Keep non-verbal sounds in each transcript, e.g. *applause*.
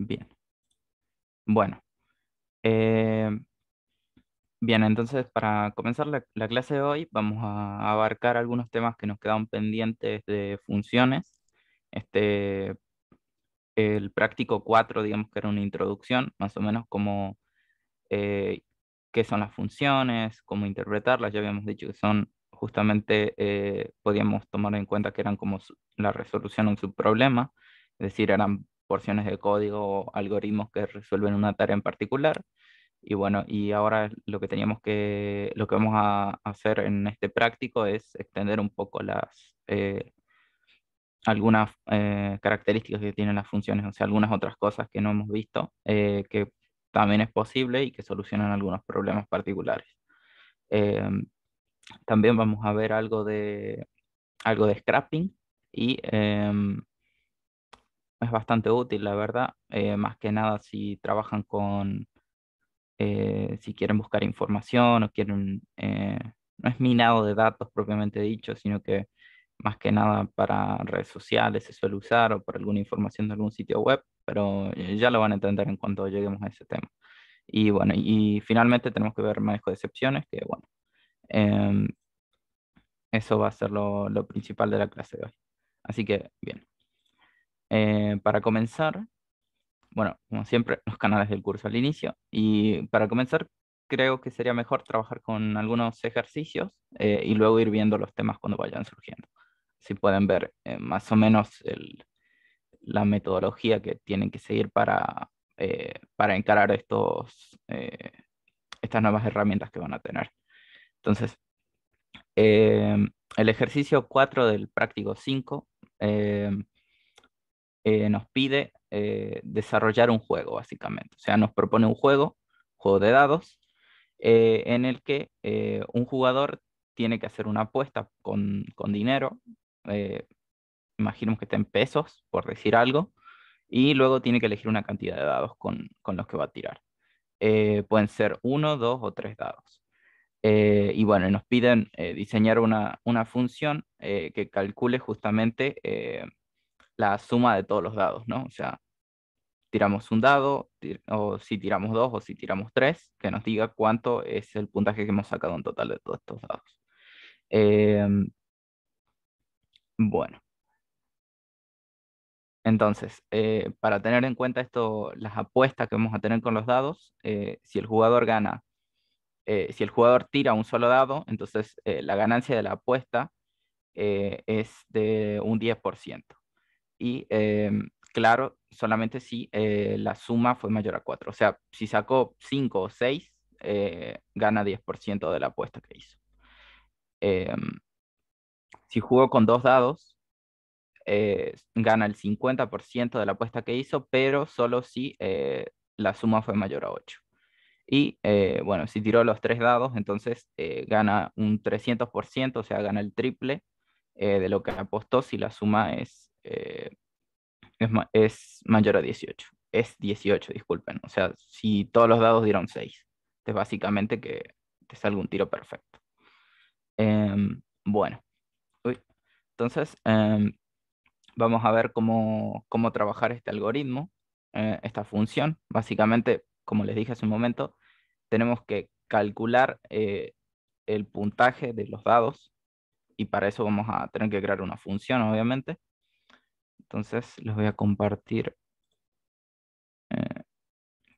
Bien. Bueno. Eh, bien, entonces para comenzar la, clase de hoy vamos a abarcar algunos temas que nos quedan pendientes de funciones. Este, el práctico 4, digamos que era una introducción, más o menos como eh, qué son las funciones, cómo interpretarlas. Ya habíamos dicho que son justamente, eh, podíamos tomar en cuenta que eran como la resolución a un subproblema, es decir, eran porciones de código algoritmos que resuelven una tarea en particular. Y bueno, y ahora lo que teníamos que, lo que vamos a hacer en este práctico es extender un poco las, eh, algunas eh, características que tienen las funciones, o sea, algunas otras cosas que no hemos visto, eh, que también es posible y que solucionan algunos problemas particulares. Em, también vamos a ver algo de, algo de scrapping y em, es bastante útil, la verdad, eh, más que nada si trabajan con, eh, si quieren buscar información o quieren, eh, no es minado de datos propiamente dicho, sino que más que nada para redes sociales se suele usar o para alguna información de algún sitio web, pero ya lo van a entender en cuanto lleguemos a ese tema. Y bueno, y finalmente tenemos que ver manejo de excepciones, que bueno, em, eso va a ser lo, lo principal de la clase de hoy. Así que, bien. Eh, para comenzar, bueno, como siempre, los canales del curso al inicio. Y para comenzar, creo que sería mejor trabajar con algunos ejercicios eh, y luego ir viendo los temas cuando vayan surgiendo. Si pueden ver eh, más o menos la metodología que tienen que seguir para, para encarar estos, estas nuevas herramientas que van a tener. Entonces, el ejercicio 4 del práctico 5 eh, nos pide eh, desarrollar un juego, básicamente. O sea, nos propone un juego, juego de dados, eh, en el que un jugador tiene que hacer una apuesta con, dinero, imaginemos que estén pesos, por decir algo, y luego tiene que elegir una cantidad de dados con, los que va a tirar. pueden ser uno, dos o tres dados. y bueno, nos piden diseñar una, función que calcule justamente la suma de todos los dados, ¿no? O sea, tiramos un dado, o si tiramos dos, o si tiramos tres, que nos diga cuánto es el puntaje que hemos sacado en total de todos estos dados. Em, bueno. Entonces, eh, para tener en cuenta esto, las apuestas que vamos a tener con los dados, eh, si el jugador gana, eh, si el jugador tira un solo dado, entonces la ganancia de la apuesta es de un 10% y em, claro, solamente si eh, la suma fue mayor a 4. O sea, si sacó 5 o 6, eh, gana 10% de la apuesta que hizo. Em, si jugó con dos dados, eh, gana el 50% de la apuesta que hizo, pero solo si la suma fue mayor a 8. Y bueno, si tiró los tres dados, entonces gana un 300%, o sea, gana el triple de lo que apostó si la suma es eh, es, mayor a 18. Es 18, disculpen. O sea, si todos los dados dieron 6, es básicamente que te salga un tiro perfecto. Em, bueno, entonces em, vamos a ver cómo, cómo trabajar este algoritmo, eh, esta función. Básicamente, como les dije hace un momento, tenemos que calcular eh, el puntaje de los dados y para eso vamos a tener que crear una función, obviamente. Entonces les voy a compartir. Eh,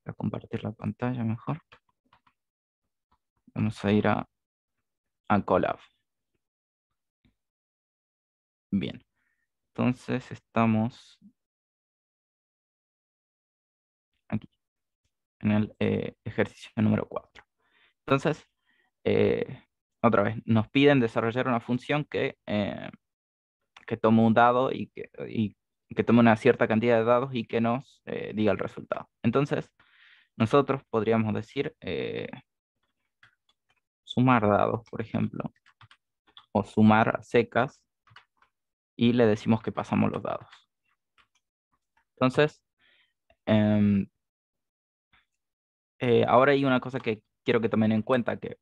a compartir la pantalla mejor. Vamos a ir a, a Colab. Bien. Entonces estamos aquí, en el eh, ejercicio número 4. Entonces, eh, otra vez, nos piden desarrollar una función que, que tome un dado y que, que tome una cierta cantidad de dados y que nos eh, diga el resultado. Entonces, nosotros podríamos decir eh, sumar dados, por ejemplo, o sumar secas, y le decimos que pasamos los dados. Entonces, em, eh, ahora hay una cosa que quiero que tomen en cuenta, que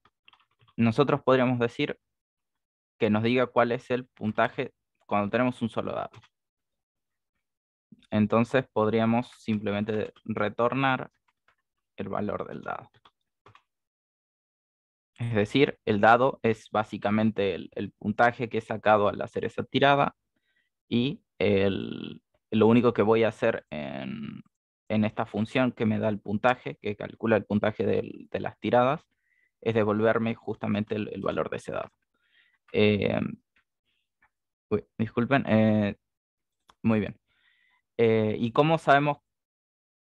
nosotros podríamos decir que nos diga cuál es el puntaje cuando tenemos un solo dado. Entonces podríamos simplemente retornar el valor del dado. Es decir, el dado es básicamente el, puntaje que he sacado al hacer esa tirada y lo único que voy a hacer en, esta función que me da el puntaje, que calcula el puntaje de las tiradas, es devolverme justamente el, valor de ese dado. Eh, disculpen. Eh, muy bien. Eh, ¿Y cómo sabemos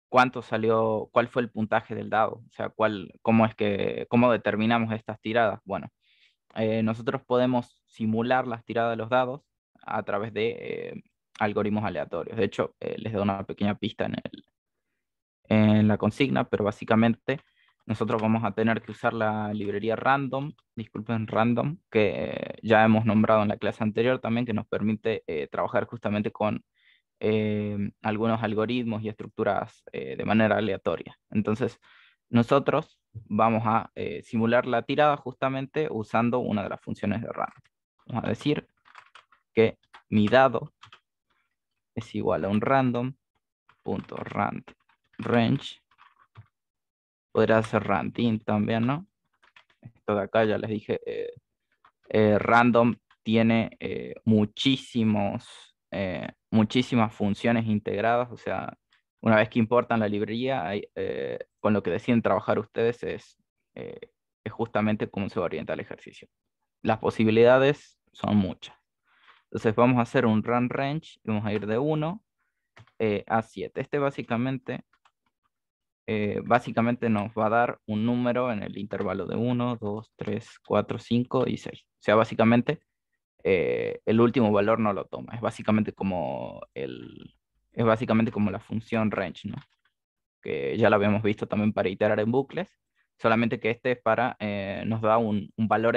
cuánto salió, cuál fue el puntaje del dado? O sea, cuál, cómo es que, cómo determinamos estas tiradas. Bueno, eh, nosotros podemos simular las tiradas de los dados a través de eh, algoritmos aleatorios. De hecho, les doy una pequeña pista en, en la consigna, pero básicamente nosotros vamos a tener que usar la librería random, disculpen, random, que ya hemos nombrado en la clase anterior también, que nos permite trabajar justamente con Em, algunos algoritmos y estructuras eh, de manera aleatoria. Entonces, nosotros vamos a eh, simular la tirada justamente usando una de las funciones de random. Vamos a decir que mi dado es igual a un random range. Podría ser randint también, ¿no? Esto de acá ya les dije, eh, random tiene muchísimos muchísimas funciones integradas, o sea, una vez que importan la librería, hay, eh, con lo que deciden trabajar ustedes es, eh, justamente cómo se orienta el ejercicio. Las posibilidades son muchas. Entonces vamos a hacer un run range vamos a ir de 1 eh, a 7. Este básicamente, básicamente nos va a dar un número en el intervalo de 1, 2, 3, 4, 5 y 6. O sea, básicamente eh, el último valor no lo toma. Es básicamente como el, es básicamente como la función range, ¿no? Que ya lo habíamos visto también para iterar en bucles, solamente que este es para, eh, nos da un, valor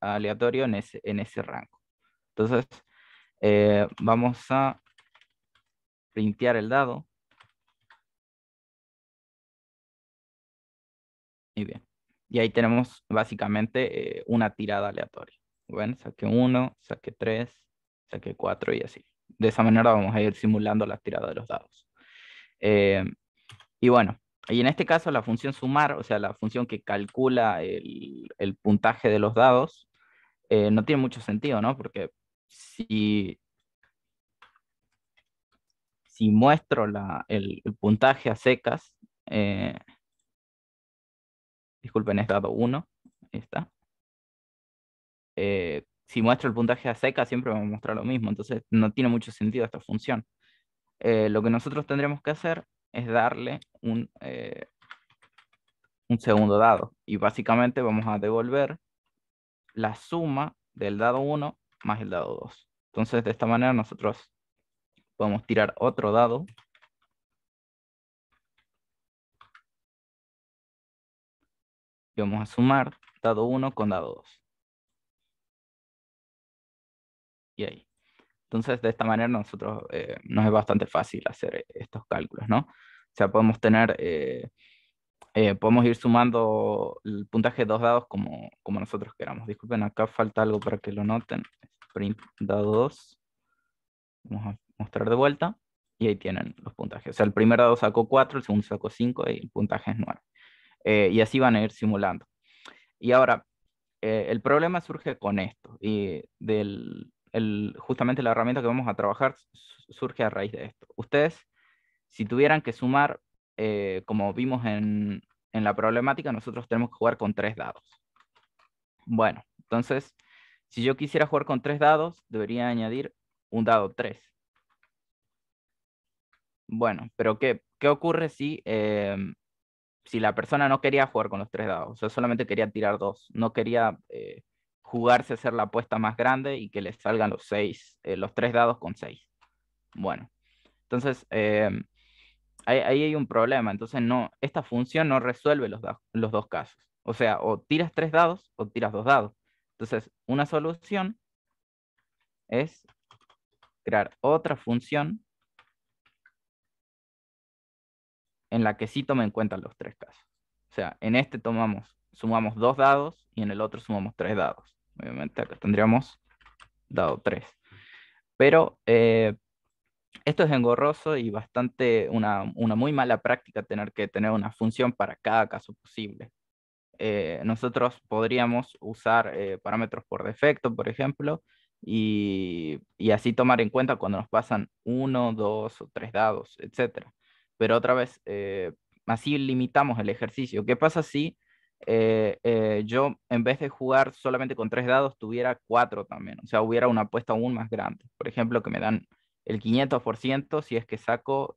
aleatorio en ese, en ese rango. Entonces, eh, vamos a printear el dado. Y bien. Y ahí tenemos básicamente una tirada aleatoria bueno, saqué uno, saqué tres, saqué cuatro y así. De esa manera vamos a ir simulando la tirada de los dados. Eh, y bueno, y en este caso la función sumar, o sea, la función que calcula el, puntaje de los dados, eh, no tiene mucho sentido, ¿no? Porque si, si muestro el, puntaje a secas, eh, disculpen, es dado 1, está. Eh, si muestro el puntaje a seca, siempre me va a mostrar lo mismo. Entonces, no tiene mucho sentido esta función. Eh, lo que nosotros tendremos que hacer es darle un, eh, un segundo dado. Y básicamente vamos a devolver la suma del dado 1 más el dado 2. Entonces, de esta manera nosotros podemos tirar otro dado. Y vamos a sumar dado 1 con dado 2. y ahí. Entonces, de esta manera nosotros eh, nos es bastante fácil hacer estos cálculos, ¿no? O sea, podemos tener, eh, eh, podemos ir sumando el puntaje de dos dados como, como nosotros queramos. Disculpen, acá falta algo para que lo noten. Print dado 2. Vamos a mostrar de vuelta. Y ahí tienen los puntajes. O sea, el primer dado sacó 4, el segundo sacó 5 y el puntaje es 9. y así van a ir simulando. Y ahora, el problema surge con esto. Y del, justamente la herramienta que vamos a trabajar surge a raíz de esto. Ustedes, si tuvieran que sumar, eh, como vimos en, la problemática, nosotros tenemos que jugar con tres dados. Bueno, entonces, si yo quisiera jugar con tres dados, debería añadir un dado tres. Bueno, pero ¿qué, ocurre si, em, si la persona no quería jugar con los tres dados? O sea, solamente quería tirar dos, no quería eh, jugarse a hacer la apuesta más grande y que le salgan los seis, eh, los tres dados con seis. Bueno, entonces em, ahí, hay un problema. Entonces no, esta función no resuelve los, dos casos. O sea, o tiras tres dados o tiras dos dados. Entonces, una solución es crear otra función en la que sí tomen en cuenta los tres casos. O sea, en este tomamos, sumamos dos dados y en el otro sumamos tres dados. Obviamente acá tendríamos dado 3. Pero eh, esto es engorroso y bastante una, muy mala práctica tener que tener una función para cada caso posible. Eh, nosotros podríamos usar eh, parámetros por defecto, por ejemplo, y, así tomar en cuenta cuando nos pasan uno, dos o tres dados, etc. Pero otra vez, así limitamos el ejercicio. ¿Qué pasa si eh, eh, yo en vez de jugar solamente con tres dados, tuviera cuatro también. O sea, hubiera una apuesta aún más grande. Por ejemplo, que me dan el 500% si es que saco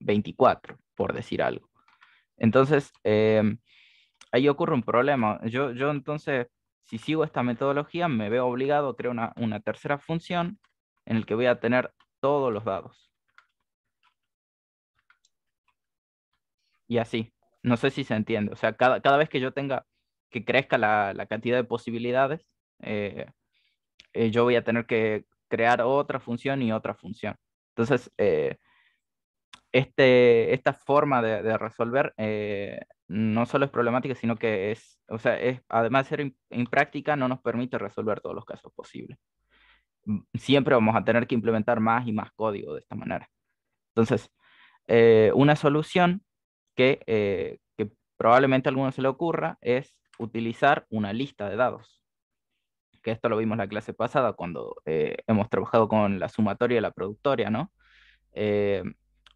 24, eh, por decir algo. Entonces, em, ahí ocurre un problema. Yo, yo entonces, si sigo esta metodología, me veo obligado a crear una, una tercera función en la que voy a tener todos los dados. Y así, no sé si se entiende. O sea, cada, vez que yo tenga, que crezca la, cantidad de posibilidades, eh, eh, yo voy a tener que crear otra función y otra función. Entonces, eh, este, esta forma de, resolver no solo es problemática, sino que es, o sea, es, además de ser impráctica, no nos permite resolver todos los casos posibles. Mm, siempre vamos a tener que implementar más y más código de esta manera. Entonces, una solución eh, que, probablemente a alguno se le ocurra es utilizar una lista de dados. Que esto lo vimos la clase pasada cuando eh, hemos trabajado con la sumatoria y la productoria, ¿no? Eh,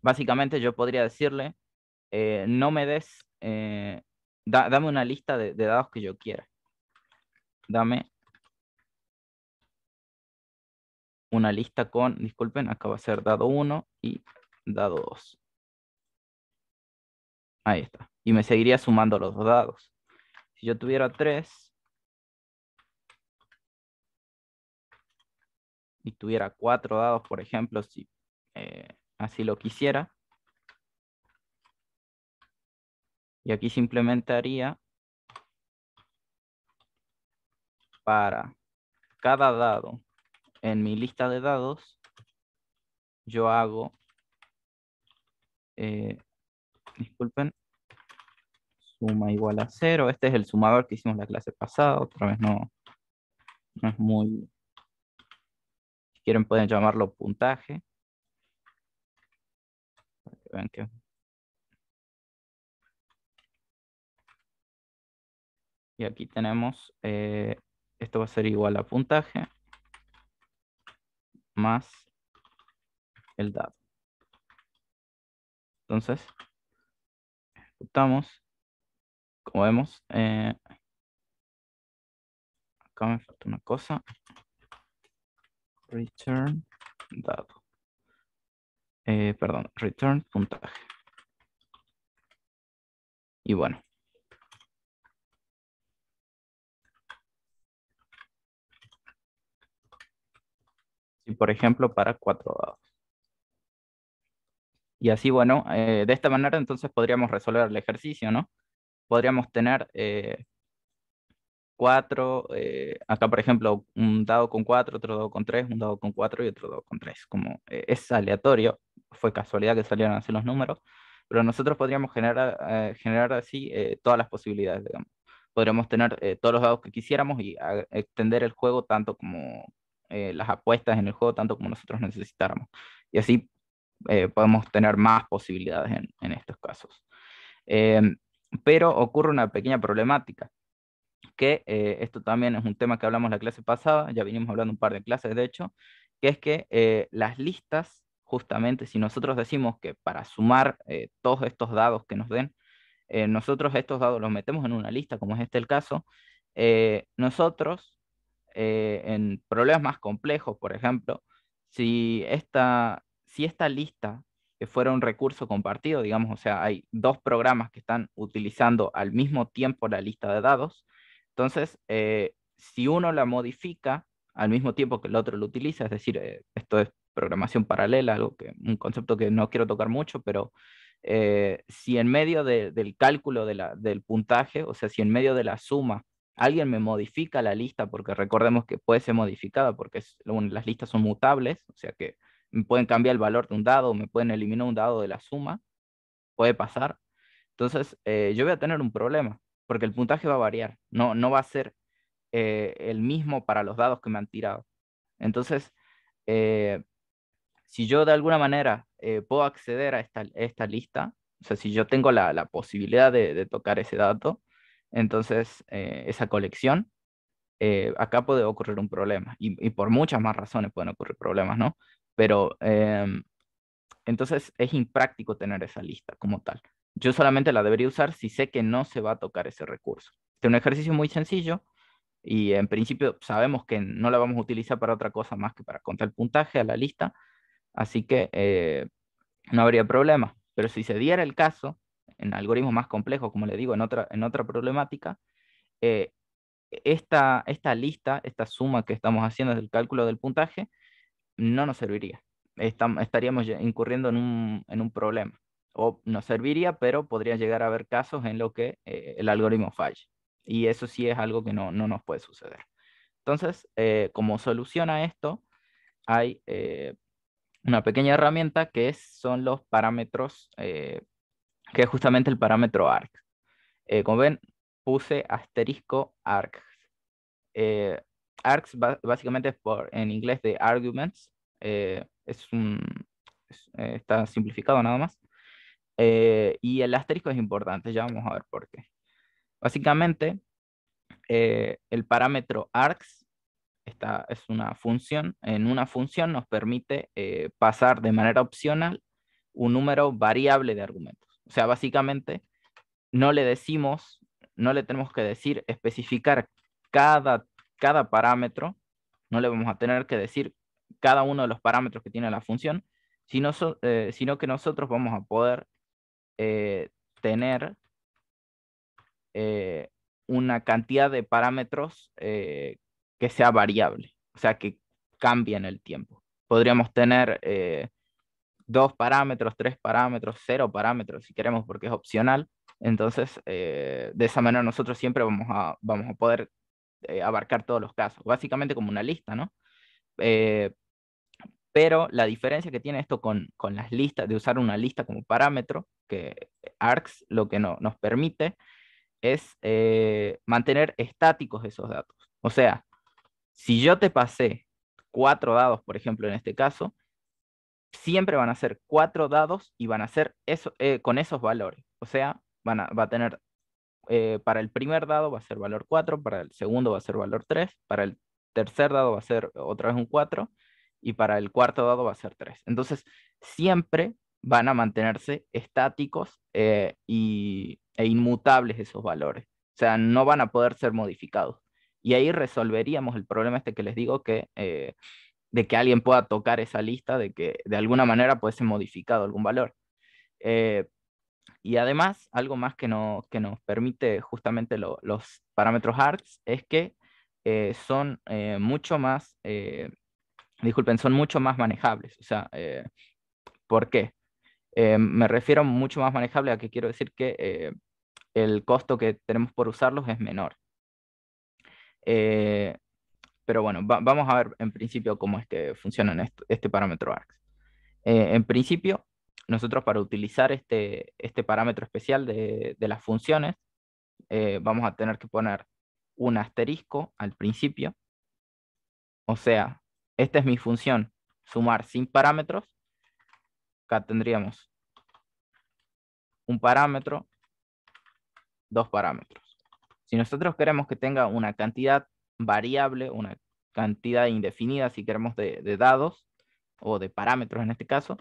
básicamente yo podría decirle, no me des, dame una lista de, de dados que yo quiera. Dame una lista con, disculpen, acá va a ser dado 1 y dado 2. Ahí está. Y me seguiría sumando los dos dados. Si yo tuviera tres. y tuviera cuatro dados, por ejemplo, si eh, así lo quisiera, y aquí simplemente haría para cada dado en mi lista de dados, yo hago eh, disculpen, suma igual a cero. Este es el sumador que hicimos la clase pasada, otra vez no, es muy... Si quieren pueden llamarlo puntaje. vean que... Y aquí tenemos, eh, esto va a ser igual a puntaje más el dado. Entonces, ejecutamos, como vemos, eh, acá me falta una cosa. Return dado. Eh, perdón, return puntaje. Y bueno. Y por ejemplo, para cuatro dados. Y así, bueno, eh, de esta manera entonces podríamos resolver el ejercicio, ¿no? Podríamos tener eh, cuatro, eh, acá por ejemplo, un dado con cuatro, otro dado con tres, un dado con cuatro y otro dado con tres. Como es aleatorio, fue casualidad que salieran así los números, pero nosotros podríamos generar, generar así todas las posibilidades, digamos. Podríamos tener todos los dados que quisiéramos y extender el juego tanto como, las apuestas en el juego tanto como nosotros necesitáramos. Y así eh, podemos tener más posibilidades en, estos casos. Eh, pero ocurre una pequeña problemática, que eh, esto también es un tema que hablamos la clase pasada, ya vinimos hablando un par de clases de hecho, que es que las listas, justamente si nosotros decimos que para sumar todos estos dados que nos den, nosotros estos dados los metemos en una lista, como es este el caso, nosotros en problemas más complejos, por ejemplo, si esta, si esta lista fuera un recurso compartido, digamos, o sea, hay dos programas que están utilizando al mismo tiempo la lista de dados, entonces, eh, si uno la modifica al mismo tiempo que el otro lo utiliza, es decir, eh, esto es programación paralela, algo que, un concepto que no quiero tocar mucho, pero eh, si en medio del cálculo del puntaje, o sea, si en medio de la suma alguien me modifica la lista, porque recordemos que puede ser modificada, porque las listas son mutables, o sea que me pueden cambiar el valor de un dado, me pueden eliminar un dado de la suma, puede pasar. Entonces, eh, yo voy a tener un problema, porque el puntaje va a variar, no, no va a ser eh, el mismo para los dados que me han tirado. Entonces, eh, si yo de alguna manera puedo acceder a esta, esta lista, o sea, si yo tengo la, posibilidad de, tocar ese dato, entonces esa colección, acá puede ocurrir un problema, y por muchas más razones pueden ocurrir problemas, ¿no? Pero em, entonces es impráctico tener esa lista como tal. Yo solamente la debería usar si sé que no se va a tocar ese recurso. Este es un ejercicio muy sencillo y en principio sabemos que no la vamos a utilizar para otra cosa más que para contar el puntaje a la lista, así que eh, no habría problema. Pero si se diera el caso, en algoritmos más complejos, como le digo, en otra, en otra problemática, eh, esta, esta lista, esta suma que estamos haciendo del cálculo del puntaje, no nos serviría. estaríamos incurriendo en un, problema. O nos serviría, pero podría llegar a haber casos en los que eh, el algoritmo falle. Y eso sí es algo que no, nos puede suceder. Entonces, eh, como solución a esto, hay eh, una pequeña herramienta que es, son los parámetros, que es justamente el parámetro arc. como ven, puse asterisco arc, ARCs básicamente es por, en inglés de arguments, eh, es un, eh, está simplificado nada más. Eh, y el asterisco es importante, ya vamos a ver por qué. Básicamente, el parámetro args está, es una función. En una función nos permite pasar de manera opcional un número variable de argumentos. O sea, básicamente no le decimos, no le tenemos que decir especificar cada cada parámetro, no le vamos a tener que decir cada uno de los parámetros que tiene la función, sino, eh, sino que nosotros vamos a poder eh, tener eh, una cantidad de parámetros que sea variable, o sea, que cambien el tiempo. Podríamos tener dos parámetros, tres parámetros, cero parámetros, si queremos, porque es opcional. Entonces, de esa manera nosotros siempre vamos a, vamos a poder eh, abarcar todos los casos, básicamente como una lista, ¿no? Eh, pero la diferencia que tiene esto con, las listas, de usar una lista como parámetro, que ARCS lo que no, nos permite es eh, mantener estáticos esos datos. O sea, si yo te pasé cuatro dados, por ejemplo, en este caso, siempre van a ser cuatro dados y van a ser eso, con esos valores. O sea, van a, va a tener eh, para el primer dado va a ser valor 4, para el segundo va a ser valor 3, para el tercer dado va a ser otra vez un 4 y para el cuarto dado va a ser 3. Entonces, siempre van a mantenerse estáticos eh, y, e inmutables esos valores. O sea, no van a poder ser modificados. Y ahí resolveríamos el problema este que les digo que... Eh, de que alguien pueda tocar esa lista, de que de alguna manera puede ser modificado algún valor. Y además, algo más que, nos permite justamente los parámetros ARTS es que eh, son eh, mucho más, eh, disculpen, son mucho más manejables. O sea, ¿por qué? me refiero mucho más manejable a que quiero decir que el costo que tenemos por usarlos es menor. pero bueno, vamos a ver en principio cómo es que funcionan este, este parámetro ARCS. en principio, nosotros para utilizar este, este parámetro especial de, las funciones, eh, vamos a tener que poner un asterisco al principio. O sea, esta es mi función, sumar sin parámetros. Acá tendríamos un parámetro, dos parámetros. Si nosotros queremos que tenga una cantidad variable, una cantidad indefinida, si queremos, de, de dados o de parámetros en este caso,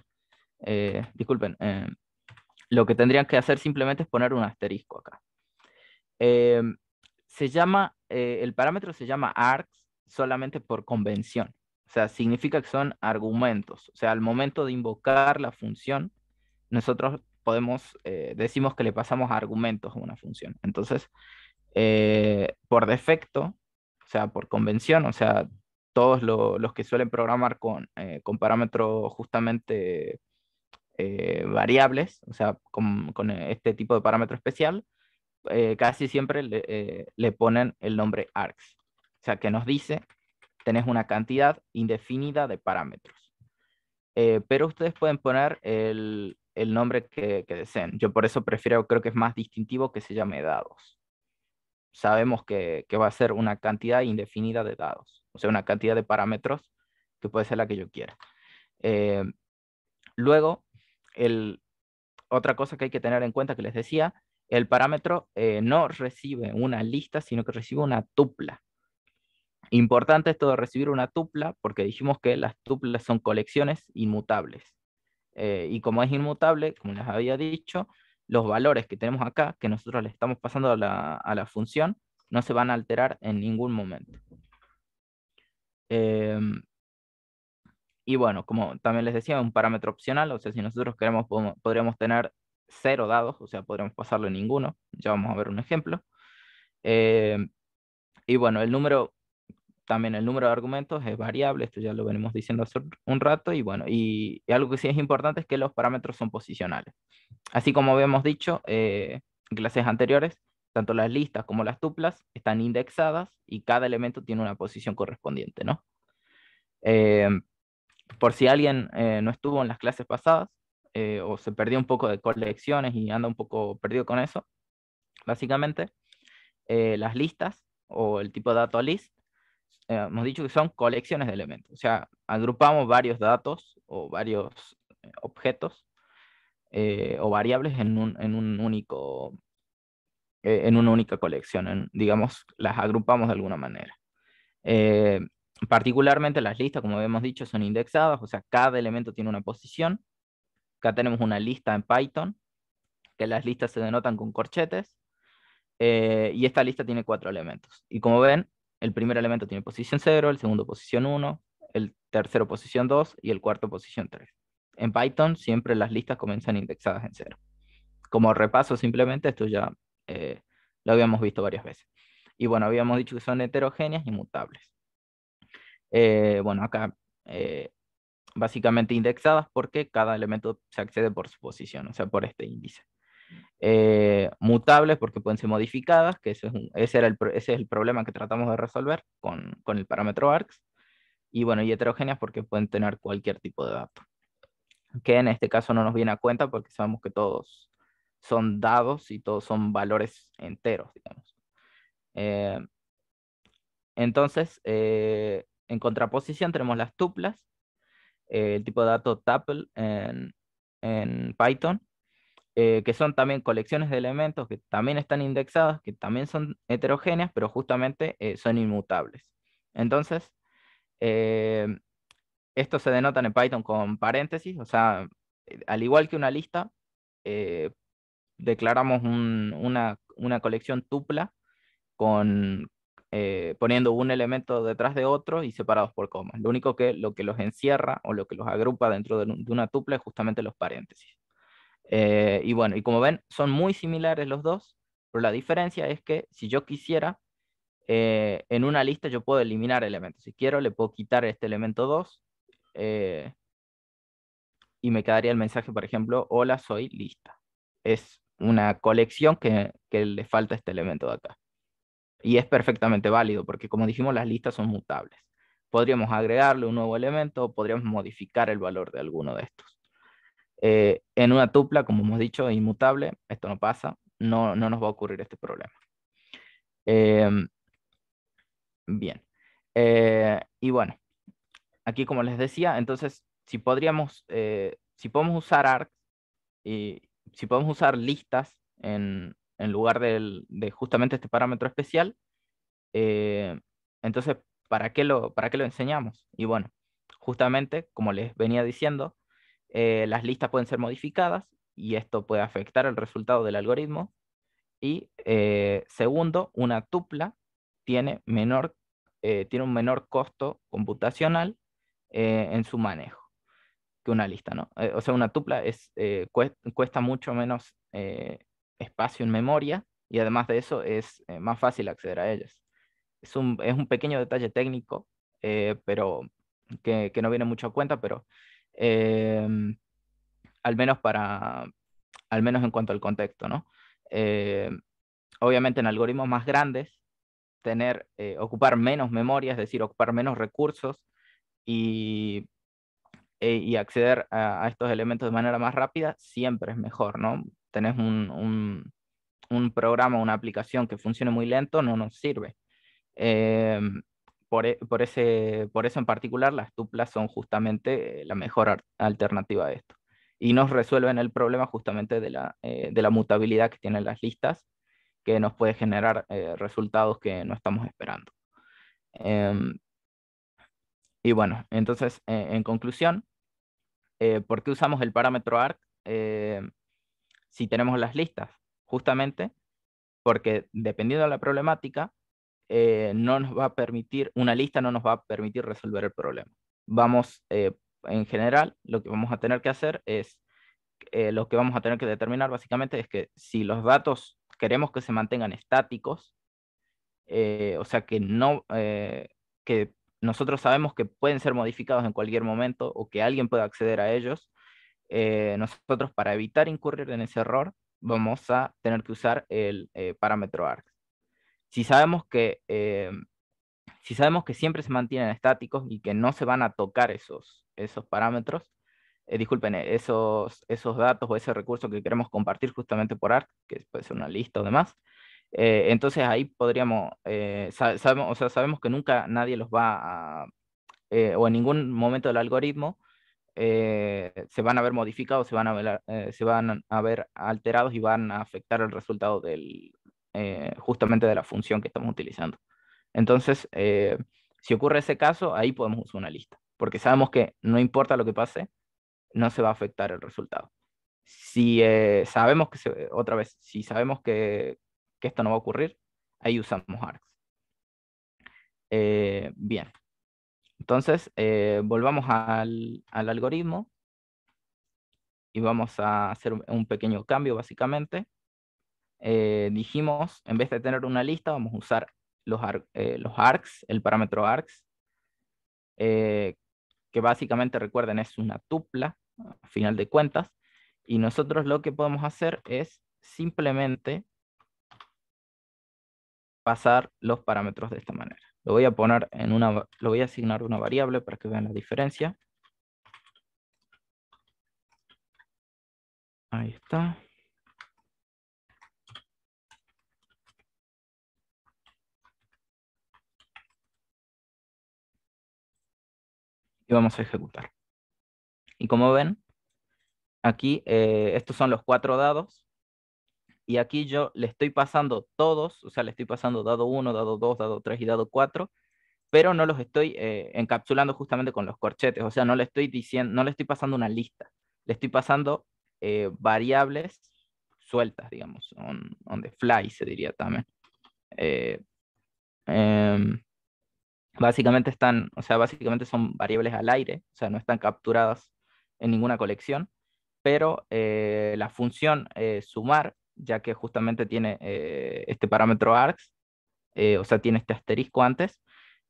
eh, disculpen, eh, lo que tendrían que hacer simplemente es poner un asterisco acá. Eh, se llama, el parámetro se llama args solamente por convención. O sea, significa que son argumentos. O sea, al momento de invocar la función, nosotros podemos, decimos que le pasamos argumentos a una función. Entonces, por defecto, o sea, por convención, o sea, todos los que suelen programar con, con parámetros justamente eh, variables, o sea, con, este tipo de parámetro especial, eh, casi siempre eh, le, ponen el nombre Arcs O sea, que nos dice, tenés una cantidad indefinida de parámetros. pero ustedes pueden poner el, el nombre que, deseen. Yo por eso prefiero, creo que es más distintivo que se llame dados. Sabemos que, que va a ser una cantidad indefinida de dados, o sea, una cantidad de parámetros que puede ser la que yo quiera. luego, el, otra cosa que hay que tener en cuenta que les decía, el parámetro eh, no recibe una lista, sino que recibe una tupla. Importante esto de recibir una tupla, porque dijimos que las tuplas son colecciones inmutables. Eh, y como es inmutable, como les había dicho, los valores que tenemos acá, que nosotros le estamos pasando a la, función, no se van a alterar en ningún momento. Em, y bueno, como también les decía, un parámetro opcional, o sea, si nosotros queremos, podríamos tener cero dados, o sea, podríamos pasarlo en ninguno, ya vamos a ver un ejemplo. Eh, y bueno, el número, también el número de argumentos es variable, esto ya lo venimos diciendo hace un rato, y bueno, y, algo que sí es importante es que los parámetros son posicionales. Así como habíamos dicho eh, en clases anteriores, tanto las listas como las tuplas están indexadas y cada elemento tiene una posición correspondiente, ¿no? Eh, por si alguien eh, no estuvo en las clases pasadas eh, o se perdió un poco de colecciones y anda un poco perdido con eso, básicamente, eh, las listas o el tipo de dato list, hemos dicho que son colecciones de elementos, o sea, agrupamos varios datos o varios objetos o variables en un, en un único en una única colección, digamos, las agrupamos de alguna manera. Eh, Particularmente las listas, como habíamos dicho, son indexadas, o sea, cada elemento tiene una posición. Acá tenemos una lista en Python, que las listas se denotan con corchetes. Eh, y esta lista tiene cuatro elementos. Y como ven, el primer elemento tiene posición 0, el segundo posición 1, el tercero posición 2 y el cuarto posición 3. En Python siempre las listas comienzan indexadas en 0. Como repaso simplemente, esto ya eh, lo habíamos visto varias veces. Y bueno, habíamos dicho que son heterogéneas y mutables. Eh, bueno, acá eh, básicamente indexadas porque cada elemento se accede por su posición, o sea, por este índice. Eh, mutables porque pueden ser modificadas, que ese es, el, problema que tratamos de resolver con, el parámetro args. Y bueno, y heterogéneas porque pueden tener cualquier tipo de dato. Que en este caso no nos viene a cuenta porque sabemos que todos son dados y todos son valores enteros, digamos. entonces, en contraposición tenemos las tuplas, eh, el tipo de dato tuple en, Python, eh, que son también colecciones de elementos que también están indexados, que también son heterogéneas, pero justamente eh, son inmutables. Entonces, esto se denota en Python con paréntesis, o sea, al igual que una lista, declaramos una, una colección tupla con, eh, poniendo un elemento detrás de otro y separados por comas. Lo único que lo que los encierra o lo que los agrupa dentro de, una tupla es justamente los paréntesis. Eh, y bueno, y como ven, son muy similares los dos, pero la diferencia es que si yo quisiera, eh, en una lista yo puedo eliminar elementos. Si quiero, le puedo quitar este elemento 2 y me quedaría el mensaje, por ejemplo, hola, soy lista. Es una colección que, que le falta este elemento de acá. Y es perfectamente válido porque, como dijimos, las listas son mutables. Podríamos agregarle un nuevo elemento o podríamos modificar el valor de alguno de estos. Eh, en una tupla, como hemos dicho, inmutable, esto no pasa, no, no nos va a ocurrir este problema. Em, bien. Eh, y bueno, aquí como les decía, entonces, si podríamos, eh, si podemos usar ARC y si podemos usar listas en, en lugar de justamente este parámetro especial. Eh, entonces, ¿para qué, lo, ¿para qué lo enseñamos? Y bueno, justamente, como les venía diciendo, eh, las listas pueden ser modificadas y esto puede afectar el resultado del algoritmo. Y eh, segundo, una tupla tiene, menor, tiene un menor costo computacional en su manejo que una lista, o sea, una tupla es, cuesta, mucho menos espacio en memoria y además de eso es eh, más fácil acceder a ellas. Es un, pequeño detalle técnico, eh, pero que, no viene mucho a cuenta, pero em, al menos para, al menos en cuanto al contexto, ¿no? Eh, obviamente en algoritmos más grandes, tener, ocupar menos memoria, es decir, ocupar menos recursos y y acceder a, a, estos elementos de manera más rápida siempre es mejor, ¿no? tenés un, un, programa, una aplicación que funcione muy lento, no nos sirve. Eh, e, por, ese, por eso en particular las tuplas son justamente eh, la mejor alternativa a esto. Y nos resuelven el problema justamente de la, eh, mutabilidad que tienen las listas, que nos puede generar resultados que no estamos esperando. Em, y bueno, entonces, en conclusión, ¿por qué usamos el parámetro ARC? si tenemos las listas, justamente porque dependiendo de la problemática, eh, no nos va a permitir, una lista no nos va a permitir resolver el problema. Vamos, eh, en general, lo que vamos a tener que hacer es, eh, lo que vamos a tener que determinar básicamente es que si los datos queremos que se mantengan estáticos, o sea que no, que nosotros sabemos que pueden ser modificados en cualquier momento o que alguien pueda acceder a ellos, eh, nosotros para evitar incurrir en ese error vamos a tener que usar el eh, parámetro arc Si sabemos, que, eh, si sabemos que siempre se mantienen estáticos y que no se van a tocar esos, esos parámetros, disculpen, esos, esos datos o ese recurso que queremos compartir justamente por arc que puede ser una lista o demás, entonces ahí podríamos, sabemos, o sea, sabemos que nunca nadie los va a, o en ningún momento del algoritmo eh, se van a ver modificados, se van a ver, eh, se van a ver alterados y van a afectar el resultado del, eh, justamente de la función que estamos utilizando. Entonces, si ocurre ese caso, ahí podemos usar una lista, porque sabemos que no importa lo que pase, no se va a afectar el resultado. Si sabemos que, otra vez, si sabemos que, esto no va a ocurrir, ahí usamos args. bien. Entonces, eh, volvamos al, algoritmo y vamos a hacer un pequeño cambio básicamente. Eh, dijimos, en vez de tener una lista, vamos a usar los, eh, los args, el parámetro arcs que básicamente, recuerden, es una tupla, a final de cuentas, y nosotros lo que podemos hacer es simplemente pasar los parámetros de esta manera. Lo voy a poner en una, lo voy a asignar una variable para que vean la diferencia. Ahí está. Y vamos a ejecutar. Y como ven, aquí eh, estos son los cuatro dados y aquí yo le estoy pasando todos, o sea, le estoy pasando dado 1, dado 2, dado 3 y dado 4, pero no los estoy eh, encapsulando justamente con los corchetes, o sea, no le estoy diciendo, no le estoy pasando una lista, le estoy pasando eh, variables sueltas, digamos, on, the fly se diría también. Eh, em, básicamente están, o sea, básicamente son variables al aire, o sea, no están capturadas en ninguna colección, pero la función sumar ya que justamente tiene eh, este parámetro args, eh, o sea, tiene este asterisco antes,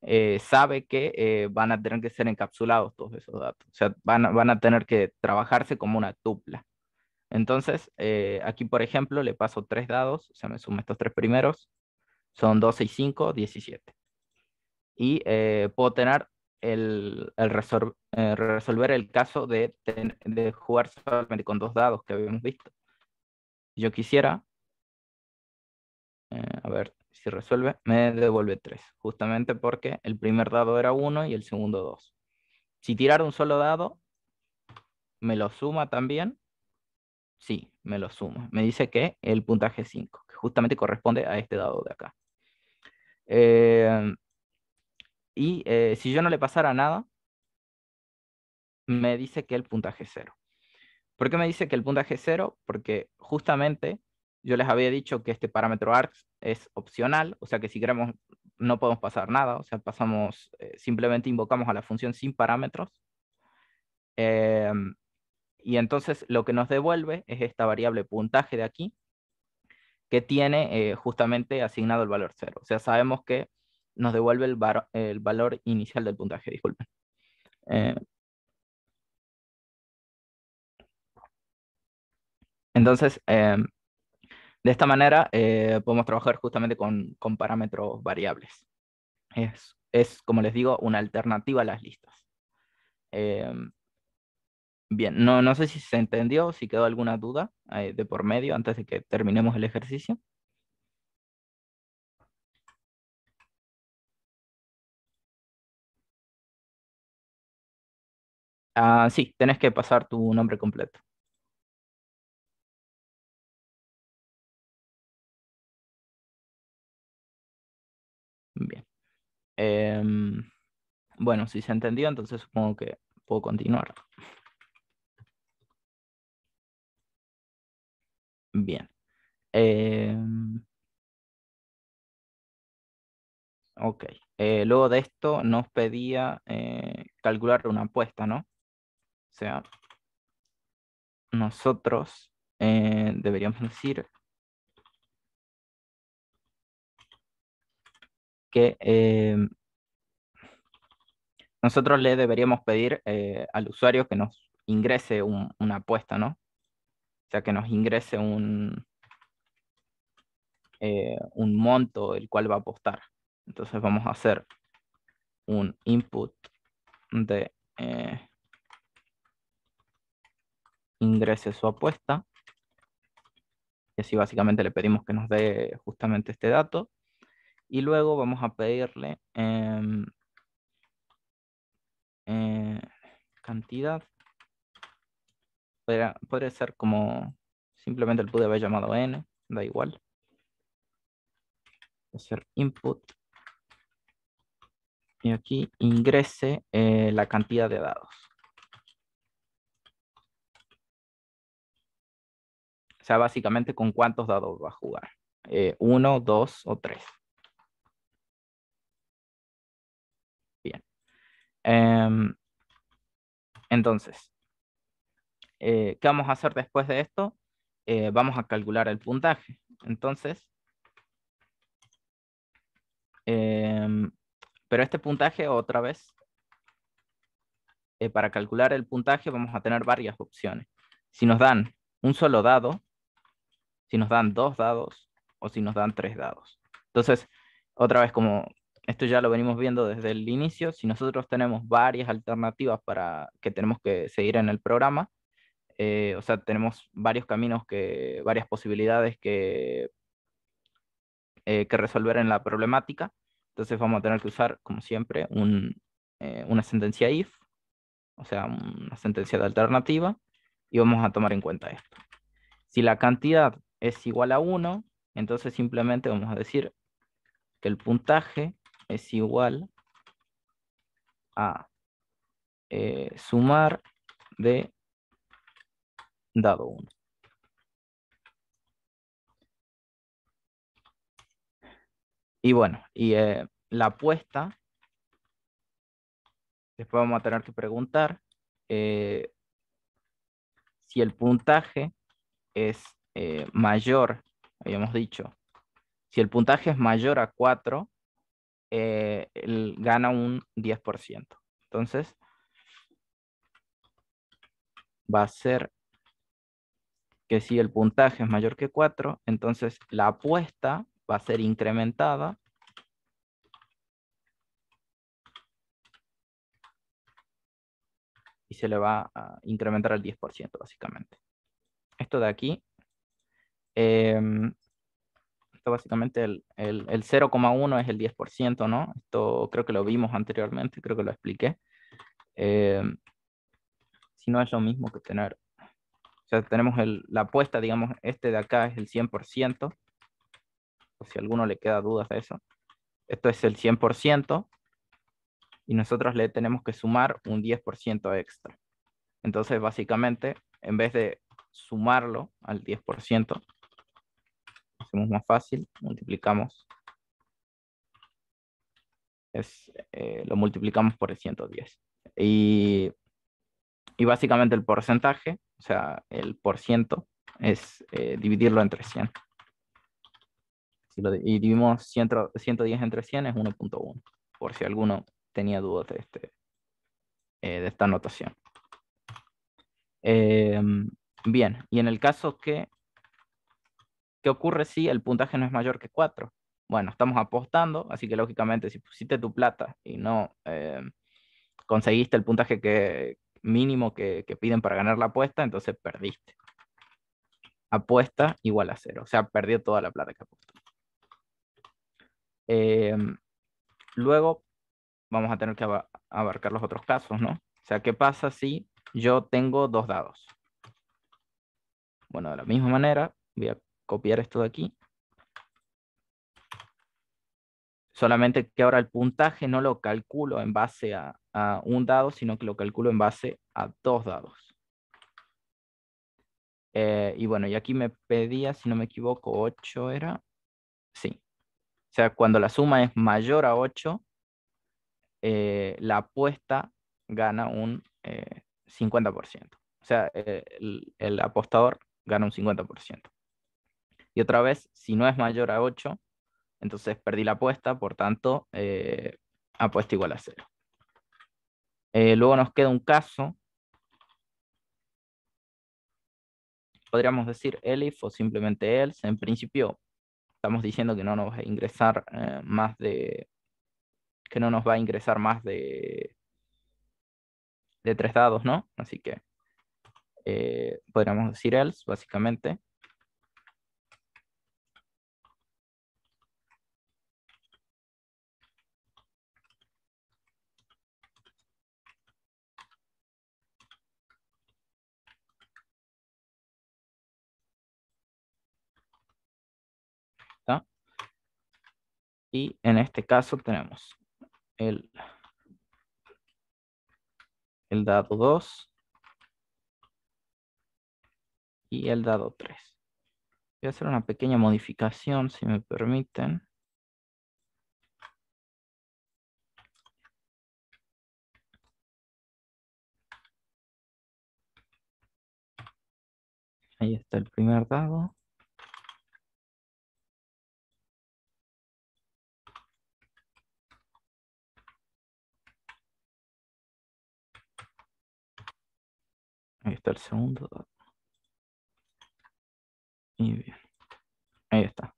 eh, sabe que van a tener que ser encapsulados todos esos datos, o sea, van, a tener que trabajarse como una tupla. Entonces, aquí por ejemplo le paso tres dados, o sea, me sumo estos tres primeros, son 12 y 5, 17. Y puedo tener el, el resolver el caso de, de jugar solamente con dos dados que habíamos visto yo quisiera, eh, a ver si resuelve, me devuelve 3, justamente porque el primer dado era 1 y el segundo 2. Si tirara un solo dado, ¿me lo suma también? Sí, me lo suma. Me dice que el puntaje es 5, que justamente corresponde a este dado de acá. Eh, y eh, si yo no le pasara nada, me dice que el puntaje es 0. ¿Por qué me dice que el puntaje es cero? Porque justamente yo les había dicho que este parámetro args es opcional, o sea que si queremos no podemos pasar nada, o sea, pasamos, eh, simplemente invocamos a la función sin parámetros. Em, y entonces lo que nos devuelve es esta variable puntaje de aquí, que tiene eh, justamente asignado el valor cero. O sea, sabemos que nos devuelve el, el valor inicial del puntaje, disculpen. Eh, Entonces, em, de esta manera eh, podemos trabajar justamente con, parámetros variables. Es, como les digo, una alternativa a las listas. Em, bien, no, sé si se entendió, si quedó alguna duda eh, de por medio antes de que terminemos el ejercicio. Ah, sí, tenés que pasar tu nombre completo. Em, bueno, si se entendió, entonces supongo que puedo continuar. Bien. Em, ok. Eh, luego de esto nos pedía eh, calcular una apuesta, ¿no? O sea, nosotros eh, deberíamos decir Em, nosotros le deberíamos pedir eh, al usuario que nos ingrese una apuesta, ¿no? O sea, que nos ingrese eh, un, monto el cual va a apostar. Entonces vamos a hacer un input de eh, ingrese su apuesta. Y así básicamente le pedimos que nos dé justamente este dato. Y luego vamos a pedirle em, eh, cantidad. Puede ser como simplemente el pude haber llamado n, da igual. Hacer input. Y aquí ingrese eh, la cantidad de dados. O sea, básicamente con cuántos dados va a jugar. Eh, uno, dos o tres. Em, entonces, eh, ¿qué vamos a hacer después de esto? Eh, vamos a calcular el puntaje. Entonces, em, pero este puntaje otra vez, eh, para calcular el puntaje vamos a tener varias opciones. Si nos dan un solo dado, si nos dan dos dados o si nos dan tres dados. Entonces, otra vez como esto ya lo venimos viendo desde el inicio, si nosotros tenemos varias alternativas para que tenemos que seguir en el programa, eh, o sea, tenemos varios caminos, que, varias posibilidades que, eh, que resolver en la problemática, entonces vamos a tener que usar, como siempre, eh, una sentencia if, o sea, una sentencia de alternativa, y vamos a tomar en cuenta esto. Si la cantidad es igual a 1, entonces simplemente vamos a decir que el puntaje es igual a eh, sumar de dado 1. Y bueno, y eh, la apuesta, después vamos a tener que preguntar eh, si el puntaje es mayor, habíamos dicho, si el puntaje es mayor a 4, eh, gana un 10%. Entonces, va a ser que si el puntaje es mayor que 4, entonces la apuesta va a ser incrementada y se le va a incrementar al 10% básicamente. Esto de aquí em, básicamente el, el, 0,1 es el 10%, ¿no? Esto creo que lo vimos anteriormente, creo que lo expliqué. Eh, si no es lo mismo que tener, o sea, tenemos la apuesta, digamos, este de acá es el 100%, o si alguno le queda dudas de eso, esto es el 100%, y nosotros le tenemos que sumar un 10% extra. Entonces, básicamente, en vez de sumarlo al 10%, más fácil, multiplicamos. Es, eh, lo multiplicamos por el 110. Y, y, básicamente el porcentaje, o sea, el por ciento, es eh, dividirlo entre 100. Si lo dividimos 110 entre 100 es 1.1, por si alguno tenía dudas de, este, eh, de esta notación. Em, bien, y en el caso que ¿Qué ocurre si el puntaje no es mayor que 4? Bueno, estamos apostando, así que lógicamente si pusiste tu plata y no eh, conseguiste el puntaje que, mínimo que, piden para ganar la apuesta, entonces perdiste. Apuesta igual a cero, o sea, perdió toda la plata que apostó. Em, luego vamos a tener que abarcar los otros casos, ¿no? O sea, ¿qué pasa si yo tengo dos dados? Bueno, de la misma manera, voy a copiar esto de aquí. Solamente que ahora el puntaje no lo calculo en base a, un dado, sino que lo calculo en base a dos dados. Eh, y bueno, y aquí me pedía, si no me equivoco, 8 era. Sí. O sea, cuando la suma es mayor a 8, eh, la apuesta gana un 50%. Eh, o sea, el, el apostador gana un 50%. Y otra vez, si no es mayor a 8, entonces perdí la apuesta, por tanto, eh, apuesta igual a 0. Eh, luego nos queda un caso. Podríamos decir elif o simplemente else. En principio, estamos diciendo que no nos va a ingresar eh, más de. que no nos va a ingresar más de. de tres dados, ¿no? Así que podríamos decir else, básicamente. Y en este caso tenemos el, el dado 2 y el dado 3. Voy a hacer una pequeña modificación, si me permiten. Ahí está el primer dado. Ahí está el segundo dado. Y bien. Ahí está.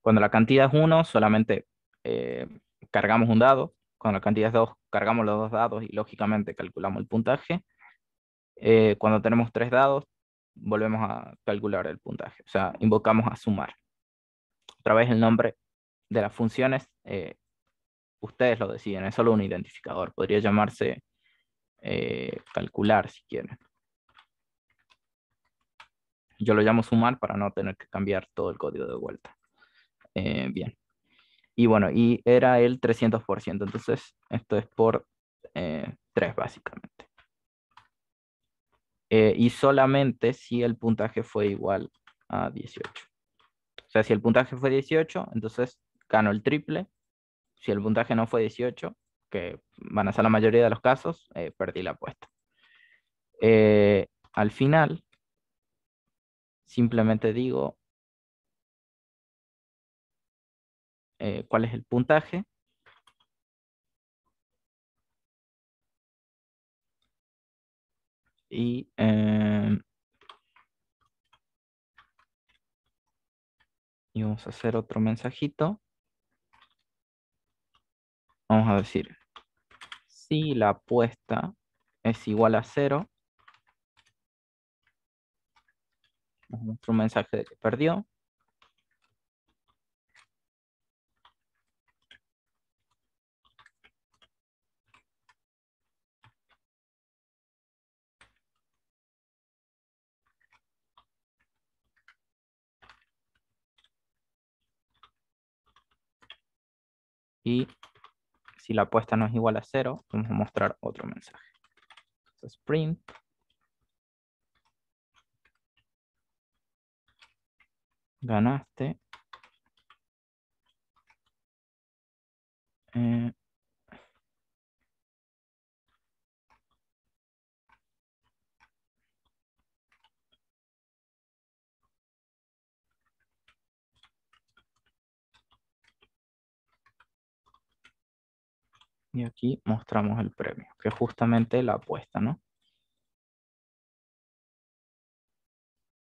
Cuando la cantidad es 1, solamente eh, cargamos un dado. Cuando la cantidad es 2, cargamos los dos dados y lógicamente calculamos el puntaje. Eh, cuando tenemos tres dados, volvemos a calcular el puntaje. O sea, invocamos a sumar. Otra vez el nombre de las funciones, eh, ustedes lo deciden, es solo un identificador. Podría llamarse eh, calcular si quieren. Yo lo llamo sumar para no tener que cambiar todo el código de vuelta. Eh, bien. Y bueno, y era el 300%, entonces esto es por 3 eh, básicamente. y solamente si el puntaje fue igual a 18. O sea, si el puntaje fue 18, entonces gano el triple. Si el puntaje no fue 18, que van a ser la mayoría de los casos, eh, perdí la apuesta. Eh, al final, simplemente digo eh, cuál es el puntaje. Y y vamos a hacer otro mensajito. Vamos a decir si la apuesta es igual a cero, un mensaje de que perdió. Y si la apuesta no es igual a cero, vamos a mostrar otro mensaje. Sprint. Ganaste. Eh, Y aquí mostramos el premio, que es justamente la apuesta, ¿no?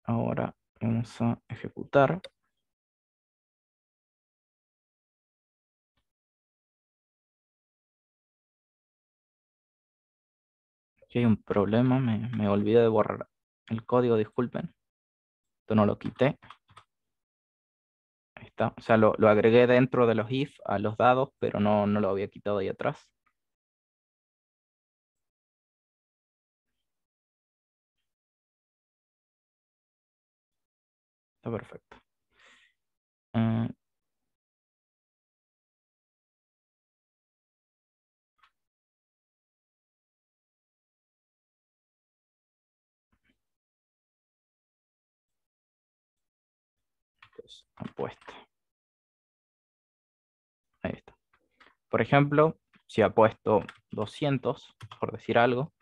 Ahora vamos a ejecutar. Aquí hay un problema, me, me olvidé de borrar el código, disculpen. Esto no lo quité. Ahí está. O sea, lo, agregué dentro de los if a los dados, pero no, no lo había quitado ahí atrás. Está perfecto. Mm, apuesto Ahí está. Por ejemplo, si apuesto 200, por decir algo,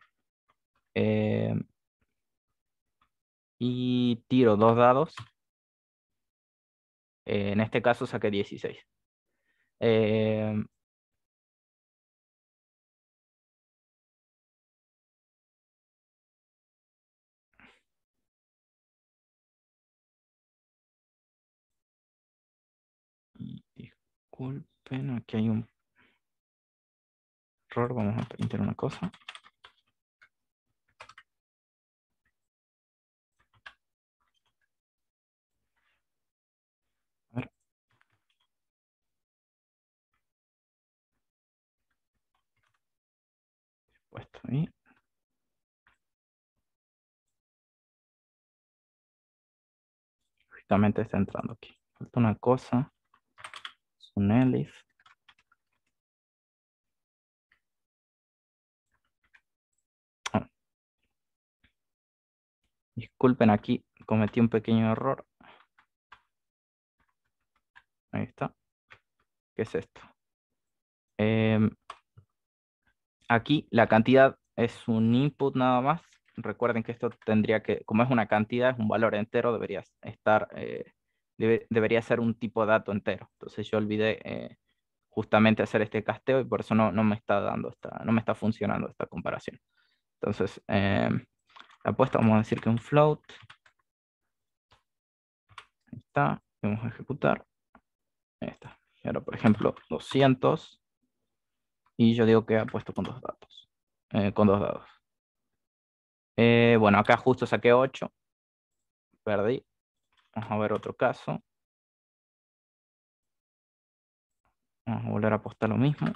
eh, y tiro dos dados, eh, en este caso saqué 16. Eh, Disculpen, aquí hay un error. Vamos a pintar una cosa. puesto ahí. Justamente está entrando aquí. Falta una cosa un elif. Ah. Disculpen aquí, cometí un pequeño error. Ahí está. ¿Qué es esto? Em, aquí la cantidad es un input nada más. Recuerden que esto tendría que, como es una cantidad, es un valor entero, debería estar eh, debería ser un tipo de dato entero. Entonces yo olvidé eh, justamente hacer este casteo y por eso no, no, me está dando esta, no me está funcionando esta comparación. Entonces, eh, la apuesta vamos a decir que un float. Ahí está, vamos a ejecutar. Ahí está. ahora, por ejemplo, 200. Y yo digo que apuesto con dos datos. Eh, con dos dados. bueno, acá justo saqué 8. Perdí. Vamos a ver otro caso. Vamos a volver a apostar lo mismo.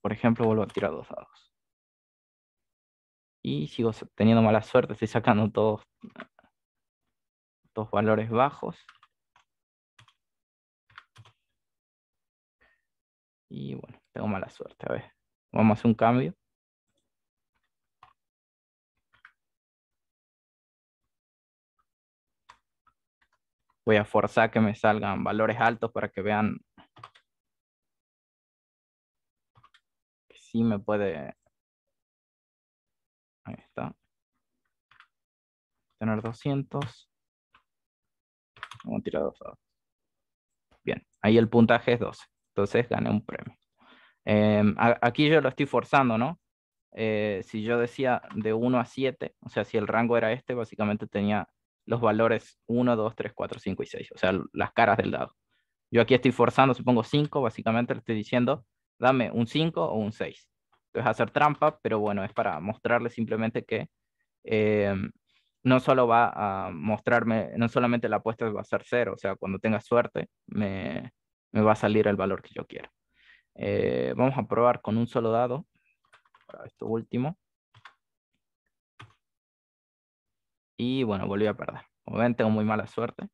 Por ejemplo, vuelvo a tirar dos dados. Y sigo teniendo mala suerte, estoy sacando todos, dos valores bajos. Y bueno, tengo mala suerte. A ver, vamos a hacer un cambio. voy a forzar que me salgan valores altos para que vean que sí me puede ahí está tener 200 vamos a tirar dos bien ahí el puntaje es 12 entonces gané un premio em, aquí yo lo estoy forzando no eh, si yo decía de 1 a 7 o sea si el rango era este básicamente tenía los valores 1, 2, 3, 4, 5 y 6, o sea, las caras del dado. Yo aquí estoy forzando, supongo 5, básicamente le estoy diciendo, dame un 5 o un 6. Entonces hacer trampa, pero bueno, es para mostrarle simplemente que eh, no solo va a mostrarme, no solamente la apuesta va a ser 0 o sea, cuando tenga suerte me, va a salir el valor que yo quiero. Eh, vamos a probar con un solo dado, para esto último. Y bueno, volví a perder. Como ven, tengo muy mala suerte.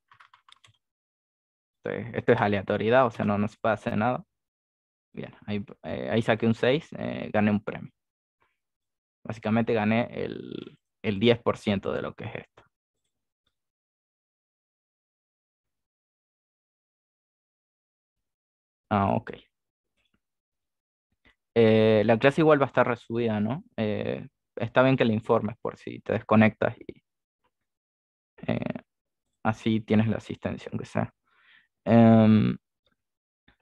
Este, esto es aleatoriedad, o sea, no, nos se puede hacer nada. Bien, ahí, eh, saqué un 6, eh, gané un premio. Básicamente gané el, 10% de lo que es esto. Ah, ok. Eh, la clase igual va a estar resubida, ¿no? está bien que le informes por si te desconectas y, eh, así tienes la asistencia, aunque sea. Em,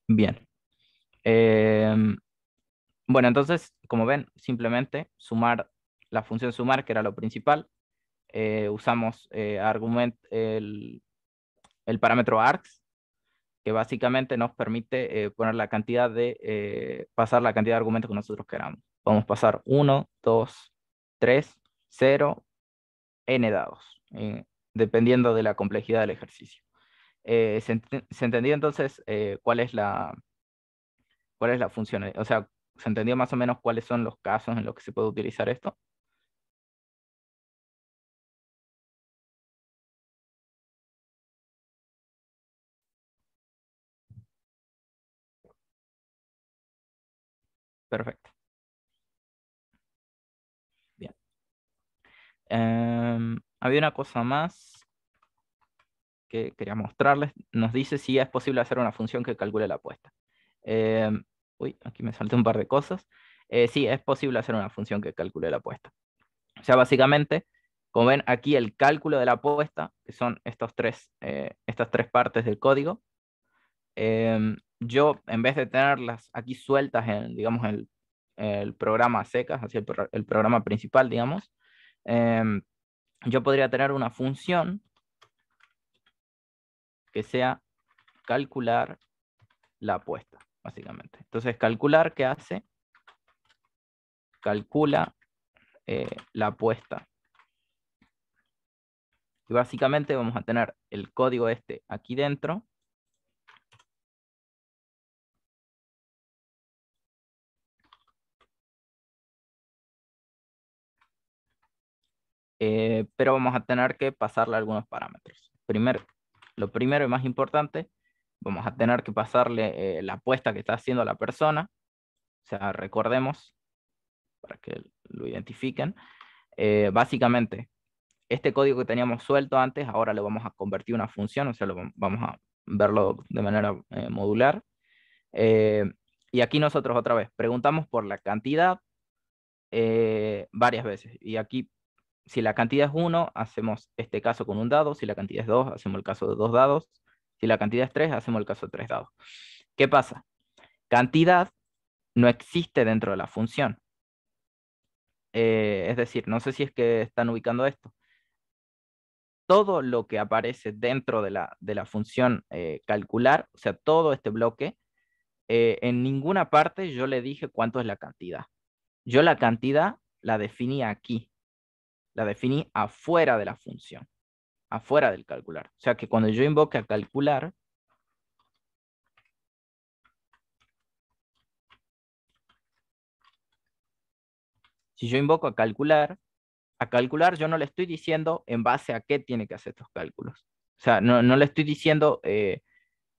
bien. Em, bueno, entonces, como ven, simplemente sumar la función sumar, que era lo principal. Eh, usamos eh, el, parámetro args, que básicamente nos permite poner la cantidad de, pasar la cantidad de argumentos que nosotros queramos. Podemos pasar 1, 2, 3, 0, n dados dependiendo de la complejidad del ejercicio. Eh, se, entendió entonces eh, cuál, es la, cuál es la función, eh, o sea, se entendió más o menos cuáles son los casos en los que se puede utilizar esto. Perfecto. Bien. Em, había una cosa más que quería mostrarles. Nos dice si es posible hacer una función que calcule la apuesta. Eh, uy, aquí me salté un par de cosas. Eh, sí, es posible hacer una función que calcule la apuesta. O sea, básicamente, como ven aquí el cálculo de la apuesta, que son estos tres, eh, estas tres partes del código, em, yo en vez de tenerlas aquí sueltas en, digamos, el, programa secas, así el, programa principal, digamos, em, yo podría tener una función que sea calcular la apuesta, básicamente. Entonces, calcular, ¿qué hace? Calcula eh, la apuesta. Y básicamente vamos a tener el código este aquí dentro, Eh, pero vamos a tener que pasarle algunos parámetros. Primero, lo primero y más importante, vamos a tener que pasarle eh, la apuesta que está haciendo la persona, o sea, recordemos, para que lo identifiquen, eh, básicamente, este código que teníamos suelto antes, ahora lo vamos a convertir en una función, o sea, lo vamos a verlo de manera modular. y aquí nosotros otra vez preguntamos por la cantidad varias veces. Y aquí si la cantidad es 1, hacemos este caso con un dado. Si la cantidad es 2, hacemos el caso de dos dados. Si la cantidad es 3, hacemos el caso de tres dados. ¿Qué pasa? Cantidad no existe dentro de la función. Eh, es decir, no sé si es que están ubicando esto. Todo lo que aparece dentro de la, función eh, calcular, o sea, todo este bloque, eh, en ninguna parte yo le dije cuánto es la cantidad. Yo la cantidad la definí aquí, la definí afuera de la función, afuera del calcular. O sea que cuando yo invoque a calcular, si yo invoco a calcular, a calcular yo no le estoy diciendo en base a qué tiene que hacer estos cálculos. O sea, no, le estoy diciendo, eh,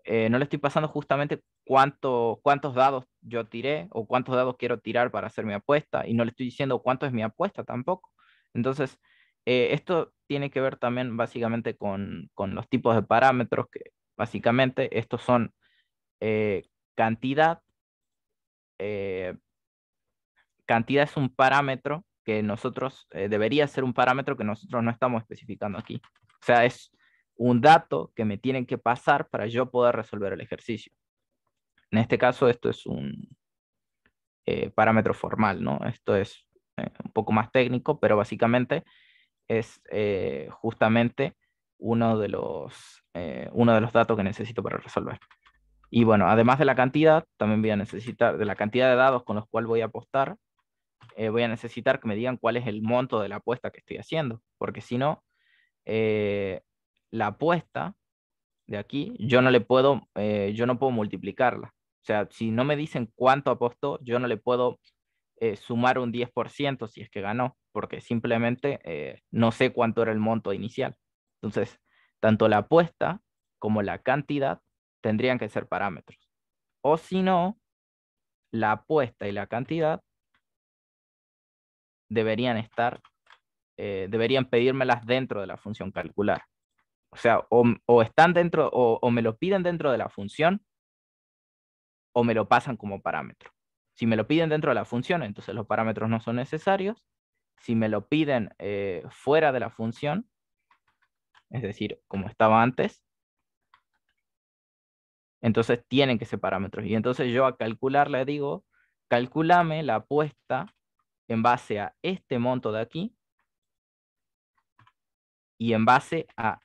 eh, no le estoy pasando justamente cuántos dados yo tiré o cuántos dados quiero tirar para hacer mi apuesta y no le estoy diciendo cuánto es mi apuesta tampoco. Entonces, eh, esto tiene que ver también básicamente con, los tipos de parámetros, que básicamente estos son eh, cantidad. Eh, cantidad es un parámetro que nosotros, debería ser un parámetro que nosotros no estamos especificando aquí. O sea, es un dato que me tienen que pasar para yo poder resolver el ejercicio. En este caso, esto es un parámetro formal, ¿no? Esto es eh, un poco más técnico, pero básicamente es eh, justamente uno de, los, eh, uno de los datos que necesito para resolver. Y bueno, además de la cantidad, también voy a necesitar, de la cantidad de datos con los cuales voy a apostar, voy a necesitar que me digan cuál es el monto de la apuesta que estoy haciendo, porque si no, la apuesta de aquí, yo no le puedo, yo no puedo multiplicarla. O sea, si no me dicen cuánto apostó, yo no le puedo eh, sumar un 10% si es que ganó, porque simplemente eh, no sé cuánto era el monto inicial. Entonces, tanto la apuesta como la cantidad tendrían que ser parámetros. O si no, la apuesta y la cantidad deberían estar, eh, deberían pedírmelas dentro de la función calcular. O sea, o, están dentro, o me lo piden dentro de la función, o me lo pasan como parámetro. Si me lo piden dentro de la función, entonces los parámetros no son necesarios. Si me lo piden eh, fuera de la función, es decir, como estaba antes, entonces tienen que ser parámetros. Y entonces yo a calcular le digo, calculame la apuesta en base a este monto de aquí y en base a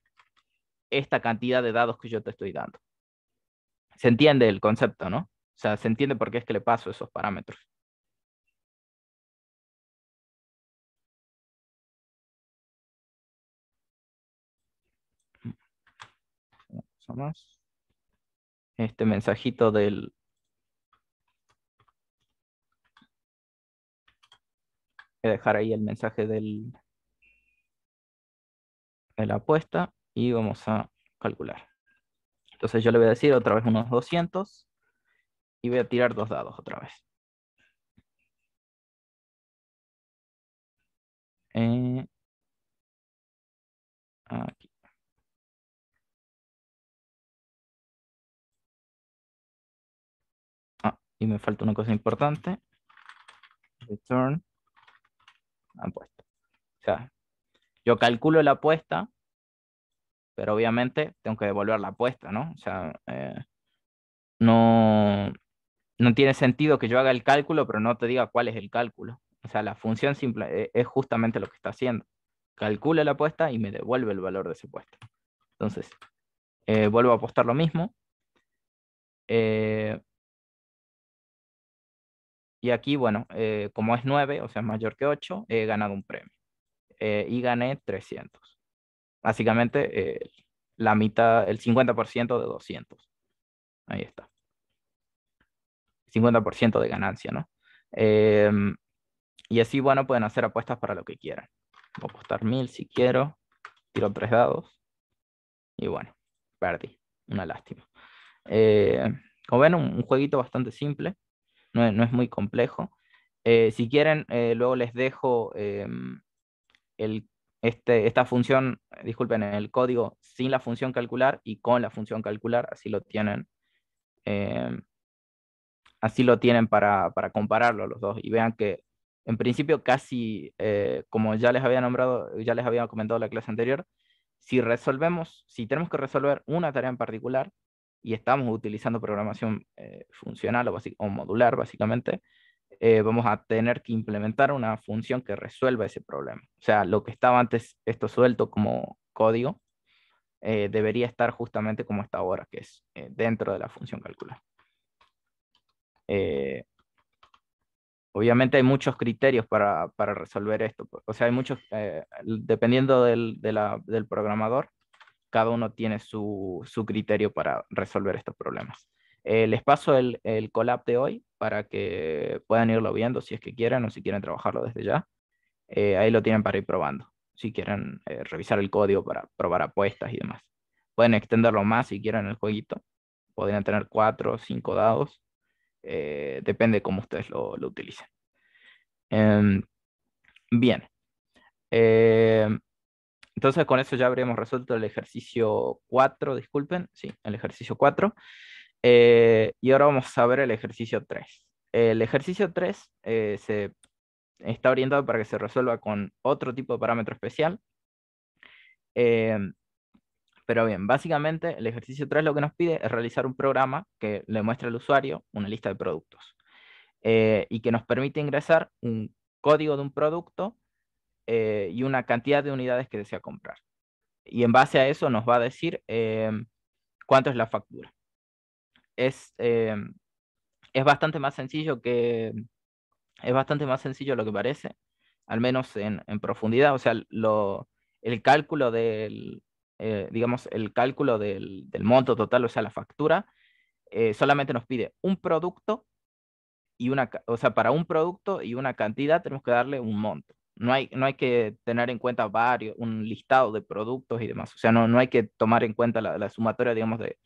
esta cantidad de dados que yo te estoy dando. Se entiende el concepto, ¿no? O sea, se entiende por qué es que le paso esos parámetros. más. Este mensajito del... Voy a dejar ahí el mensaje del... de la apuesta y vamos a calcular. Entonces yo le voy a decir otra vez unos 200. Y voy a tirar dos dados otra vez. Eh, aquí. Ah, y me falta una cosa importante. Return. Apuesta. Ah, o sea, yo calculo la apuesta, pero obviamente tengo que devolver la apuesta, ¿no? O sea, eh, no, no tiene sentido que yo haga el cálculo, pero no te diga cuál es el cálculo. O sea, la función simple eh, es justamente lo que está haciendo. Calcula la apuesta y me devuelve el valor de su apuesta. Entonces, eh, vuelvo a apostar lo mismo. Eh, y aquí, bueno, como es 9, o sea, es mayor que 8, he ganado un premio. y gané 300. Básicamente, la mitad, el 50% de 200. Ahí está. 50% de ganancia, ¿no? Em, y así, bueno, pueden hacer apuestas para lo que quieran. Voy a apostar 1000 si quiero, tiro tres dados y bueno, perdí, una lástima. Eh, como ven, un, jueguito bastante simple, no, es muy complejo. Eh, si quieren, eh, luego les dejo em, este, esta función, disculpen, el código sin la función calcular y con la función calcular, así lo tienen. Em, así lo tienen para, para compararlo los dos y vean que en principio casi, eh, como ya les había nombrado, ya les había comentado la clase anterior, si resolvemos, si tenemos que resolver una tarea en particular y estamos utilizando programación eh, funcional o, modular básicamente, eh, vamos a tener que implementar una función que resuelva ese problema. O sea, lo que estaba antes esto suelto como código debería estar justamente como está ahora, que es dentro de la función calcular. Eh, obviamente hay muchos criterios para, resolver esto. O sea, hay muchos, eh, dependiendo del, programador, cada uno tiene su, criterio para resolver estos problemas. Eh, les paso el, el collab de hoy para que puedan irlo viendo si es que quieren o si quieren trabajarlo desde ya. ahí lo tienen para ir probando. Si quieren revisar el código para probar apuestas y demás. Pueden extenderlo más si quieren el jueguito. Podrían tener cuatro o cinco dados Depende eh, depende cómo ustedes lo, utilicen. Em, bien. Eh, entonces con eso ya habríamos resuelto el ejercicio 4, disculpen, sí, el ejercicio 4. Eh, y ahora vamos a ver el ejercicio 3. El ejercicio 3 se está orientado para que se resuelva con otro tipo de parámetro especial. Em, pero bien, básicamente el ejercicio 3 lo que nos pide es realizar un programa que le muestre al usuario una lista de productos eh, y que nos permite ingresar un código de un producto eh, y una cantidad de unidades que desea comprar. Y en base a eso nos va a decir em, cuánto es la factura. Es, em, es bastante más sencillo que... Es bastante más sencillo lo que parece, al menos en, profundidad. O sea, el cálculo del, eh, digamos, el cálculo del, monto total, o sea, la factura, eh, solamente nos pide un producto y una, o sea, para un producto y una cantidad tenemos que darle un monto. No hay, no hay que tener en cuenta varios, un listado de productos y demás. O sea, no, no hay que tomar en cuenta la, sumatoria, digamos, de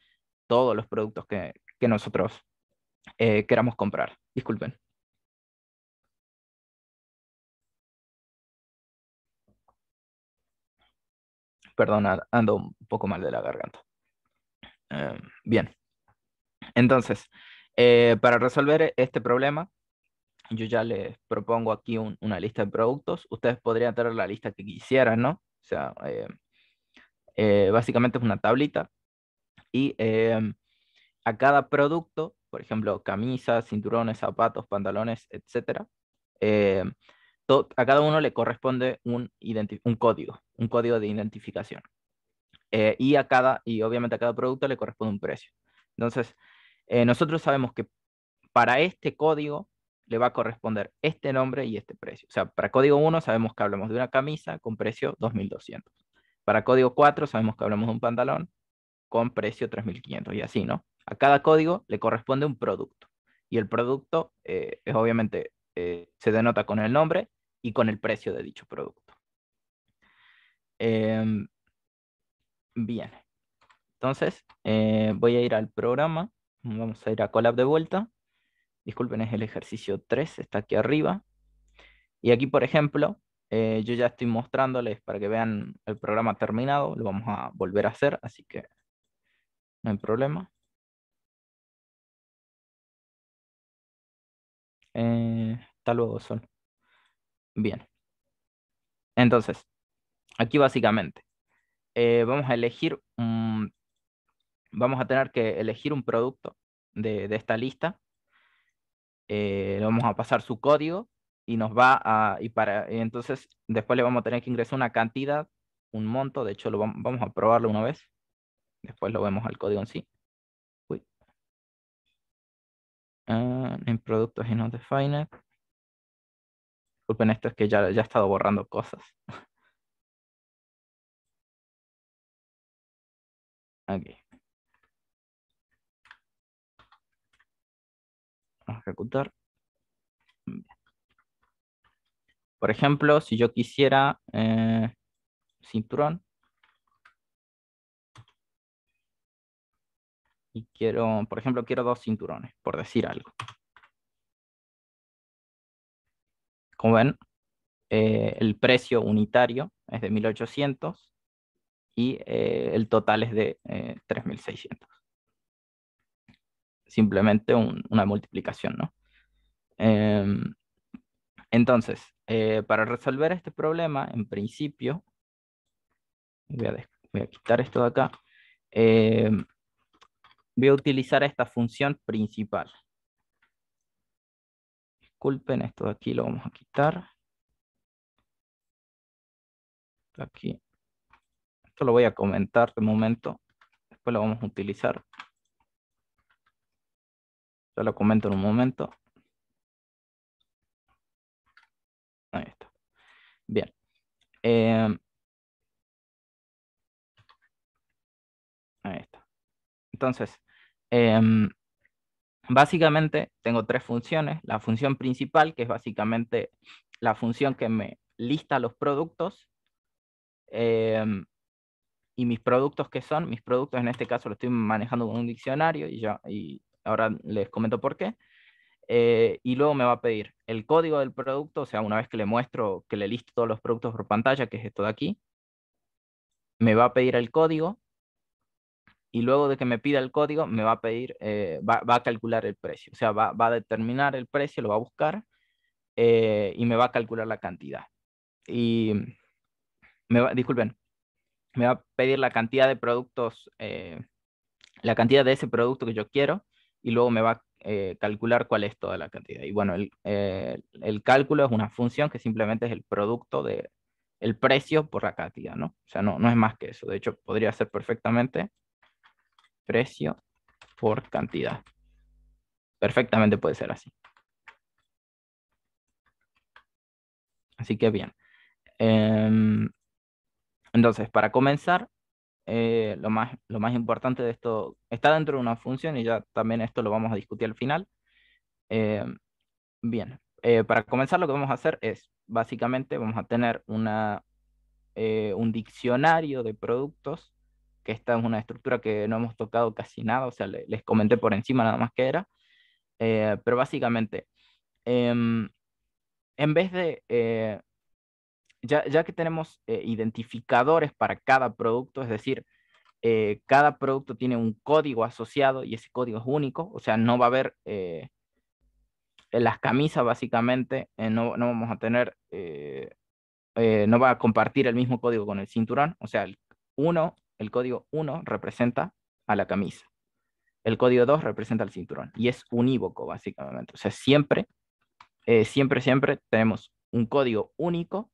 todos los productos que, nosotros eh, queramos comprar. Disculpen. Perdón, ando un poco mal de la garganta. Em, bien. Entonces, eh, para resolver este problema, yo ya les propongo aquí una lista de productos. Ustedes podrían tener la lista que quisieran, ¿no? O sea, em, eh, básicamente es una tablita y em, a cada producto, por ejemplo, camisas, cinturones, zapatos, pantalones, etcétera, a cada uno le corresponde un, un código, un código de identificación. Eh, y, a cada, y obviamente a cada producto le corresponde un precio. Entonces, eh, nosotros sabemos que para este código le va a corresponder este nombre y este precio. O sea, para código 1 sabemos que hablamos de una camisa con precio 2200. Para código 4 sabemos que hablamos de un pantalón con precio 3500 y así, ¿no? A cada código le corresponde un producto. Y el producto eh, es obviamente se denota con el nombre y con el precio de dicho producto. Em, bien, entonces eh, voy a ir al programa, vamos a ir a Colab de vuelta. Disculpen, es el ejercicio 3, está aquí arriba. Y aquí, por ejemplo, eh, yo ya estoy mostrándoles para que vean el programa terminado, lo vamos a volver a hacer, así que no hay problema. Eh, hasta luego, Sol. Bien. Entonces, aquí básicamente eh, vamos a elegir vamos a tener que elegir un producto de, esta lista. Eh, le vamos a pasar su código y nos va a y para entonces después le vamos a tener que ingresar una cantidad, un monto. De hecho, lo vamos, a probarlo una vez. Después lo vemos al código en sí. Ah, en productos y de defined. Disculpen esto, es que ya, ya he estado borrando cosas. Aquí. *laughs* Vamos a ejecutar. Por ejemplo, si yo quisiera eh, cinturón y quiero, por ejemplo, quiero dos cinturones, por decir algo. como ven, eh, el precio unitario es de 1800 y eh, el total es de 3600. Eh, Simplemente una multiplicación, ¿no? Em, entonces, para resolver este problema, en principio, voy a quitar esto de acá, em, voy a utilizar esta función principal disculpen, esto de aquí lo vamos a quitar. Aquí. Esto lo voy a comentar de momento. Después lo vamos a utilizar. Ya lo comento en un momento. Ahí está. Bien. Em, ahí está. Entonces, em, básicamente tengo tres funciones. La función principal, que es básicamente la función que me lista los productos. Em, y mis productos, que son? Mis productos en este caso lo estoy manejando con un diccionario y, ya, y ahora les comento por qué. Eh, y luego me va a pedir el código del producto, o sea, una vez que le muestro, que le listo todos los productos por pantalla, que es esto de aquí, me va a pedir el código, y luego de que me pida el código, me va a pedir, eh, va, a calcular el precio. O sea, va, a determinar el precio, lo va a buscar eh, y me va a calcular la cantidad. Y me va, disculpen, me va a pedir la cantidad de productos, eh, la cantidad de ese producto que yo quiero y luego me va a calcular cuál es toda la cantidad. Y bueno, el, cálculo es una función que simplemente es el producto de el precio por la cantidad, ¿no? O sea, no, no es más que eso. De hecho, podría ser perfectamente precio por cantidad. Perfectamente puede ser así. Así que bien. Em, entonces, para comenzar, eh, lo, más, lo más importante de esto está dentro de una función y ya también esto lo vamos a discutir al final. Em, bien, eh, para comenzar lo que vamos a hacer es, básicamente, vamos a tener una, eh, un diccionario de productos que esta es una estructura que no hemos tocado casi nada, o sea, les comenté por encima nada más que era, eh, pero básicamente, em, en vez de, eh, ya, que tenemos eh, identificadores para cada producto, es decir, cada producto tiene un código asociado y ese código es único, o sea, no va a haber... En las camisas básicamente no, vamos a tener no va a compartir el mismo código con el cinturón, o sea, uno el código 1 representa a la camisa. El código 2 representa al cinturón y es unívoco, básicamente. O sea, siempre, eh, siempre, siempre tenemos un código único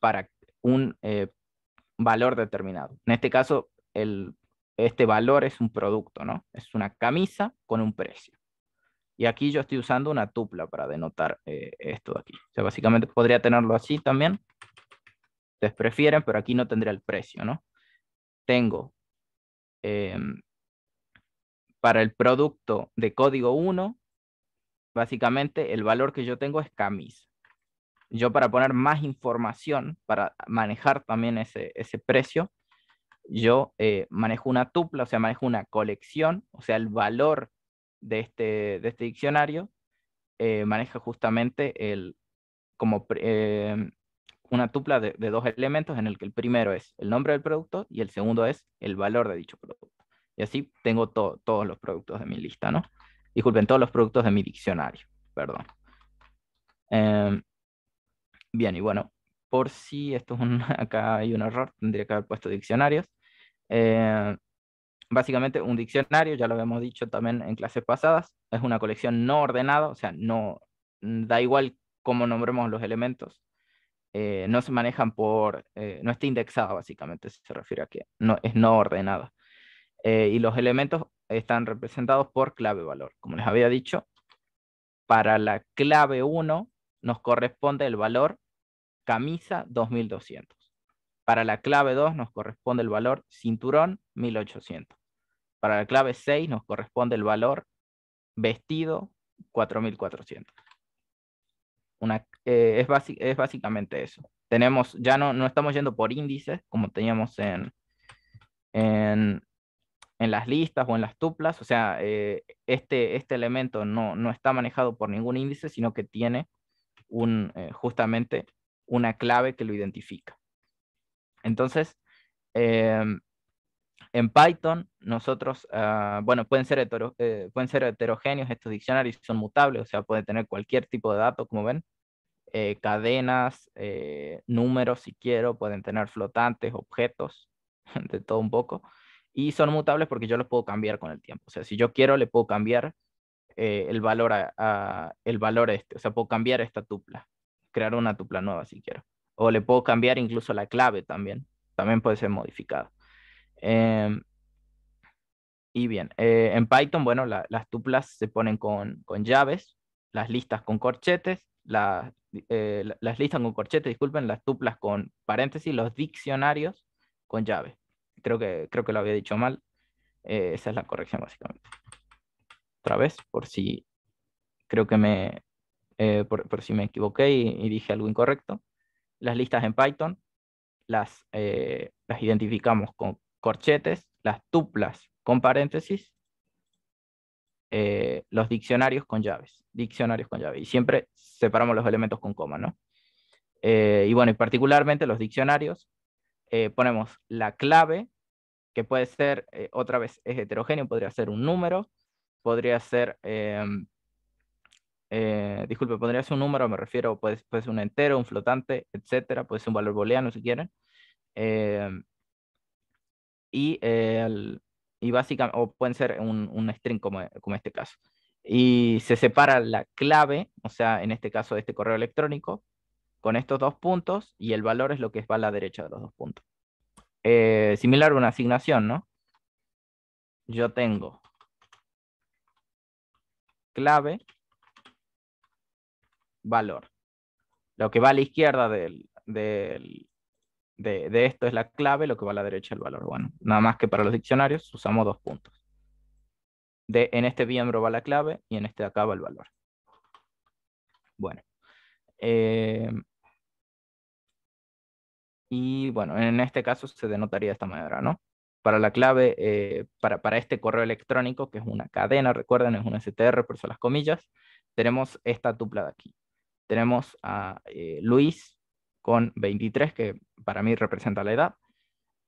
para un eh, valor determinado. En este caso, el, este valor es un producto, ¿no? Es una camisa con un precio. Y aquí yo estoy usando una tupla para denotar eh, esto de aquí. O sea, básicamente podría tenerlo así también. Ustedes prefieren, pero aquí no tendría el precio, ¿no? tengo em, para el producto de código 1, básicamente el valor que yo tengo es camisa. Yo para poner más información, para manejar también ese, precio, yo eh, manejo una tupla, o sea, manejo una colección, o sea, el valor de este, de este diccionario eh, maneja justamente el, como, eh, una tupla de, dos elementos en el que el primero es el nombre del producto y el segundo es el valor de dicho producto. Y así tengo todos los productos de mi lista, ¿no? Disculpen, todos los productos de mi diccionario, perdón. Em, bien, y bueno, por si esto es un, *laughs* acá hay un error, tendría que haber puesto diccionarios. Em, básicamente un diccionario, ya lo habíamos dicho también en clases pasadas, es una colección no ordenada, o sea, no da igual cómo nombremos los elementos, eh, no se manejan por, eh, no está indexada básicamente, se refiere a que no, es no ordenada. Eh, y los elementos están representados por clave valor. Como les había dicho, para la clave 1 nos corresponde el valor camisa 2200. Para la clave 2 nos corresponde el valor cinturón 1800. Para la clave 6 nos corresponde el valor vestido 4400. Eh, es, básicamente eso. Tenemos, ya no, no estamos yendo por índices como teníamos en, en, las listas o en las tuplas. O sea, eh, este, este elemento no, está manejado por ningún índice, sino que tiene un, eh, justamente una clave que lo identifica. Entonces, em, en Python, nosotros, ah, bueno, eh, pueden ser, heterogéneos, estos diccionarios son mutables, o sea, pueden tener cualquier tipo de dato, como ven, eh, cadenas, eh, números, si quiero, pueden tener flotantes, objetos, *laughs* de todo un poco, y son mutables porque yo los puedo cambiar con el tiempo. O sea, si yo quiero, le puedo cambiar el, valor a, el valor este, o sea, puedo cambiar esta tupla, crear una tupla nueva si quiero, o le puedo cambiar incluso la clave también, también puede ser modificada. Em, y bien, eh, en Python, bueno, las tuplas se ponen con, llaves, las listas con corchetes, eh, las listas con corchetes, disculpen, las tuplas con paréntesis, los diccionarios con llaves. Creo que, creo que lo había dicho mal. Eh, esa es la corrección, básicamente. Otra vez, por si creo que me, por, si me equivoqué y, dije algo incorrecto. Las listas en Python las, las identificamos con corchetes, las tuplas con paréntesis, eh, los diccionarios con llaves, diccionarios con llaves. Y siempre separamos los elementos con coma, ¿no? Eh, y bueno, y particularmente los diccionarios, eh, ponemos la clave, que puede ser, otra vez es heterogéneo, podría ser un número, podría ser, em, disculpe, podría ser un número, me refiero, puede, ser un entero, un flotante, etcétera, puede ser un valor booleano si quieren. Em, y, básicamente, o pueden ser un, string como, como este caso. Y se separa la clave, o sea, en este caso de este correo electrónico, con estos dos puntos y el valor es lo que va a la derecha de los dos puntos. Eh, similar a una asignación, ¿no? Yo tengo clave, valor. Lo que va a la izquierda del, de, esto es la clave, lo que va a la derecha el valor. Bueno, nada más que para los diccionarios usamos dos puntos. De, en este miembro va la clave y en este de acá va el valor. Bueno. Eh, y bueno, en este caso se denotaría de esta manera, ¿no? Para la clave, eh, para, este correo electrónico, que es una cadena, recuerden, es un STR, por eso las comillas, tenemos esta tupla de aquí. Tenemos a eh, Luis, con 23, que para mí representa la edad,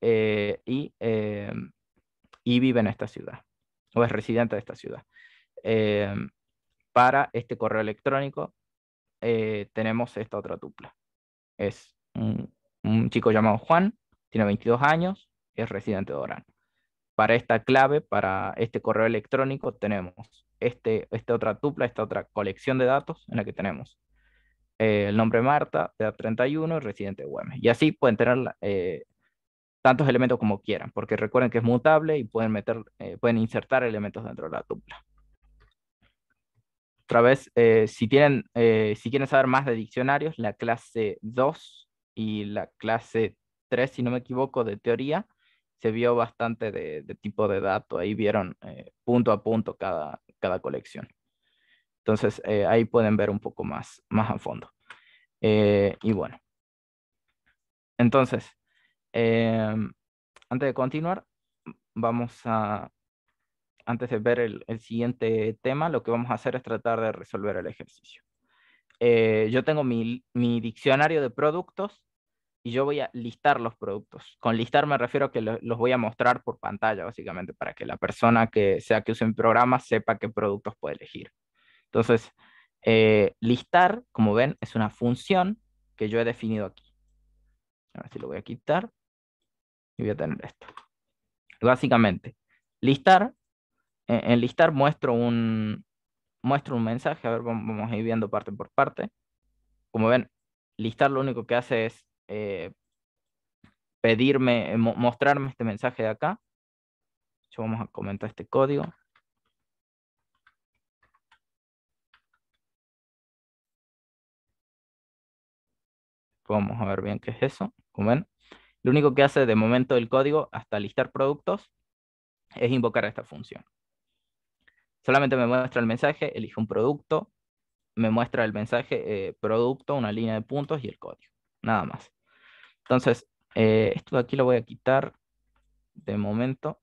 eh, eh, y, vive en esta ciudad, o es residente de esta ciudad. Eh, para este correo electrónico tenemos esta otra tupla. Es un, chico llamado Juan, tiene 22 años, es residente de Orán. Para esta clave, para este correo electrónico, tenemos este, esta otra tupla, esta otra colección de datos en la que tenemos eh, el nombre Marta, de 31, residente de Y así pueden tener eh, tantos elementos como quieran, porque recuerden que es mutable y pueden, meter, eh, pueden insertar elementos dentro de la tupla. Otra vez, si, tienen, si quieren saber más de diccionarios, la clase 2 y la clase 3, si no me equivoco, de teoría, se vio bastante de, tipo de dato. Ahí vieron punto a punto cada, cada colección. Entonces eh, ahí pueden ver un poco más, más a fondo. Eh, y bueno. Entonces, em, antes de continuar, vamos a, antes de ver el, siguiente tema, lo que vamos a hacer es tratar de resolver el ejercicio. Eh, yo tengo mi, diccionario de productos y yo voy a listar los productos. Con listar me refiero a que los voy a mostrar por pantalla, básicamente, para que la persona que sea que use mi programa sepa qué productos puede elegir. Entonces, eh, listar, como ven, es una función que yo he definido aquí. Ahora sí si lo voy a quitar y voy a tener esto. Básicamente, listar, e, en, listar muestro un, muestro un mensaje, a ver, vamos a ir viendo parte por parte. Como ven, listar lo único que hace es eh, pedirme, mostrarme este mensaje de acá. Yo vamos a comentar este código. Vamos a ver bien qué es eso. lo único que hace de momento el código hasta listar productos es invocar esta función. Solamente me muestra el mensaje, elige un producto, me muestra el mensaje eh, producto, una línea de puntos y el código. Nada más. Entonces, eh, esto de aquí lo voy a quitar de momento.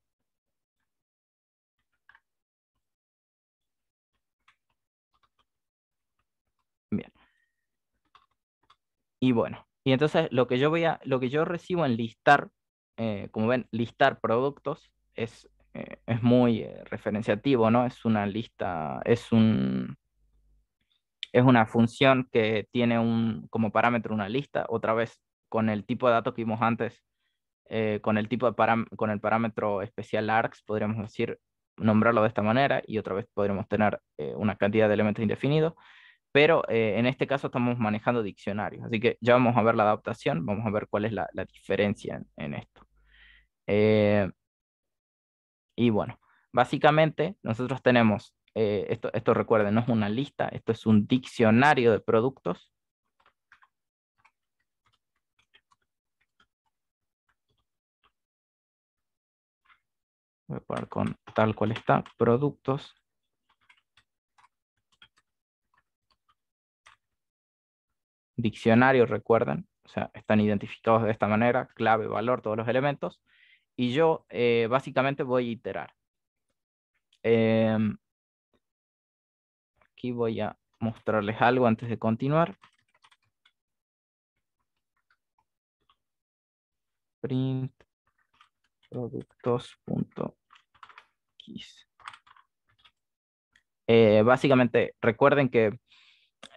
Y bueno, y entonces lo que yo voy a, lo que yo recibo en listar, eh, como ven, listar productos es, eh, es muy eh, referenciativo, ¿no? Es una lista, es un es una función que tiene un, como parámetro una lista, otra vez con el tipo de datos que vimos antes, con el tipo de con el parámetro especial args, podríamos decir, nombrarlo de esta manera, y otra vez podríamos tener una cantidad de elementos indefinidos pero eh, en este caso estamos manejando diccionarios, así que ya vamos a ver la adaptación, vamos a ver cuál es la, diferencia en, esto. Eh, y bueno, básicamente nosotros tenemos, eh, esto, esto recuerden, no es una lista, esto es un diccionario de productos, voy a poner con tal cual está, productos. diccionario, recuerden, o sea, están identificados de esta manera, clave, valor, todos los elementos, y yo eh, básicamente voy a iterar. Em, aquí voy a mostrarles algo antes de continuar. Print productos. Eh, básicamente, recuerden que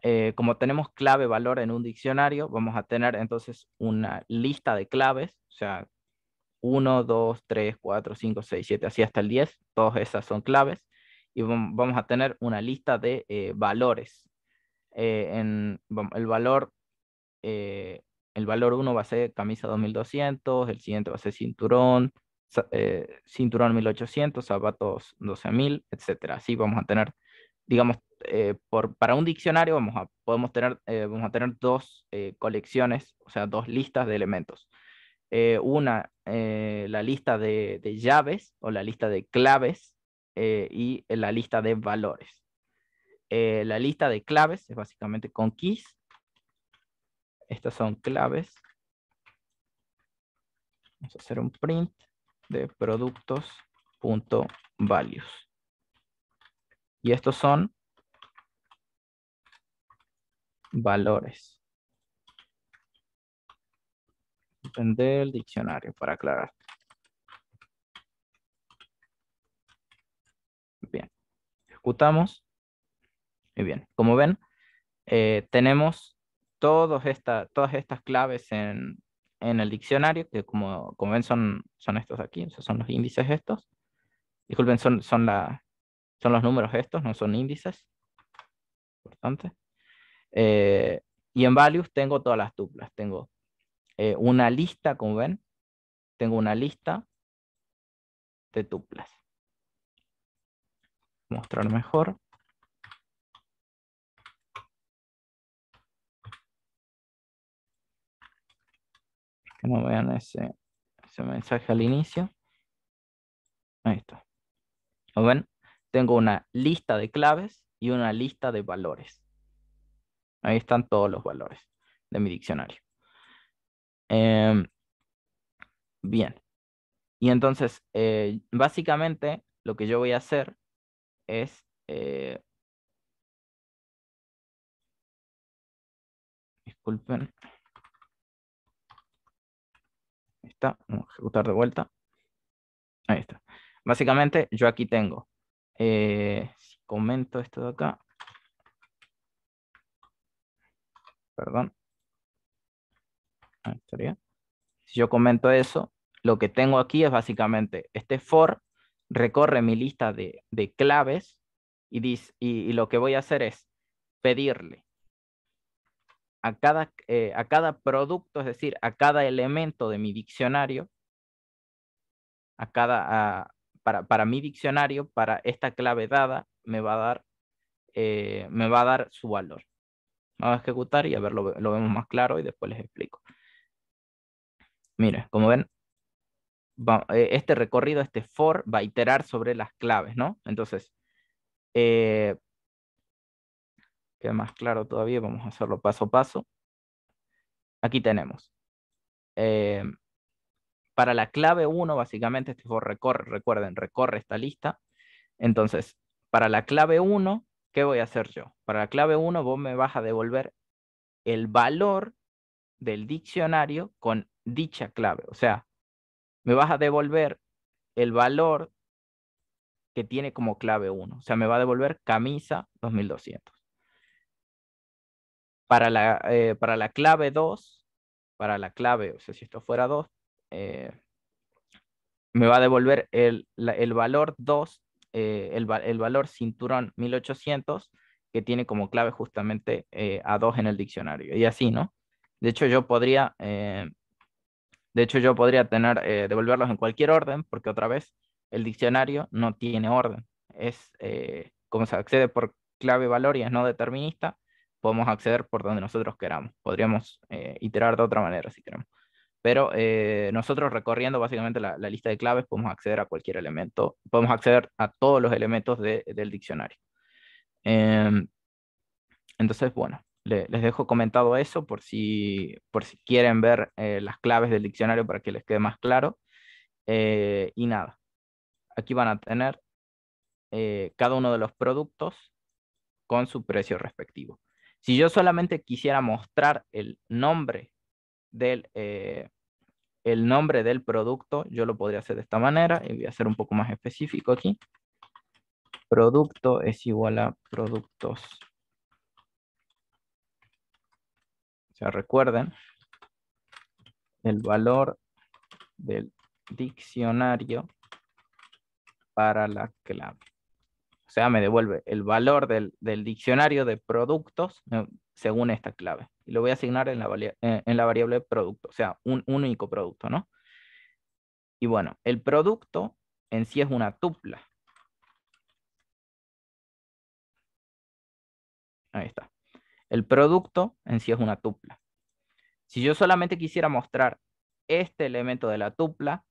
eh, como tenemos clave valor en un diccionario, vamos a tener entonces una lista de claves, o sea, 1, 2, 3, 4, 5, 6, 7, así hasta el 10, todas esas son claves, y vamos a tener una lista de eh, valores. Eh, en, el valor el valor 1 va a ser camisa 2200, el siguiente va a ser cinturón, cinturón 1800, zapatos 12000, etc. Así vamos a tener, digamos, eh, por, para un diccionario vamos a, podemos tener, eh, vamos a tener dos eh, colecciones, o sea, dos listas de elementos. una, la lista de, de, llaves o la lista de claves y la lista de valores. la lista de claves es básicamente con keys. Estas son claves. Vamos a hacer un print de productos.values. Y estos son valores. el diccionario para aclarar. Bien, ejecutamos. Muy bien, como ven, eh, tenemos todos esta, todas estas claves en, el diccionario, que como, ven son, son estos aquí, son los índices estos. Disculpen, son, son, la, son los números estos, no son índices. Importante. Eh, y en values tengo todas las tuplas. Tengo eh, una lista, como ven, tengo una lista de tuplas. Mostrar mejor. Que no vean ese, ese mensaje al inicio. Ahí está. Como ven? Tengo una lista de claves y una lista de valores. Ahí están todos los valores de mi diccionario. Em, bien. Y entonces, eh, básicamente, lo que yo voy a hacer es... Eh, disculpen. Ahí está, vamos a ejecutar de vuelta. Ahí está. Básicamente, yo aquí tengo, eh, si comento esto de acá, perdón. Si yo comento eso, lo que tengo aquí es básicamente este for recorre mi lista de, claves y, y, lo que voy a hacer es pedirle a cada, eh, a cada producto, es decir, a cada elemento de mi diccionario, a cada, para, mi diccionario, para esta clave dada, me va a dar, eh, me va a dar su valor vamos a ejecutar y a ver, lo, vemos más claro y después les explico. miren como ven, eh, este recorrido, este for, va a iterar sobre las claves, ¿no? Entonces, que eh, queda más claro todavía, vamos a hacerlo paso a paso. Aquí tenemos. Eh, para la clave 1, básicamente, este for recorre, recuerden, recorre esta lista. Entonces, para la clave 1, ¿qué voy a hacer yo? Para la clave 1 vos me vas a devolver el valor del diccionario con dicha clave. O sea, me vas a devolver el valor que tiene como clave 1. O sea, me va a devolver camisa 2200. Para la, eh, para la clave 2, para la clave, o sea, si esto fuera 2, eh, me va a devolver el, el valor 2 eh, el, valor cinturón 1800, que tiene como clave justamente eh, a 2 en el diccionario. Y así, ¿no? De hecho, yo podría, eh, de hecho, yo podría tener, devolverlos en cualquier orden, porque otra vez, el diccionario no tiene orden. Es como se accede por clave valor y es no determinista, podemos acceder por donde nosotros queramos. Podríamos iterar de otra manera si queremos. Pero eh, nosotros recorriendo básicamente la, lista de claves podemos acceder a cualquier elemento, podemos acceder a todos los elementos del diccionario. Em, entonces, bueno, les dejo comentado eso por si, por si quieren ver eh, las claves del diccionario para que les quede más claro. Eh, y nada, aquí van a tener cada uno de los productos con su precio respectivo. Si yo solamente quisiera mostrar el nombre del eh, el nombre del producto, yo lo podría hacer de esta manera, y voy a ser un poco más específico aquí. Producto es igual a productos. O sea, recuerden, el valor del diccionario para la clave. O sea, me devuelve el valor del diccionario de productos según esta clave lo voy a asignar en la, eh, variable producto, o sea, un, único producto, ¿no? Y bueno, el producto en sí es una tupla. Ahí está. El producto en sí es una tupla. Si yo solamente quisiera mostrar este elemento de la tupla,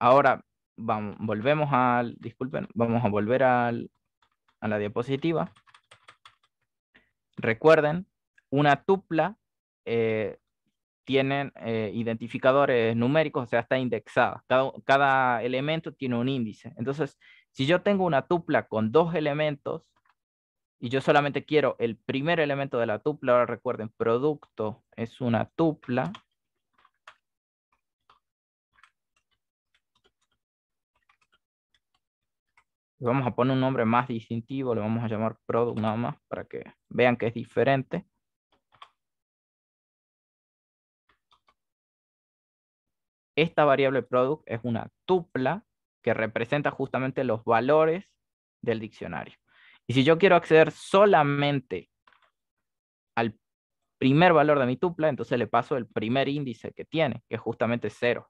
ahora vamos, volvemos al, disculpen, vamos a volver al, a la diapositiva. Recuerden una tupla tiene eh, tienen eh, identificadores numéricos, o sea, está indexada. Cada, elemento tiene un índice. Entonces, si yo tengo una tupla con dos elementos y yo solamente quiero el primer elemento de la tupla, ahora recuerden, producto es una tupla. vamos a poner un nombre más distintivo, le vamos a llamar product nada más para que vean que es diferente. Esta variable product es una tupla que representa justamente los valores del diccionario. Y si yo quiero acceder solamente al primer valor de mi tupla, entonces le paso el primer índice que tiene, que es justamente cero.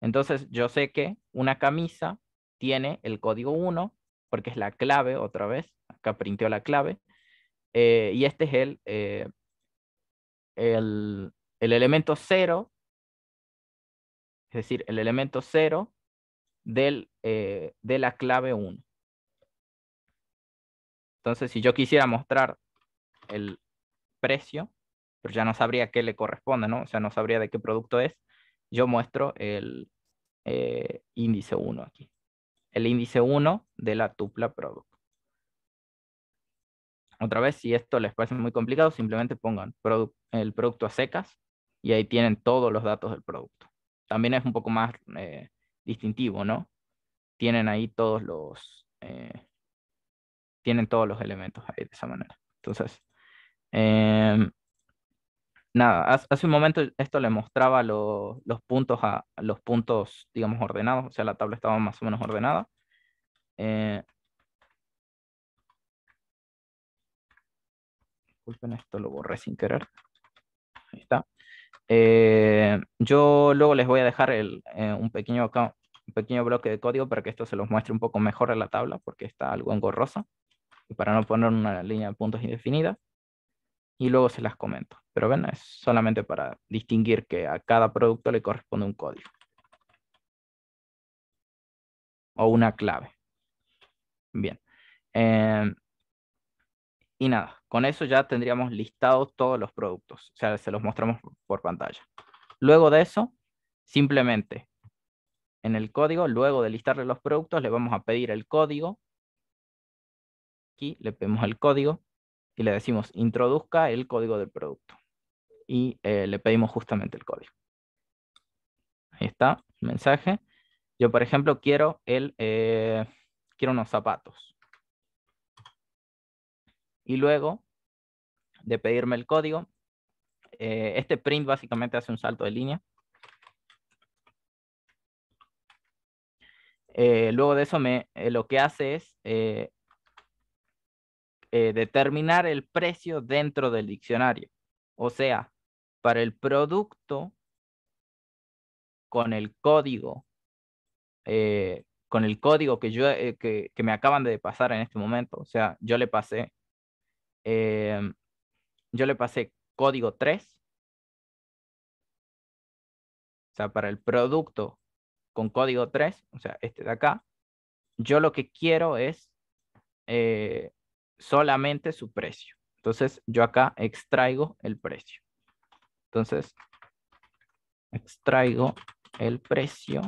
Entonces yo sé que una camisa tiene el código 1, porque es la clave otra vez, acá printeó la clave, eh, y este es el, eh, el, el, elemento 0 es decir, el elemento 0 eh, de la clave 1. Entonces, si yo quisiera mostrar el precio, pero pues ya no sabría qué le corresponde, ¿no? O sea, no sabría de qué producto es. Yo muestro el eh, índice 1 aquí. El índice 1 de la tupla product. Otra vez, si esto les parece muy complicado, simplemente pongan el producto a secas y ahí tienen todos los datos del producto también es un poco más eh, distintivo, ¿no? Tienen ahí todos los, eh, tienen todos los elementos ahí de esa manera. Entonces, em, nada, hace un momento esto le mostraba los puntos a los puntos, digamos, ordenados, o sea, la tabla estaba más o menos ordenada. Eh, disculpen, esto lo borré sin querer. Ahí está. Eh, yo luego les voy a dejar eh, un, pequeño, pequeño bloque de código para que esto se los muestre un poco mejor en la tabla, porque está algo engorrosa, y para no poner una línea de puntos indefinida, y luego se las comento. Pero ven, es solamente para distinguir que a cada producto le corresponde un código. O una clave. Bien. Eh, y nada, con eso ya tendríamos listados todos los productos, o sea, se los mostramos por pantalla. Luego de eso, simplemente en el código, luego de listarle los productos, le vamos a pedir el código. Aquí le pedimos el código y le decimos introduzca el código del producto. Y eh, le pedimos justamente el código. Ahí está, mensaje. Yo, por ejemplo, quiero, el, eh, quiero unos zapatos y luego de pedirme el código, eh, este print básicamente hace un salto de línea. Eh, luego de eso me, eh, lo que hace es determinar el precio dentro del diccionario. O sea, para el producto con el código, con el código que, yo, que, que me acaban de pasar en este momento, o sea, yo le pasé Em, yo le pasé código 3. O sea, para el producto con código 3, o sea, este de acá, yo lo que quiero es eh, solamente su precio. Entonces, yo acá extraigo el precio. Entonces, extraigo el precio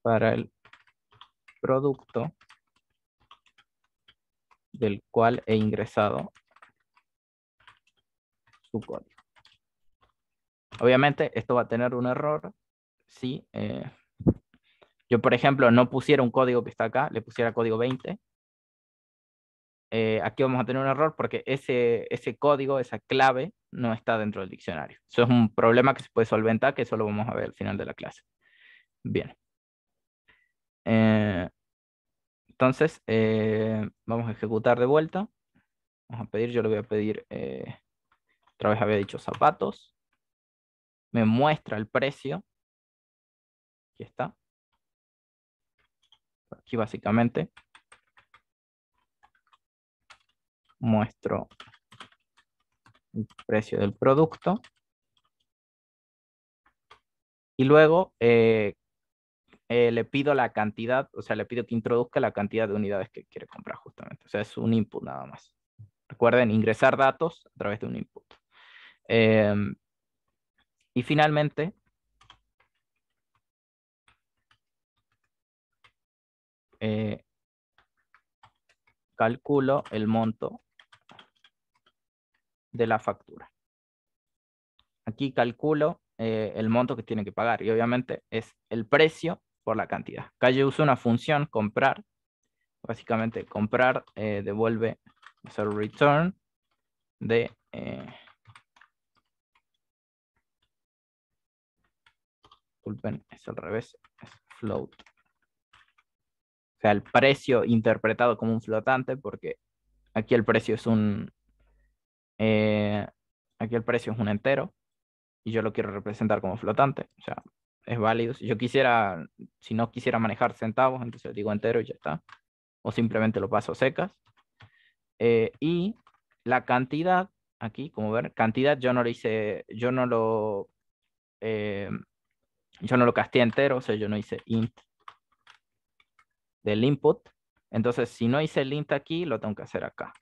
para el producto del cual he ingresado su código. Obviamente esto va a tener un error si eh, yo, por ejemplo, no pusiera un código que está acá, le pusiera código 20. Eh, aquí vamos a tener un error porque ese, ese código, esa clave, no está dentro del diccionario. Eso es un problema que se puede solventar, que eso lo vamos a ver al final de la clase. Bien. Eh, entonces, eh, vamos a ejecutar de vuelta. Vamos a pedir, yo le voy a pedir, eh, otra vez había dicho zapatos. Me muestra el precio. Aquí está. Aquí básicamente. Muestro el precio del producto. Y luego, eh, eh, le pido la cantidad, o sea, le pido que introduzca la cantidad de unidades que quiere comprar justamente. O sea, es un input nada más. Recuerden, ingresar datos a través de un input. Em, y finalmente, eh, calculo el monto de la factura. Aquí calculo eh, el monto que tiene que pagar y obviamente es el precio por la cantidad. Calle usa una función comprar. Básicamente comprar eh, devuelve, hacer return de... Eh, disculpen, es al revés, es float. O sea, el precio interpretado como un flotante, porque aquí el precio es un... Eh, aquí el precio es un entero y yo lo quiero representar como flotante. O sea, es válido. Si yo quisiera, si no quisiera manejar centavos, entonces digo entero y ya está. O simplemente lo paso secas. Eh, y la cantidad, aquí, como ver, cantidad yo no lo hice, yo no lo, eh, yo no lo casté entero, o sea, yo no hice int del input. Entonces, si no hice el int aquí, lo tengo que hacer acá.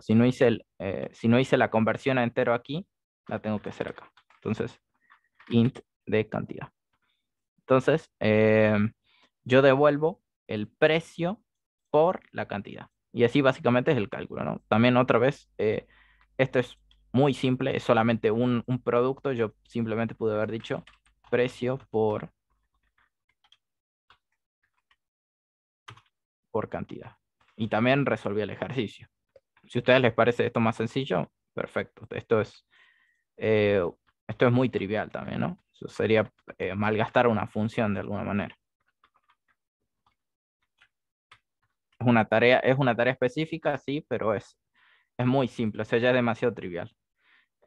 Si no hice, eh, si no hice la conversión a entero aquí, la tengo que hacer acá. Entonces, int de cantidad. Entonces, em, yo devuelvo el precio por la cantidad. Y así básicamente es el cálculo, ¿no? También otra vez, eh, esto es muy simple, es solamente un, producto. Yo simplemente pude haber dicho precio por, por cantidad. Y también resolví el ejercicio. Si a ustedes les parece esto más sencillo, perfecto. Esto es eh, esto es muy trivial también, ¿no? Eso sería eh, malgastar una función de alguna manera. Es una tarea, es una tarea específica, sí, pero es, es muy simple, o sea, ya es demasiado trivial.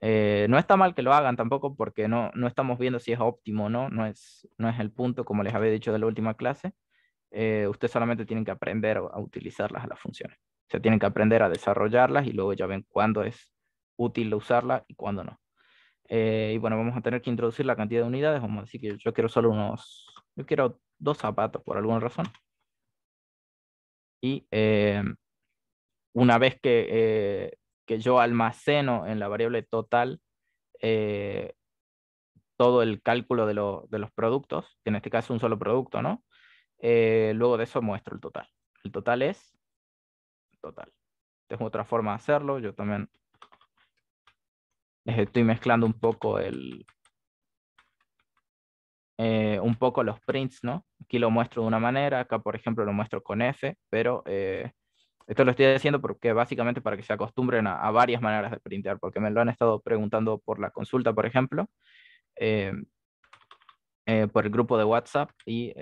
Eh, no está mal que lo hagan tampoco porque no, no estamos viendo si es óptimo o no, no es, no es el punto, como les había dicho de la última clase. Eh, ustedes solamente tienen que aprender a utilizarlas a las funciones. O sea, tienen que aprender a desarrollarlas y luego ya ven cuándo es útil usarla y cuándo no. Eh, y bueno, vamos a tener que introducir la cantidad de unidades. Vamos a decir que yo quiero solo unos, yo quiero dos zapatos por alguna razón. Y eh, una vez que, eh, que, yo almaceno en la variable total todo el cálculo de, lo, de, los productos, que en este caso es un solo producto, ¿no? luego de eso muestro el total. El total es total. tengo es otra forma de hacerlo. Yo también eh, estoy mezclando un poco el, eh, un poco los prints, ¿no? Aquí lo muestro de una manera, acá por ejemplo lo muestro con F, pero eh, esto lo estoy haciendo porque básicamente para que se acostumbren a, varias maneras de printar. porque me lo han estado preguntando por la consulta, por ejemplo, por el grupo de WhatsApp y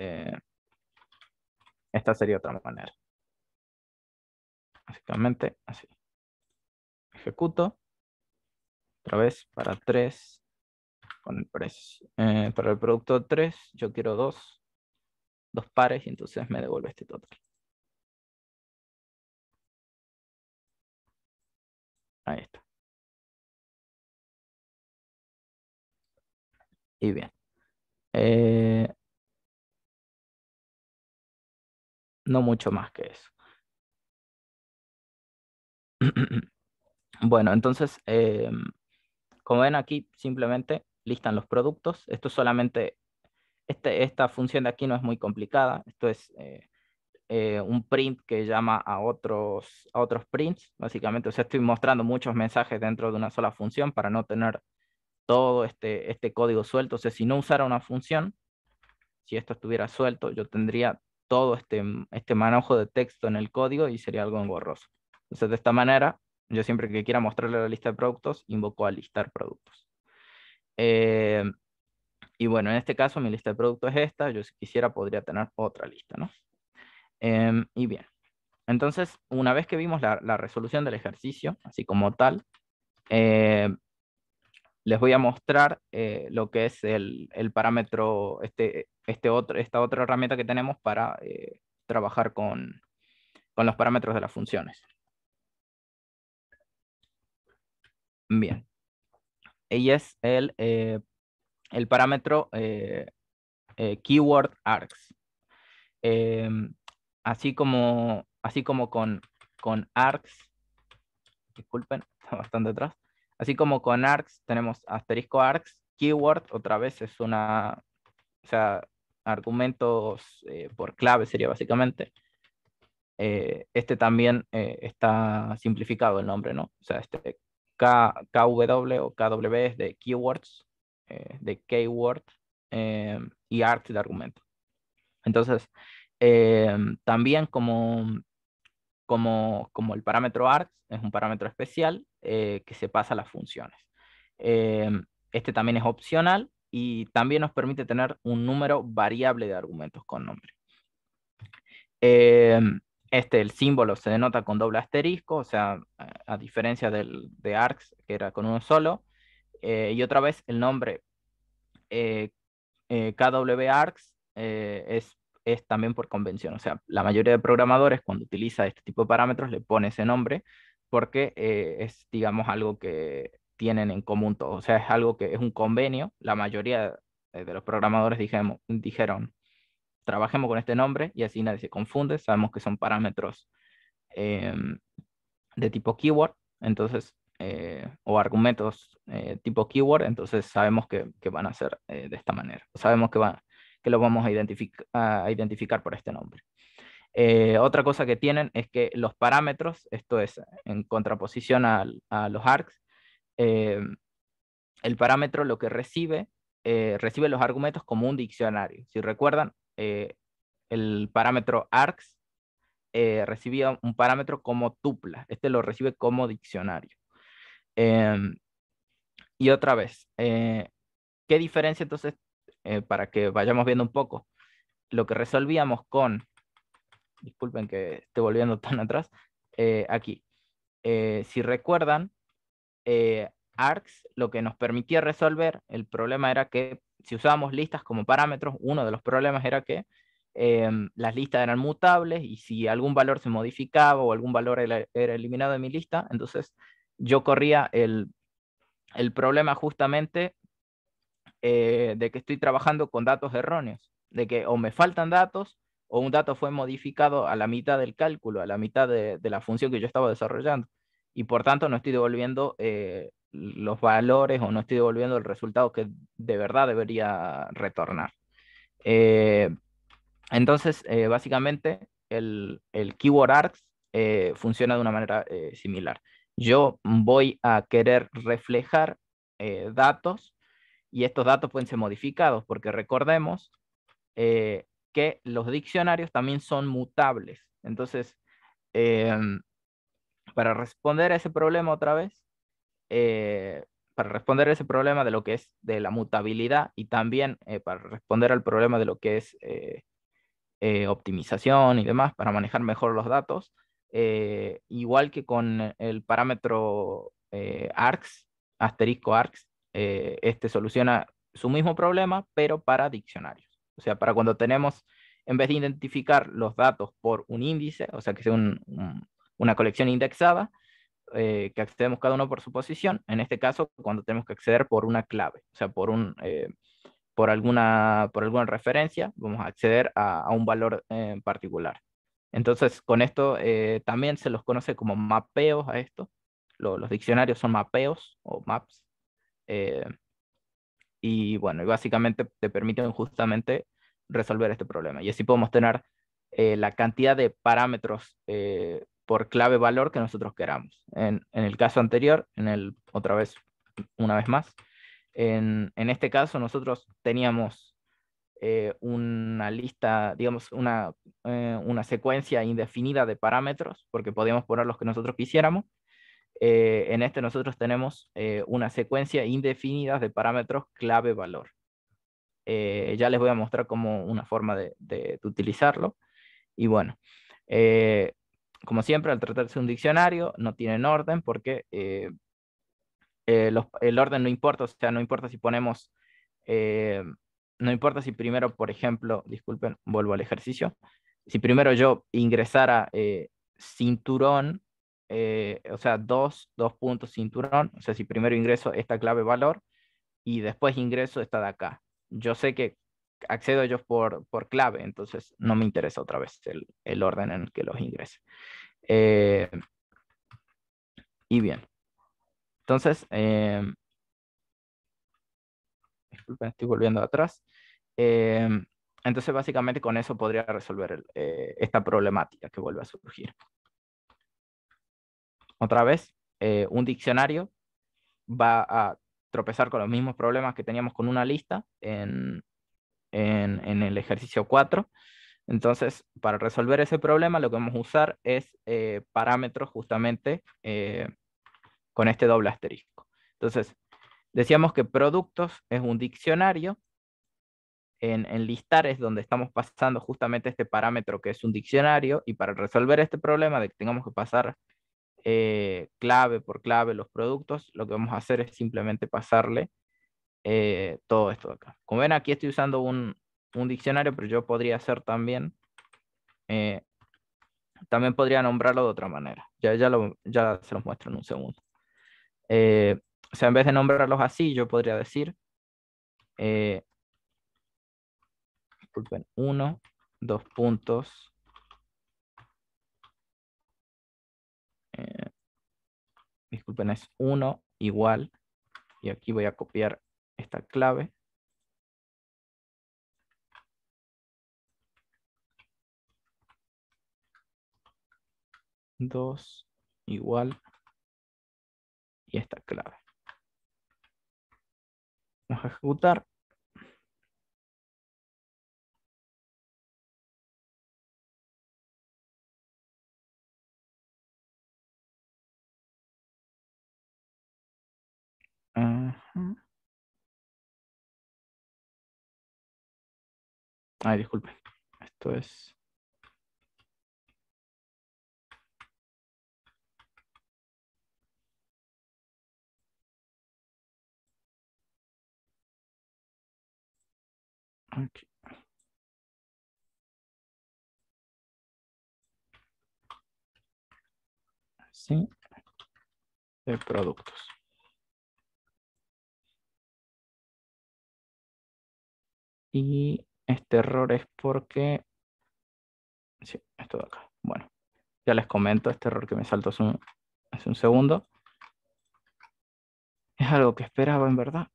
esta sería otra manera. Básicamente así. Ejecuto otra vez para tres con el precio. Eh, para el producto 3 yo quiero dos dos pares y entonces me devuelve este total. Ahí está. Y bien. Eh, no mucho más que eso. *clears throat* Bueno, entonces em, como ven aquí, simplemente listan los productos. Esto solamente, este, esta función de aquí no es muy complicada. Esto es eh, eh, un print que llama a otros, otros prints, básicamente. O sea, estoy mostrando muchos mensajes dentro de una sola función para no tener todo este, este código suelto. O sea, si no usara una función, si esto estuviera suelto, yo tendría todo este, este manojo de texto en el código y sería algo engorroso. Entonces, de esta manera, yo siempre que quiera mostrarle la lista de productos, invoco a listar productos. Eh, y bueno, en este caso mi lista de productos es esta. Yo si quisiera podría tener otra lista, ¿no? Em, y bien, entonces una vez que vimos la, resolución del ejercicio, así como tal, eh, les voy a mostrar eh, lo que es el, parámetro, este, este otro, esta otra herramienta que tenemos para trabajar con, con los parámetros de las funciones. Bien. Y es el, eh, el parámetro eh, eh, keyword args. Em, así como, así como con, con args, disculpen, *laughs* está bastante atrás. Así como con args tenemos asterisco args, keyword otra vez es una, o sea, argumentos por clave sería básicamente. este también está simplificado el nombre, ¿no? O sea, este KW o KW es de keywords, eh, de keyword eh, y art de argumento. Entonces, eh, también como, como, como, el parámetro art es un parámetro especial que se pasa a las funciones. este también es opcional y también nos permite tener un número variable de argumentos con nombre. Este, el símbolo se denota con doble asterisco, o sea, a, diferencia del, de ARCS, que era con uno solo. Eh, y otra vez, el nombre eh, eh, eh, es, es también por convención. O sea, la mayoría de programadores cuando utiliza este tipo de parámetros le pone ese nombre porque es, digamos, algo que tienen en común todos. O sea, es algo que es un convenio. La mayoría de los programadores dijeron, trabajemos con este nombre y así nadie se confunde. Sabemos que son parámetros em, de tipo keyword, entonces, eh, o argumentos eh, tipo keyword, entonces sabemos que, van a ser eh, de esta manera. Sabemos que, va, que los vamos a, identificar por este nombre. otra cosa que tienen es que los parámetros, esto es en contraposición a, a los args, em, el parámetro lo que recibe, recibe los argumentos como un diccionario. Si recuerdan, eh, el parámetro args eh, recibía un parámetro como tupla. Este lo recibe como diccionario. Em, y otra vez, eh, ¿qué diferencia entonces, para que vayamos viendo un poco, lo que resolvíamos con, disculpen que esté volviendo *laughs* tan atrás, aquí, si recuerdan, eh, Arcs, lo que nos permitía resolver el problema era que si usábamos listas como parámetros, uno de los problemas era que em, las listas eran mutables y si algún valor se modificaba o algún valor era, eliminado de mi lista, entonces yo corría el, problema justamente eh, de que estoy trabajando con datos erróneos, de que o me faltan datos o un dato fue modificado a la mitad del cálculo, a la mitad de, la función que yo estaba desarrollando y por tanto no estoy devolviendo eh, los valores o no estoy devolviendo el resultado que de verdad debería retornar. Eh, entonces, eh, básicamente, el, el, keyword arcs eh, funciona de una manera similar. Yo voy a querer reflejar datos y estos datos pueden ser modificados porque recordemos que los diccionarios también son mutables. Entonces, em, para responder a ese problema otra vez, eh, para responder ese problema de lo que es de la mutabilidad y también eh, para responder al problema de lo que es eh, optimización y demás, para manejar mejor los datos, igual que con el parámetro Arcs asterisco Arcs este soluciona su mismo problema, pero para diccionarios. O sea, para cuando tenemos, en vez de identificar los datos por un índice, o sea, que sea una colección indexada, eh, que accedemos cada uno por su posición, en este caso cuando tenemos que acceder por una clave, o sea, por, un, eh, por, alguna, por alguna referencia, vamos a acceder a, un valor en eh, particular. Entonces, con esto también se los conoce como mapeos a esto. los diccionarios son mapeos o maps. y bueno, y básicamente te permiten justamente resolver este problema. Y así podemos tener la cantidad de parámetros por clave valor que nosotros queramos. En, el caso anterior, en el, otra vez, una vez más, en, este caso nosotros teníamos eh, una lista, digamos, una, eh, una, secuencia indefinida de parámetros, porque podíamos poner los que nosotros quisiéramos. Eh, en este nosotros tenemos una secuencia indefinida de parámetros clave-valor. ya les voy a mostrar como una forma de, de utilizarlo. Y bueno, como siempre, al tratarse de un diccionario, no tienen orden porque eh, eh, el orden no importa, o sea, no importa si ponemos, eh, no importa si primero, por ejemplo, disculpen, vuelvo al ejercicio, si primero yo ingresara cinturón, o sea, dos, dos puntos cinturón, o sea, si primero ingreso esta clave valor y después ingreso esta de acá. Yo sé que accedo a ellos por, clave, entonces no me interesa otra vez el, orden en el que los ingrese. Eh, y bien, entonces, em, disculpen, estoy volviendo atrás. Em, entonces, básicamente con eso podría resolver eh, esta problemática que vuelve a surgir. Otra vez, eh, un diccionario va a tropezar con los mismos problemas que teníamos con una lista en, en, el ejercicio 4. Entonces, para resolver ese problema, lo que vamos a usar es eh, parámetros justamente eh, con este doble asterisco. Entonces, decíamos que productos es un diccionario. En, listar es donde estamos pasando justamente este parámetro que es un diccionario. Y para resolver este problema de que tengamos que pasar eh, clave por clave los productos, lo que vamos a hacer es simplemente pasarle eh, todo esto de acá. Como ven, aquí estoy usando un, diccionario, pero yo podría hacer también, eh, también podría nombrarlo de otra manera. Ya, ya, se los muestro en un segundo. Eh, o sea, en vez de nombrarlos así, yo podría decir, disculpen, uno, dos puntos, disculpen, es uno igual, y aquí voy a copiar esta clave. Dos igual y esta clave. Vamos a ejecutar. Ay, disculpen. Esto es... Aquí. Así. De productos. Y este error es porque... Sí, esto de acá. Bueno, ya les comento este error que me saltó hace un, segundo. Es algo que esperaba en verdad.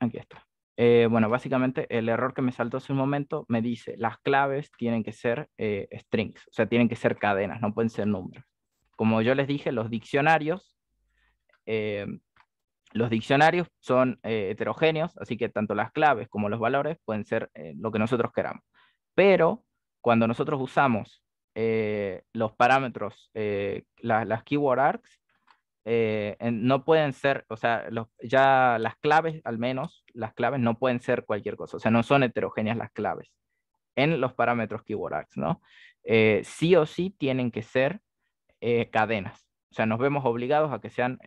Aquí está. Eh, bueno, básicamente el error que me saltó hace un momento me dice las claves tienen que ser eh, strings, o sea, tienen que ser cadenas, no pueden ser números. Como yo les dije, los diccionarios eh, los diccionarios son eh, heterogéneos, así que tanto las claves como los valores pueden ser eh, lo que nosotros queramos. Pero cuando nosotros usamos eh, los parámetros, las keyword args, no pueden ser, o sea, ya las claves, al menos, las claves no pueden ser cualquier cosa, o sea, no son heterogéneas las claves en los parámetros keyword args, ¿no? sí o sí tienen que ser cadenas, o sea, nos vemos obligados a que sean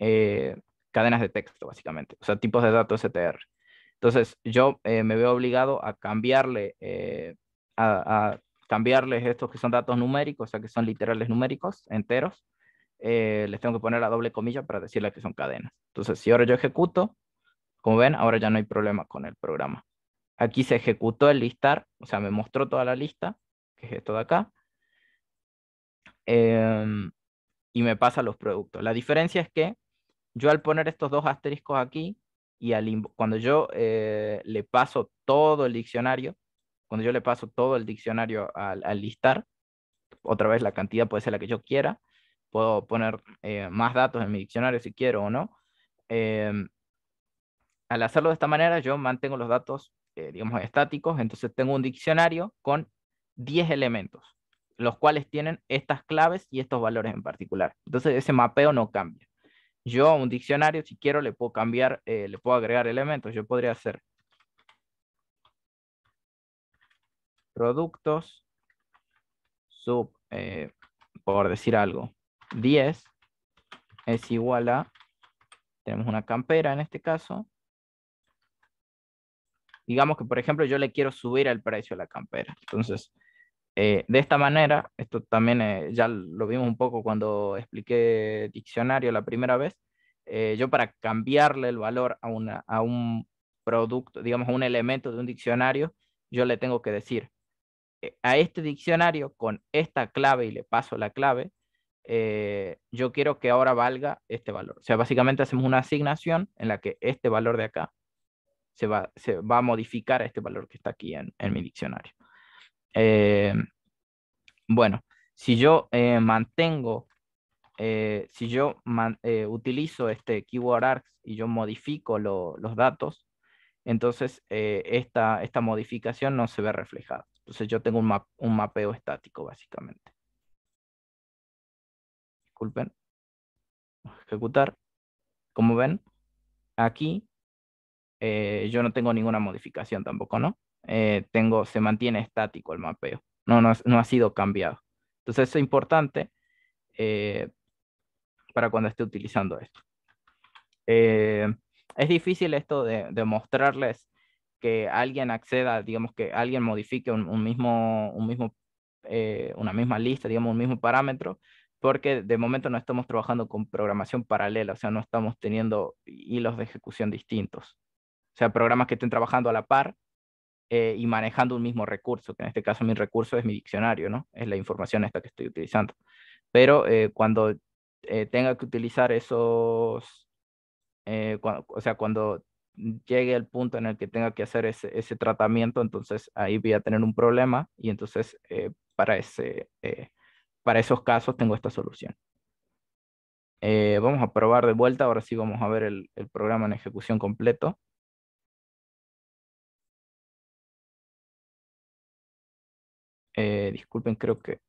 eh, cadenas de texto, básicamente, o sea, tipos de datos STR. E Entonces, yo eh, me veo obligado a cambiarle, eh, a, cambiarles estos que son datos numéricos, o sea, que son literales numéricos enteros. les tengo que poner la doble comilla para decirle que son cadenas. Entonces, si ahora yo ejecuto, como ven, ahora ya no hay problema con el programa. Aquí se ejecutó el listar, o sea, me mostró toda la lista, que es esto de acá. Em, y me pasa los productos. La diferencia es que yo al poner estos dos asteriscos aquí y al cuando yo eh, le paso todo el diccionario, cuando yo le paso todo el diccionario al, listar, otra vez la cantidad puede ser la que yo quiera, puedo poner eh, más datos en mi diccionario si quiero o no. Em, al hacerlo de esta manera, yo mantengo los datos, eh, digamos, estáticos, entonces tengo un diccionario con 10 elementos los cuales tienen estas claves y estos valores en particular. Entonces ese mapeo no cambia. Yo a un diccionario, si quiero, le puedo cambiar, eh, le puedo agregar elementos. Yo podría hacer productos sub, eh, por decir algo, 10 es igual a, tenemos una campera en este caso. Digamos que, por ejemplo, yo le quiero subir el precio a la campera. Entonces, eh, de esta manera, esto también eh, ya lo vimos un poco cuando expliqué diccionario la primera vez, eh, yo para cambiarle el valor a, a un producto, digamos, a un elemento de un diccionario, yo le tengo que decir, a este diccionario con esta clave y le paso la clave, yo quiero que ahora valga este valor. O sea, básicamente hacemos una asignación en la que este valor de acá se va, se va a modificar a este valor que está aquí en mi diccionario. Eh, bueno, si yo eh, mantengo, eh, si yo utilizo este keyword arcs y yo modifico los datos, entonces esta, esta modificación no se ve reflejada. Entonces yo tengo un, un mapeo estático básicamente. Disculpen. Ejecutar. Como ven, aquí yo no tengo ninguna modificación tampoco, ¿no? Eh, tengo, se mantiene estático el mapeo, no, no, ha sido cambiado. Entonces eso es importante eh, para cuando esté utilizando esto. Eh, es difícil esto de, mostrarles que alguien acceda, digamos que alguien modifique mismo, un mismo una misma lista, digamos un mismo parámetro, porque de momento no estamos trabajando con programación paralela, o sea, no estamos teniendo hilos de ejecución distintos. O sea, programas que estén trabajando a la par eh, y manejando un mismo recurso, que en este caso mi recurso es mi diccionario, ¿no? Es la información esta que estoy utilizando. Pero eh, cuando eh, tenga que utilizar esos, o sea, cuando llegue el punto en el que tenga que hacer ese, tratamiento, entonces ahí voy a tener un problema y entonces para, ese, para esos casos tengo esta solución. vamos a probar de vuelta, ahora sí vamos a ver el, el programa en ejecución completo. Eh, disculpen, creo que...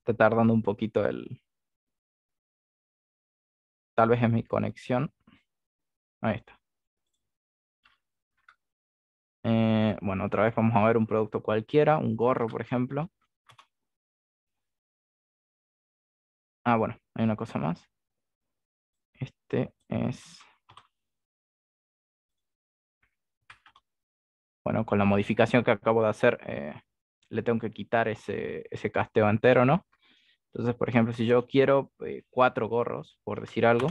Está tardando un poquito el... Tal vez es mi conexión. Ahí está. Eh, bueno, otra vez vamos a ver un producto cualquiera, un gorro, por ejemplo. Ah, bueno, hay una cosa más. Este es bueno, con la modificación que acabo de hacer, eh, le tengo que quitar ese, ese casteo entero, ¿no? Entonces, por ejemplo, si yo quiero eh, cuatro gorros, por decir algo,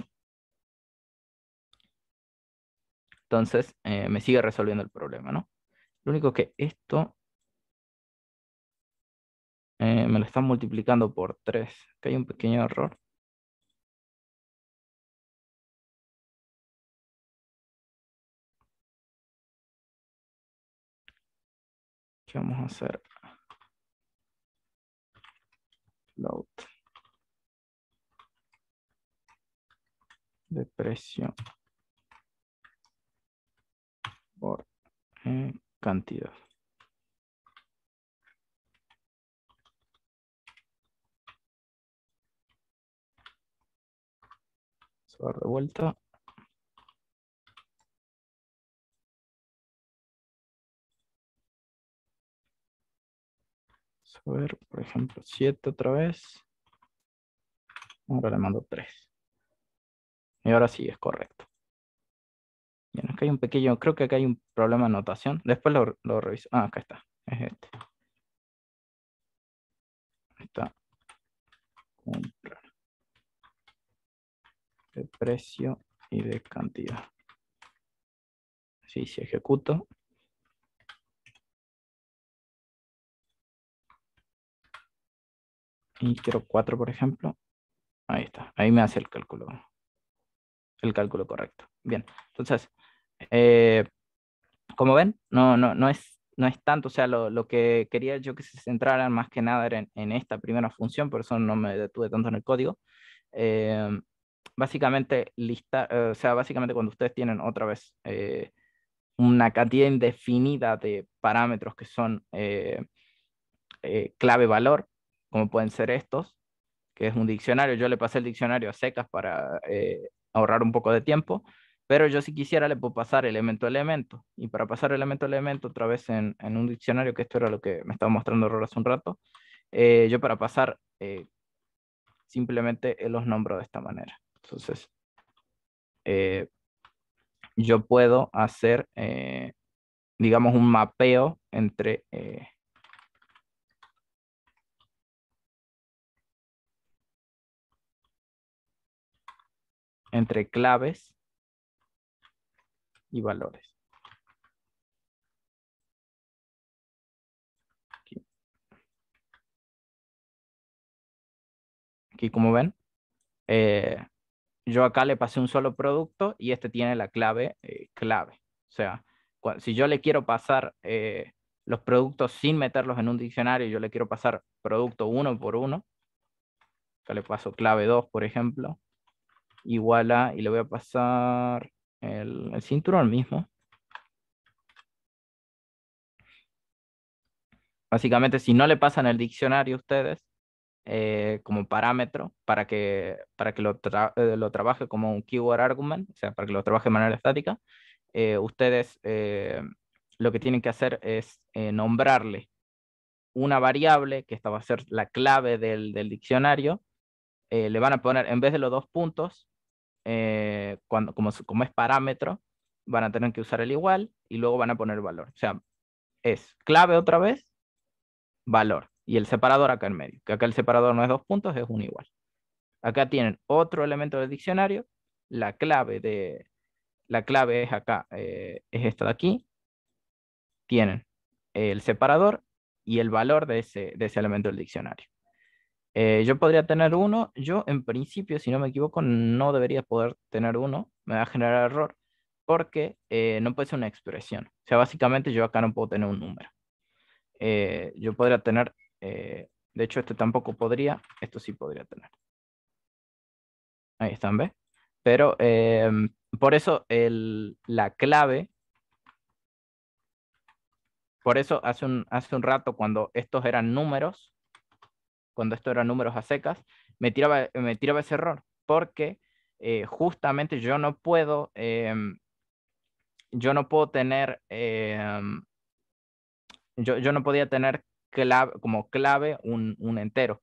entonces eh, me sigue resolviendo el problema, ¿no? Lo único que esto me lo está multiplicando por tres. que hay un pequeño error. que vamos a hacer load de precio por eh, cantidad. Se va de A ver, por ejemplo, 7 otra vez. Ahora le mando 3. Y ahora sí es correcto. Bien, acá hay un pequeño, creo que acá hay un problema de notación. Después lo, reviso. Ah, acá está. Es este. Está. Comprar. De precio y de cantidad. Si sí, se ejecuto, y quiero 4, por ejemplo, ahí está, ahí me hace el cálculo, el cálculo correcto. Bien, entonces, eh, como ven, no, no, no, es, no es tanto, o sea, lo, que quería yo que se centraran más que nada era en, esta primera función, por eso no me detuve tanto en el código. Em, básicamente, lista, eh, o sea, básicamente cuando ustedes tienen otra vez eh, una cantidad indefinida de parámetros que son clave-valor, como pueden ser estos, que es un diccionario. Yo le pasé el diccionario a secas para eh, ahorrar un poco de tiempo, pero yo si quisiera le puedo pasar elemento a elemento. Y para pasar elemento a elemento otra vez en, un diccionario, que esto era lo que me estaba mostrando Rora hace un rato, eh, yo para pasar eh, simplemente los nombro de esta manera. Entonces, yo puedo hacer, digamos, un mapeo entre entre claves y valores. Aquí, como ven, eh, yo acá le pasé un solo producto y este tiene la clave eh, clave. O sea, si yo le quiero pasar eh, los productos sin meterlos en un diccionario, yo le quiero pasar producto uno por uno, le paso clave 2, por ejemplo, igual a, y le voy a pasar el, el cinturón mismo. Básicamente, si no le pasan el diccionario a ustedes eh, como parámetro para que, para que lo, eh, lo, trabaje como un keyword argument, o sea, para que lo trabaje de manera estática, eh, ustedes lo que tienen que hacer es nombrarle una variable, que esta va a ser la clave del, diccionario, le van a poner, en vez de los dos puntos, eh, cuando, como, es parámetro, van a tener que usar el igual y luego van a poner valor. O sea, es clave otra vez, valor. Y el separador acá en medio, que acá el separador no es dos puntos, es un igual. Acá tienen otro elemento del diccionario, la clave de la clave es acá, eh, es esta de aquí. Tienen el separador y el valor de ese, de ese elemento del diccionario. Eh, yo podría tener uno, yo en principio, si no me equivoco, no debería poder tener uno, me va a generar error, porque eh, no puede ser una expresión. O sea, básicamente yo acá no puedo tener un número. Eh, yo podría tener, de hecho este tampoco podría, esto sí podría tener. Ahí están, ¿ves? Pero em, por eso la clave por eso hace un, hace un rato cuando estos eran números, cuando esto era números a secas, me tiraba, me tiraba ese error, porque eh, justamente yo no puedo, em, yo no puedo tener, em, yo, no podía tener clave, como clave un, un, entero.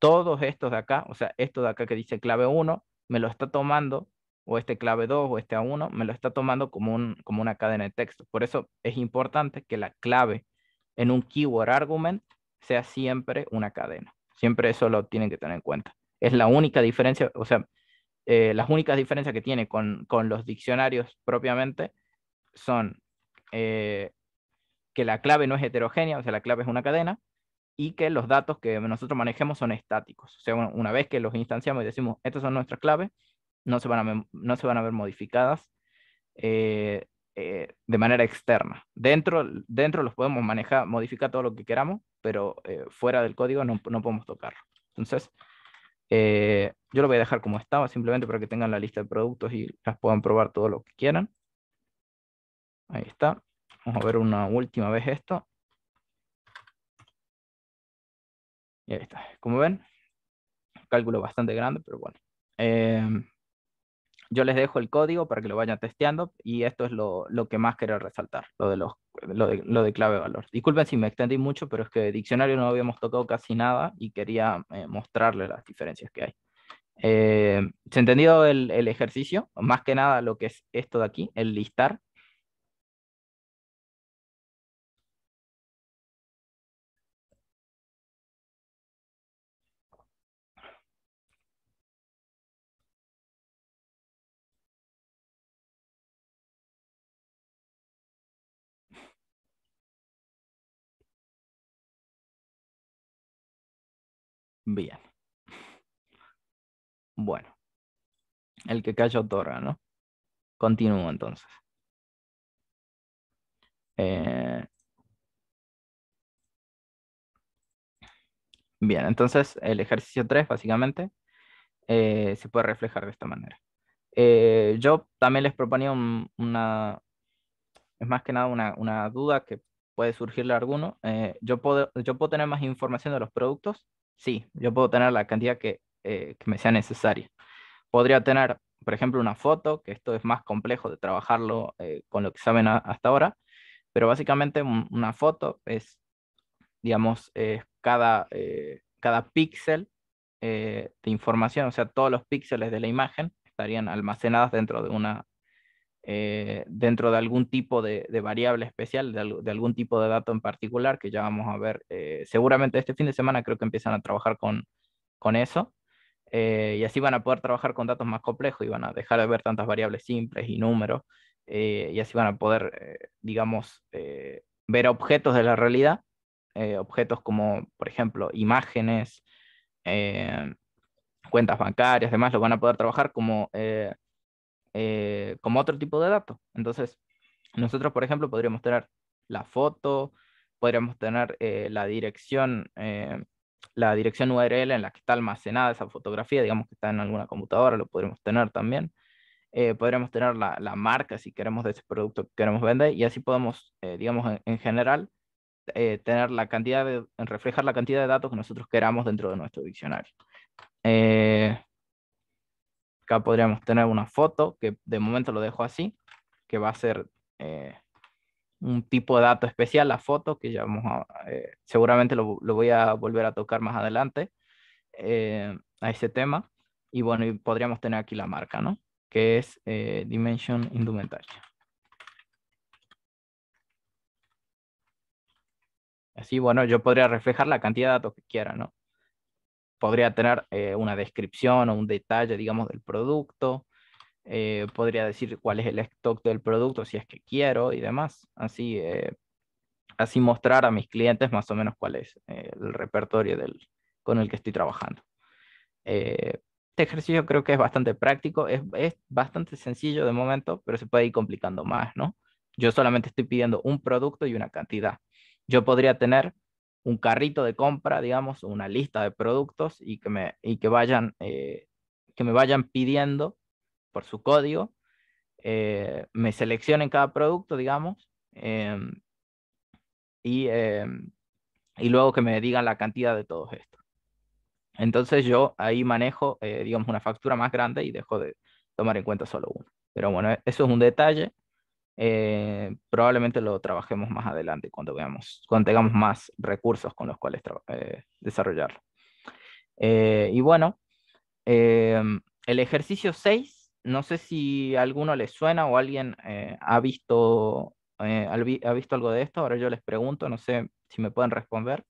Todos estos de acá, o sea, esto de acá que dice clave 1, me lo está tomando, o este clave 2 o este A1, me lo está tomando como, como una cadena de texto. Por eso es importante que la clave en un keyword argument sea siempre una cadena. Siempre eso lo tienen que tener en cuenta. Es la única diferencia, o sea, eh, las únicas diferencias que tiene con, los diccionarios propiamente son eh, que la clave no es heterogénea, o sea, la clave es una cadena, y que los datos que nosotros manejemos son estáticos. O sea, una vez que los instanciamos y decimos, estas son nuestras claves, no se van a, no se van a ver modificadas. Eh, eh, de manera externa. Dentro, dentro los podemos manejar, modificar todo lo que queramos, pero eh, fuera del código no, podemos tocarlo. Entonces, eh, yo lo voy a dejar como estaba, simplemente para que tengan la lista de productos y las puedan probar todo lo que quieran. Ahí está. Vamos a ver una última vez esto. Y ahí está. Como ven, cálculo bastante grande, pero bueno. Em, yo les dejo el código para que lo vayan testeando y esto es lo, que más quiero resaltar, lo de, los, lo de, clave valor. Disculpen si me extendí mucho, pero es que diccionario no habíamos tocado casi nada y quería eh, mostrarles las diferencias que hay. Eh, ¿Se ha entendido el, ejercicio? Más que nada lo que es esto de aquí, el listar Bien. Bueno. El que calla otorga, ¿no? Continúo entonces. Eh, bien, entonces el ejercicio 3 básicamente eh, se puede reflejar de esta manera. Eh, yo también les proponía una, es más que nada una, duda que puede surgirle a alguno. yo, puedo, yo puedo tener más información de los productos Sí, yo puedo tener la cantidad eh, que, me sea necesaria. Podría tener, por ejemplo, una foto, que esto es más complejo de trabajarlo eh, con lo que saben hasta ahora, pero básicamente una foto es, digamos, eh, cada, cada píxel de información, o sea, todos los píxeles de la imagen estarían almacenadas dentro de una eh, dentro de algún tipo de, variable especial, de, algún tipo de dato en particular, que ya vamos a ver. Eh, seguramente este fin de semana creo que empiezan a trabajar con, con eso. Eh, y así van a poder trabajar con datos más complejos y van a dejar de ver tantas variables simples y números. y así van a poder, digamos, ver objetos de la realidad, objetos como, por ejemplo, imágenes, cuentas bancarias, demás, lo van a poder trabajar como eh, como otro tipo de datos. Entonces, nosotros, por ejemplo, podríamos tener la foto, podríamos tener eh, la dirección, eh, la dirección URL en la que está almacenada esa fotografía, digamos que está en alguna computadora, lo podríamos tener también. podríamos tener la, marca si queremos de ese producto que queremos vender y así podemos, digamos, en, general, tener la cantidad de, reflejar la cantidad de datos que nosotros queramos dentro de nuestro diccionario. Eh, Acá podríamos tener una foto, que de momento lo dejo así, que va a ser eh, un tipo de dato especial, la foto, que ya vamos eh, seguramente lo, voy a volver a tocar más adelante eh, a ese tema. Y bueno, y podríamos tener aquí la marca, ¿no? Que es Dimension Indumentaria. Así, bueno, yo podría reflejar la cantidad de datos que quiera, ¿no? podría tener eh, una descripción o un detalle, digamos, del producto. Eh, podría decir cuál es el stock del producto, si es que quiero y demás. Así, eh, así mostrar a mis clientes más o menos cuál es el repertorio del, con el que estoy trabajando. este ejercicio creo que es bastante práctico, es, es bastante sencillo de momento, pero se puede ir complicando más, ¿no? Yo solamente estoy pidiendo un producto y una cantidad. Yo podría tener un carrito de compra, digamos, una lista de productos y que me, que vayan, eh, que me vayan pidiendo por su código, eh, me seleccionen cada producto, digamos, em, y, em, y luego que me digan la cantidad de todos estos. Entonces yo ahí manejo, eh, digamos, una factura más grande y dejo de tomar en cuenta solo uno. Pero bueno, e, eso es un detalle. Eh, probablemente lo trabajemos más adelante cuando veamos, cuando tengamos más recursos con los cuales eh, desarrollarlo. Eh, y bueno, el ejercicio 6, no sé si a alguno le suena o alguien ha, visto, ha visto algo de esto, ahora yo les pregunto, no sé si me pueden responder.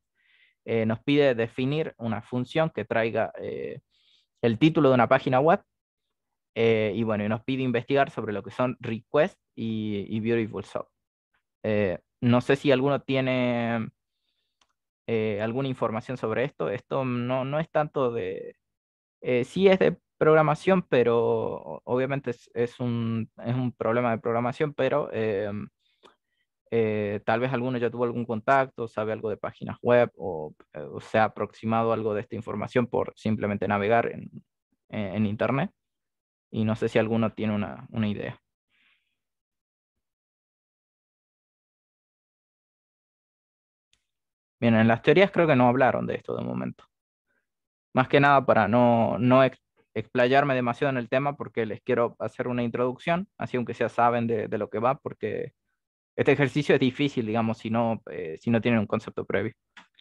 nos pide definir una función que traiga el título de una página web eh, y bueno, y nos pide investigar sobre lo que son Request y, Beautiful Soap. Eh, no sé si alguno tiene eh, alguna información sobre esto. Esto no, no es tanto de... sí es de programación, pero obviamente es, es, un, es un, problema de programación, pero tal vez alguno ya tuvo algún contacto, sabe algo de páginas web o, se ha aproximado algo de esta información por simplemente navegar en, en Internet y no sé si alguno tiene una, idea. Bien, en las teorías creo que no hablaron de esto de momento. Más que nada para no, no explayarme demasiado en el tema porque les quiero hacer una introducción, así aunque sea saben de, lo que va, porque este ejercicio es difícil, digamos, si no, eh, si no tienen un concepto previo.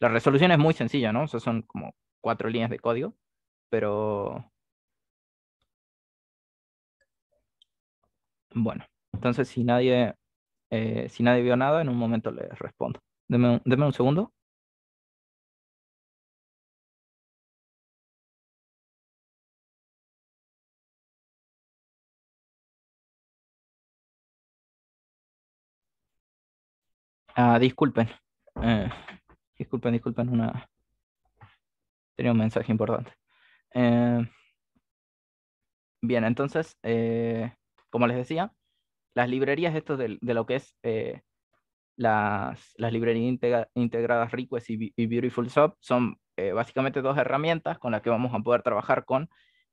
La resolución es muy sencilla, ¿no? O son como cuatro líneas de código, pero Bueno, entonces si nadie, eh, si nadie vio nada, en un momento les respondo. Deme un, segundo. Ah, disculpen. Eh, disculpen, disculpen, una... Tenía un mensaje importante. Eh, bien, entonces, como les decía, las librerías, esto de, lo que es eh, las, las, librerías integradas Request y, y, Beautiful son eh, básicamente dos herramientas con las que vamos a poder trabajar con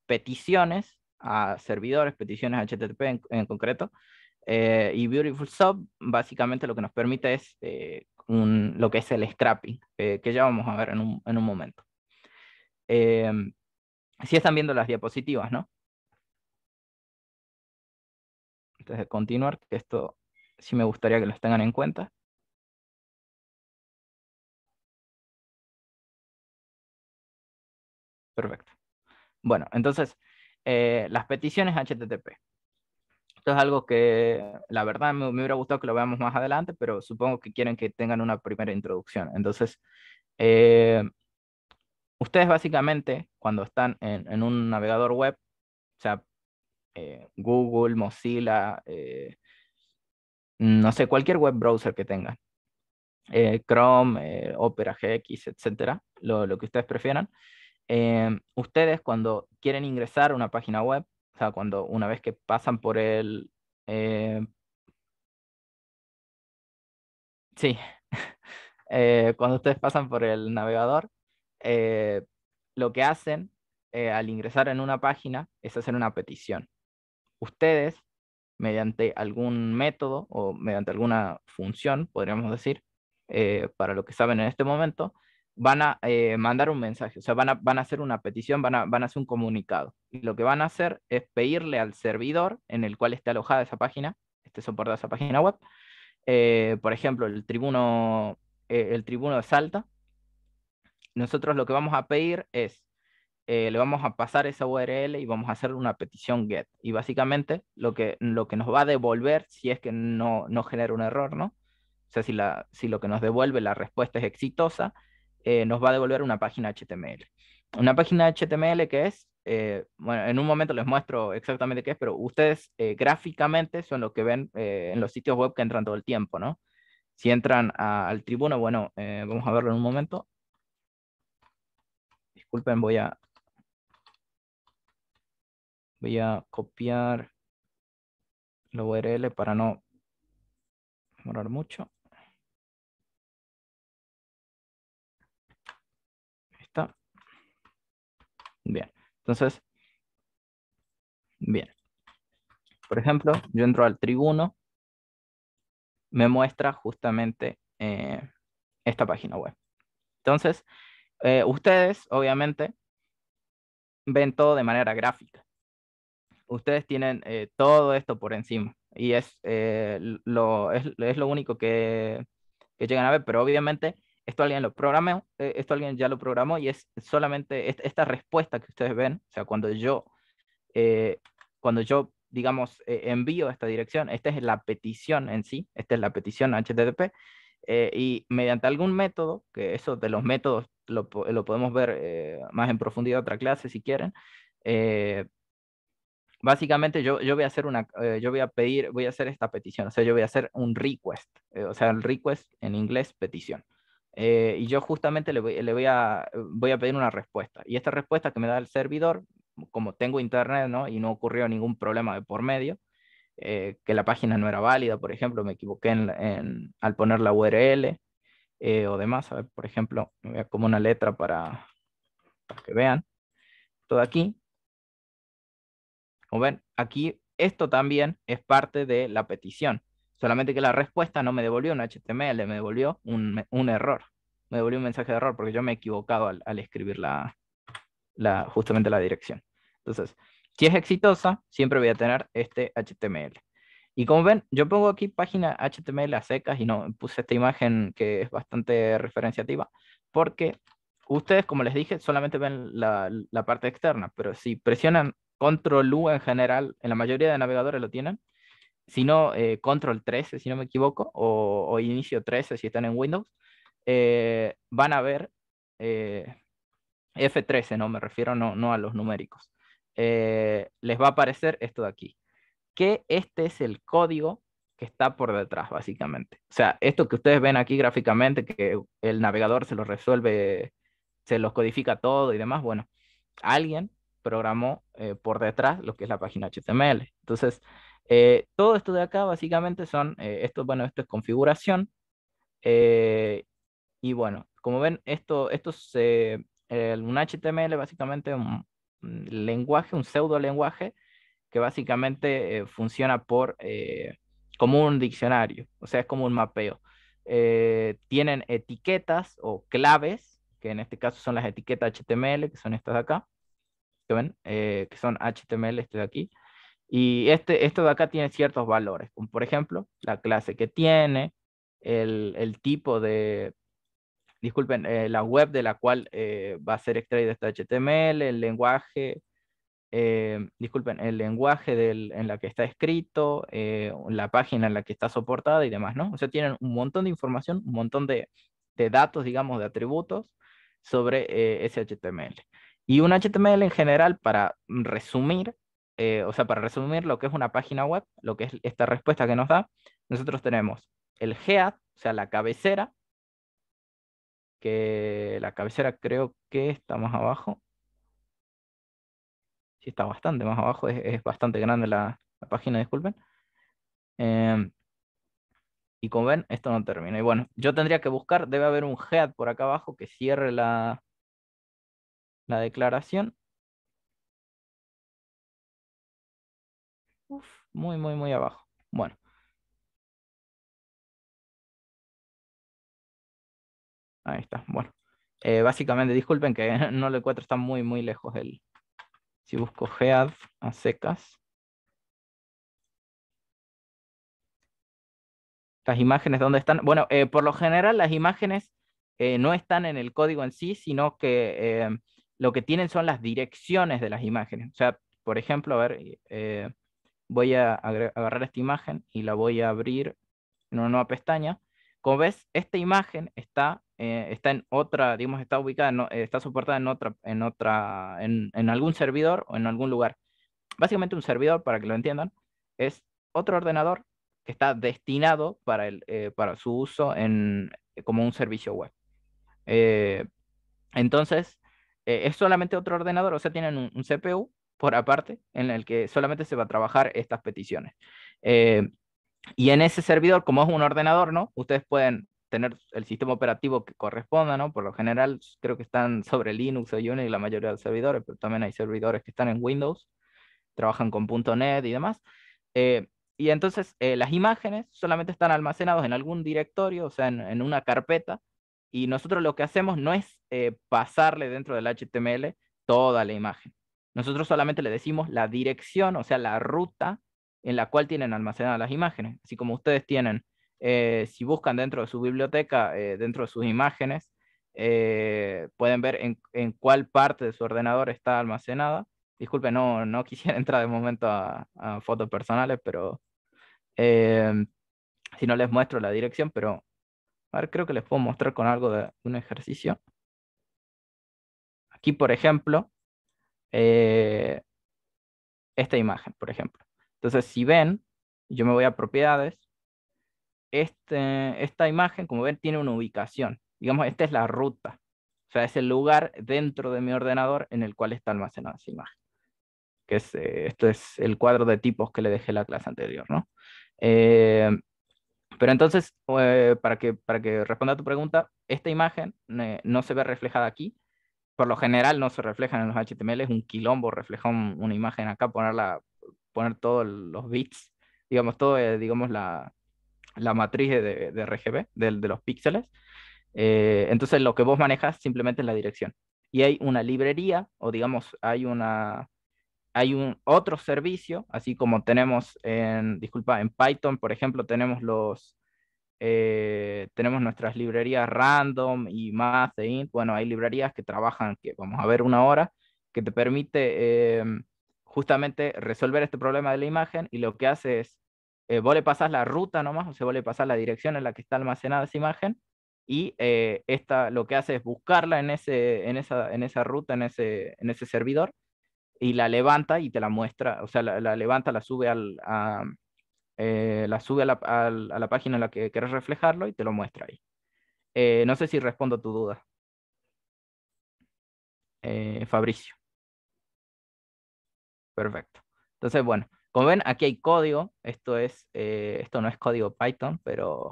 peticiones a servidores, peticiones HTTP en, concreto. Eh, y Beautiful básicamente lo que nos permite es un, lo que es el scrapping, que ya vamos a ver en un, en un momento. Em, si están viendo las diapositivas, ¿no? Este, de continuar, que esto sí me gustaría que los tengan en cuenta. Perfecto. Bueno, entonces, eh, las peticiones HTTP. Esto es algo que, la verdad, me, hubiera gustado que lo veamos más adelante, pero supongo que quieren que tengan una primera introducción. Entonces, eh, ustedes básicamente, cuando están en, en, un navegador web, o sea, eh, Google, Mozilla, eh, no sé, cualquier web browser que tengan. Eh, Chrome, Opera GX, etcétera, lo, que ustedes prefieran. ustedes cuando quieren ingresar a una página web, o sea, cuando una vez que pasan por el... sí, *laughs* cuando ustedes pasan por el navegador, lo que hacen al ingresar en una página es hacer una petición ustedes, mediante algún método o mediante alguna función, podríamos decir, eh, para lo que saben en este momento, van a eh, mandar un mensaje, o sea, van a, van a hacer una petición, van a, van a hacer un comunicado. Y lo que van a hacer es pedirle al servidor en el cual está alojada esa página, este soporte esa página web, eh, por ejemplo, el tribuno, el tribuno de Salta, nosotros lo que vamos a pedir es eh, le vamos a pasar esa URL y vamos a hacer una petición GET. Y básicamente lo que, lo que nos va a devolver, si es que no, genera un error, ¿no? O sea, si, si lo que nos devuelve la respuesta es exitosa, eh, nos va a devolver una página HTML. Una página HTML que es, eh, bueno, en un momento les muestro exactamente qué es, pero ustedes gráficamente son lo que ven en los sitios web que entran todo el tiempo, ¿no? Si entran al tribuno, bueno, vamos a verlo en un momento. Disculpen, voy a Voy a copiar la URL para no demorar mucho. Ahí está. Bien. Entonces, bien. Por ejemplo, yo entro al tribuno. Me muestra justamente eh, esta página web. Entonces, eh, ustedes, obviamente, ven todo de manera gráfica ustedes tienen eh, todo esto por encima y es, eh, lo, es, lo único que, que, llegan a ver, pero obviamente esto alguien lo programó, eh, esto alguien ya lo programó y es solamente esta respuesta que ustedes ven, o sea, cuando yo, cuando yo digamos, envío esta dirección, esta es la petición en sí, esta es la petición HTTP, y mediante algún método, que eso de los métodos lo, podemos ver más en profundidad otra clase si quieren, básicamente yo, yo voy a hacer una, eh, yo voy a pedir, voy a hacer esta petición, o sea, yo voy a hacer un request, eh, o sea, el request en inglés, petición. Eh, y yo justamente le, voy, le voy, a, voy a pedir una respuesta. Y esta respuesta que me da el servidor, como tengo internet, ¿no? Y no ocurrió ningún problema de por medio, que la página no era válida, por ejemplo, me equivoqué en, al poner la URL o demás, a ver, por ejemplo, voy a como una letra para, para que vean, todo aquí, como ven, aquí esto también es parte de la petición, solamente que la respuesta no me devolvió un HTML, me devolvió un, error, me devolvió un mensaje de error porque yo me he equivocado al, al escribir la, justamente la dirección. Entonces, si es exitosa, siempre voy a tener este HTML. Y como ven, yo pongo aquí página HTML a secas y no puse esta imagen que es bastante referenciativa, porque ustedes, como les dije, solamente ven la parte externa, pero si presionan Control U en general, en la mayoría de navegadores lo tienen, sino eh, Control 13, si no me equivoco, o, Inicio 13, si están en Windows, eh, van a ver eh, F13, no me refiero no, a los numéricos. les va a aparecer esto de aquí, que este es el código que está por detrás, básicamente. O sea, esto que ustedes ven aquí gráficamente, que el navegador se lo resuelve, se los codifica todo y demás, bueno, alguien programó eh, por detrás lo que es la página HTML. Entonces, eh, todo esto de acá básicamente son, eh, bueno, esto es configuración. y bueno, como ven, esto, esto es un HTML, básicamente un lenguaje, un pseudo lenguaje, que básicamente funciona por, como un diccionario, o sea, es como un mapeo. tienen etiquetas o claves, que en este caso son las etiquetas HTML, que son estas de acá que ven, eh, que son HTML, este de aquí. Y este, esto de acá tiene ciertos valores, como por ejemplo la clase que tiene, el, el tipo de, disculpen, eh, la web de la cual eh, va a ser extraída esta HTML, el lenguaje, disculpen, el lenguaje del, en la que está escrito, la página en la que está soportada y demás, ¿no? O sea, tienen un montón de información, un montón de, de datos, digamos, de atributos sobre ese HTML. Y un HTML en general, para resumir, eh, o sea, para resumir lo que es una página web, lo que es esta respuesta que nos da, nosotros tenemos el head, o sea, la cabecera, que la cabecera creo que está más abajo. Sí, está bastante más abajo, es, bastante grande la, página, disculpen. Em, y como ven, esto no termina. Y bueno, yo tendría que buscar, debe haber un head por acá abajo que cierre la, la declaración. Uf, muy, muy, muy abajo. Bueno. Ahí está. Bueno. Eh, básicamente, disculpen que *laughs* no lo encuentro, está muy, muy lejos el. Si busco head, a secas. Las imágenes, ¿dónde están? Bueno, eh, por lo general las imágenes eh, no están en el código en sí, sino que lo que tienen son las direcciones de las imágenes. O sea, por ejemplo, a ver, eh, voy a agarrar esta imagen y la voy a abrir en una nueva pestaña. Como ves, esta imagen está, eh, está en otra, digamos, está ubicada, no eh, está soportada en otra, en otra, en, algún servidor o en algún lugar. Básicamente un servidor, para que lo entiendan, es otro ordenador que está destinado para, el, para su uso en, como un servicio web. entonces, eh, es solamente otro ordenador, o sea, tienen un, CPU por aparte en el que solamente se va a trabajar estas peticiones. Eh, y en ese servidor, como es un ordenador, ¿no? Ustedes pueden tener el sistema operativo que corresponda, ¿no? Por lo general, creo que están sobre Linux o Unix la mayoría de los servidores, pero también hay servidores que están en Windows, trabajan con .NET y demás. Eh, y entonces las imágenes solamente están almacenadas en algún directorio, o sea, en una carpeta, y nosotros lo que hacemos no es eh, pasarle dentro del HTML toda la imagen. Nosotros solamente le decimos la dirección, o sea, la ruta en la cual tienen almacenadas las imágenes. Así como ustedes tienen, eh, si buscan dentro de su biblioteca, eh, dentro de sus imágenes, pueden ver en, en, cuál parte de su ordenador está almacenada. Disculpe, no, no *laughs* quisiera entrar de momento a fotos personales, pero si no les muestro la dirección, pero a ver, creo que les puedo mostrar con algo de un ejercicio. Aquí, por ejemplo, eh, esta imagen, por ejemplo. Entonces, si ven, yo me voy a propiedades. Este, esta imagen, como ven, tiene una ubicación. Digamos, esta es la ruta. O sea, es el lugar dentro de mi ordenador en el cual está almacenada esa imagen. Que es, eh, esto es el cuadro de tipos que le dejé la clase anterior, ¿no? Eh, pero entonces, eh, para, que, para que responda a tu pregunta, esta imagen eh, no se ve reflejada aquí. Por lo general no se reflejan en los HTML, es un quilombo reflejar una imagen acá, ponerla, poner todos los bits, digamos, todo, eh, digamos, la, matriz de, RGB, de los píxeles. entonces, lo que vos manejas simplemente es la dirección. Y hay una librería, o digamos, hay una, hay un otro servicio, así como tenemos en, disculpa, en Python, por ejemplo, tenemos los eh, tenemos nuestras librerías random y más e int. Bueno, hay librerías que trabajan, que vamos a ver una hora, que te permite em, justamente resolver este problema de la imagen y lo que hace es, eh, vos le pasás la ruta nomás, o sea, vos le pasás la dirección en la que está almacenada esa imagen y eh, esta lo que hace es buscarla en, ese, en, esa, en esa ruta, en ese, en ese servidor y la levanta y te la muestra, o sea, la, levanta, la sube, al, a, eh, la sube a la, página en la que quieres reflejarlo y te lo muestra ahí. Eh, no sé si respondo a tu duda. Eh, Fabricio. Perfecto. Entonces, bueno, como ven, aquí hay código. Esto, es, esto no es código Python, pero...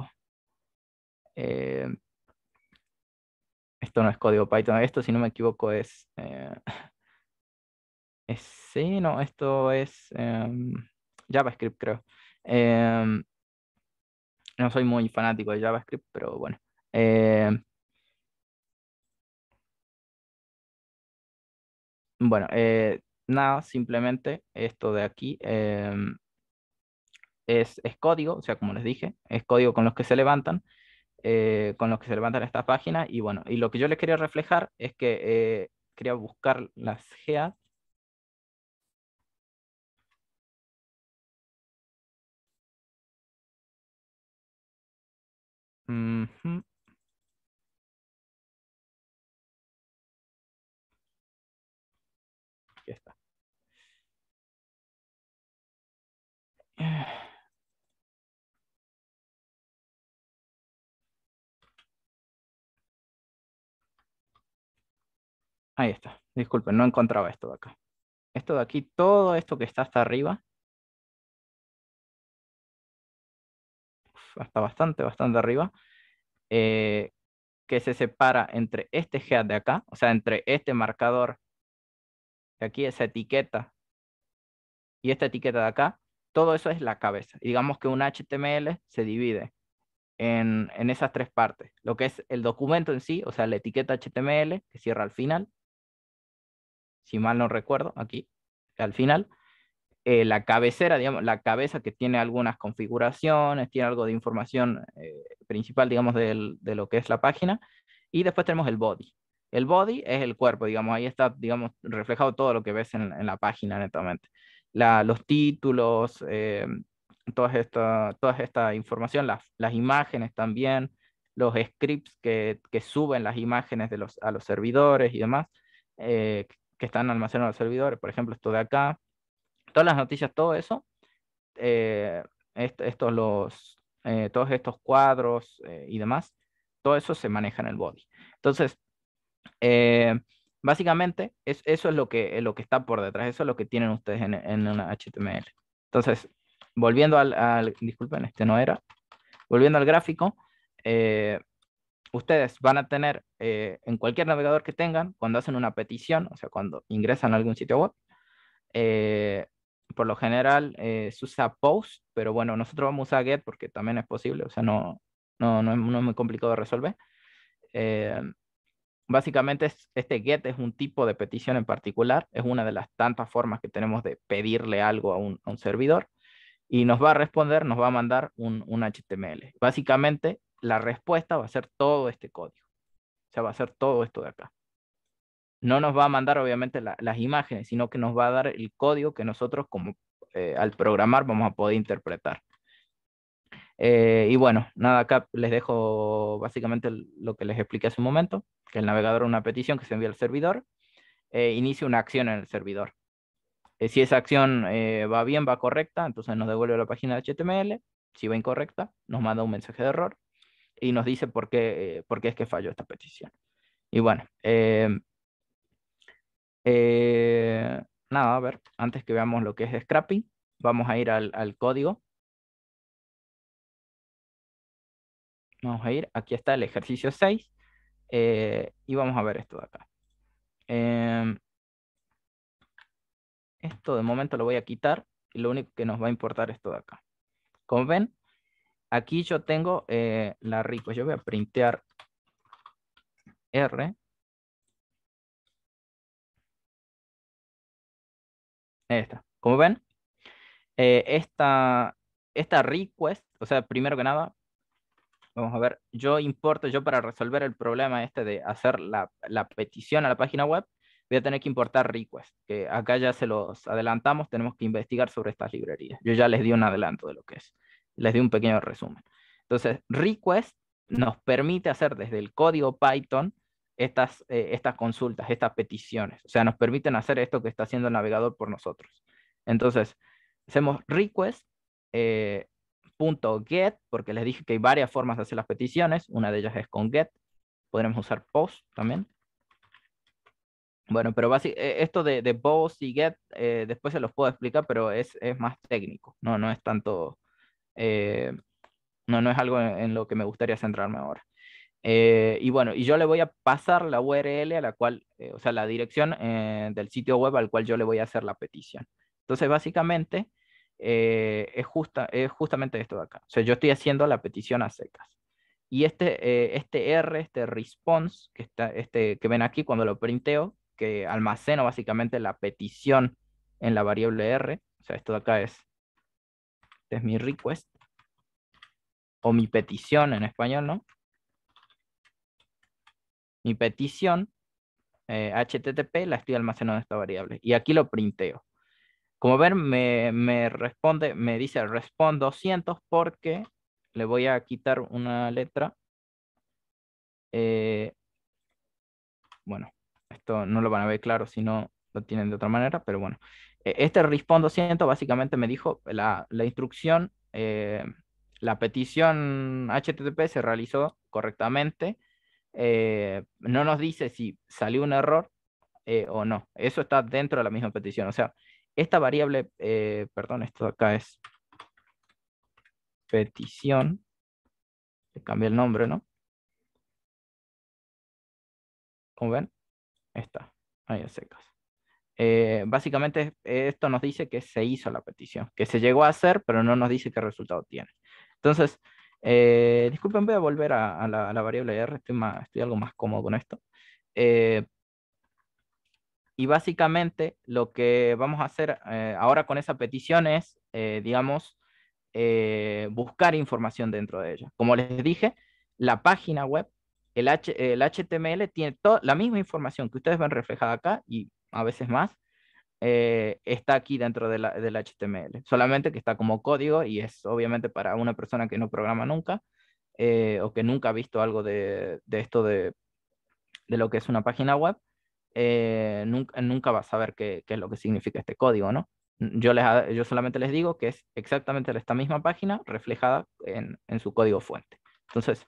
esto no es código Python. Esto, si no me equivoco, es sí, no, esto es em, JavaScript, creo. Em, no soy muy fanático de JavaScript, pero bueno. Em, bueno, eh, nada, simplemente esto de aquí es, código, o sea, como les dije, es código con los que se levantan, eh, con los que se levantan estas páginas. Y bueno, y lo que yo les quería reflejar es que eh, quería buscar las GEAs Mm está. Ahí está. Disculpen, no encontraba esto de acá. Esto de aquí, todo esto que está hasta arriba, hasta bastante, bastante arriba, eh, que se separa entre este head de acá, o sea, entre este marcador de aquí, esa etiqueta, y esta etiqueta de acá, todo eso es la cabeza. digamos que un HTML se divide en, en, esas tres partes. Lo que es el documento en sí, o sea, la etiqueta HTML que cierra al final, si mal no recuerdo, aquí, al final. Eh, la cabecera, digamos, la cabeza que tiene algunas configuraciones, tiene algo de información eh, principal, digamos, de lo que es la página. Y después tenemos el body. El body es el cuerpo, digamos, ahí está, digamos, reflejado todo lo que ves en, la página netamente. los títulos, eh, toda, esta, información, las, imágenes también, los scripts que, suben las imágenes a los servidores y demás, que están almacenados en los servidores, por ejemplo, esto de acá, todas las noticias, todo eso, eh, estos los, eh, todos estos cuadros eh, y demás, todo eso se maneja en el body. Entonces, básicamente eso es lo que, lo que está por detrás, eso es lo que tienen ustedes en, en una HTML. Entonces, volviendo al, disculpen, este no era, volviendo al gráfico, ustedes van a tener en cualquier navegador que tengan, cuando hacen una petición, o sea, cuando ingresan a algún sitio web, eh, por lo general eh, se usa post, pero bueno, nosotros vamos a usar get porque también es posible, o sea, no, no, no, es, muy complicado de resolver. Eh, básicamente este get es un tipo de petición en particular, es una de las tantas formas que tenemos de pedirle algo a un, a un servidor y nos va a responder, nos va a mandar un, un, HTML. Básicamente la respuesta va a ser todo este código, o sea, va a ser todo esto de acá no nos va a mandar obviamente las imágenes, sino que nos va a dar el código que nosotros como eh, al programar vamos a poder interpretar. Eh, y bueno, nada, acá les dejo básicamente lo que les expliqué hace un momento, que el navegador una petición que se envía al servidor, eh, inicia una acción en el servidor. si esa acción va bien, va correcta, entonces nos devuelve la página de HTML, si va incorrecta, nos manda un mensaje de error y nos dice por qué, por qué es que falló esta petición. Y bueno, eh, nada, a ver, antes que veamos lo que es Scrappy, vamos a ir al, código. Vamos a ir, aquí está el ejercicio 6 eh, y vamos a ver esto de acá. Em, esto de momento lo voy a quitar y lo único que nos va a importar es esto de acá. Como ven, aquí yo tengo eh, la rico, Yo voy a printear R Ahí Como ven, eh, esta, request, o sea, primero que nada, vamos a ver, yo importo, yo para resolver el problema este de hacer la, la petición a la página web, voy a tener que importar request, que acá ya se los adelantamos, tenemos que investigar sobre estas librerías. Yo ya les di un adelanto de lo que es, les di un pequeño resumen. Entonces, request nos permite hacer desde el código Python estas, eh, estas consultas, estas peticiones. O sea, nos permiten hacer esto que está haciendo el navegador por nosotros. Entonces, hacemos request. Eh, punto .get, porque les dije que hay varias formas de hacer las peticiones, una de ellas es con get, podremos usar post también. Bueno, pero eh, esto de, de post y get, después se los puedo explicar, pero es, más técnico, no, no es tanto, no, no es algo en lo que me gustaría centrarme ahora. Eh, y bueno, y yo le voy a pasar la URL a la cual, eh, o sea, la dirección eh, del sitio web al cual yo le voy a hacer la petición. Entonces, básicamente, es, justa, es justamente esto de acá. O sea, yo estoy haciendo la petición a secas. Y este, este R, este response, que, está, este, que ven aquí cuando lo printeo, que almaceno básicamente la petición en la variable R, o sea, esto de acá es, este es mi request, o mi petición en español, ¿no? mi petición, HTTP, eh, la estoy almacenando en esta variable. Y aquí lo printeo. Como ver, me, responde, me dice respond 200 porque le voy a quitar una letra. Eh, bueno, esto no lo van a ver claro si no lo tienen de otra manera, pero bueno. E, este respond 200 básicamente me dijo la, instrucción, eh, la petición HTTP se realizó correctamente eh, no nos dice si salió un error eh, o no. Eso está dentro de la misma petición. O sea, esta variable, eh, perdón, esto acá es petición. Le cambié el nombre, ¿no? ¿Cómo ven, está. Ahí secas. básicamente esto nos dice que se hizo la petición, que se llegó a hacer, pero no nos dice qué resultado tiene. Entonces, eh, disculpen, voy a volver a, la, variable R, estoy, algo más cómodo con esto. Eh, y básicamente lo que vamos a hacer eh, ahora con esa petición es, digamos, buscar información dentro de ella. Como les dije, la página web, el, el HTML tiene la misma información que ustedes ven reflejada acá y a veces más, eh, está aquí dentro de la, del HTML, solamente que está como código y es obviamente para una persona que no programa nunca eh, o que nunca ha visto algo de, esto de, lo que es una página web, eh, nunca, nunca va a saber qué, es lo que significa este código, ¿no? Yo, les, yo solamente les digo que es exactamente esta misma página reflejada en, en su código fuente. Entonces,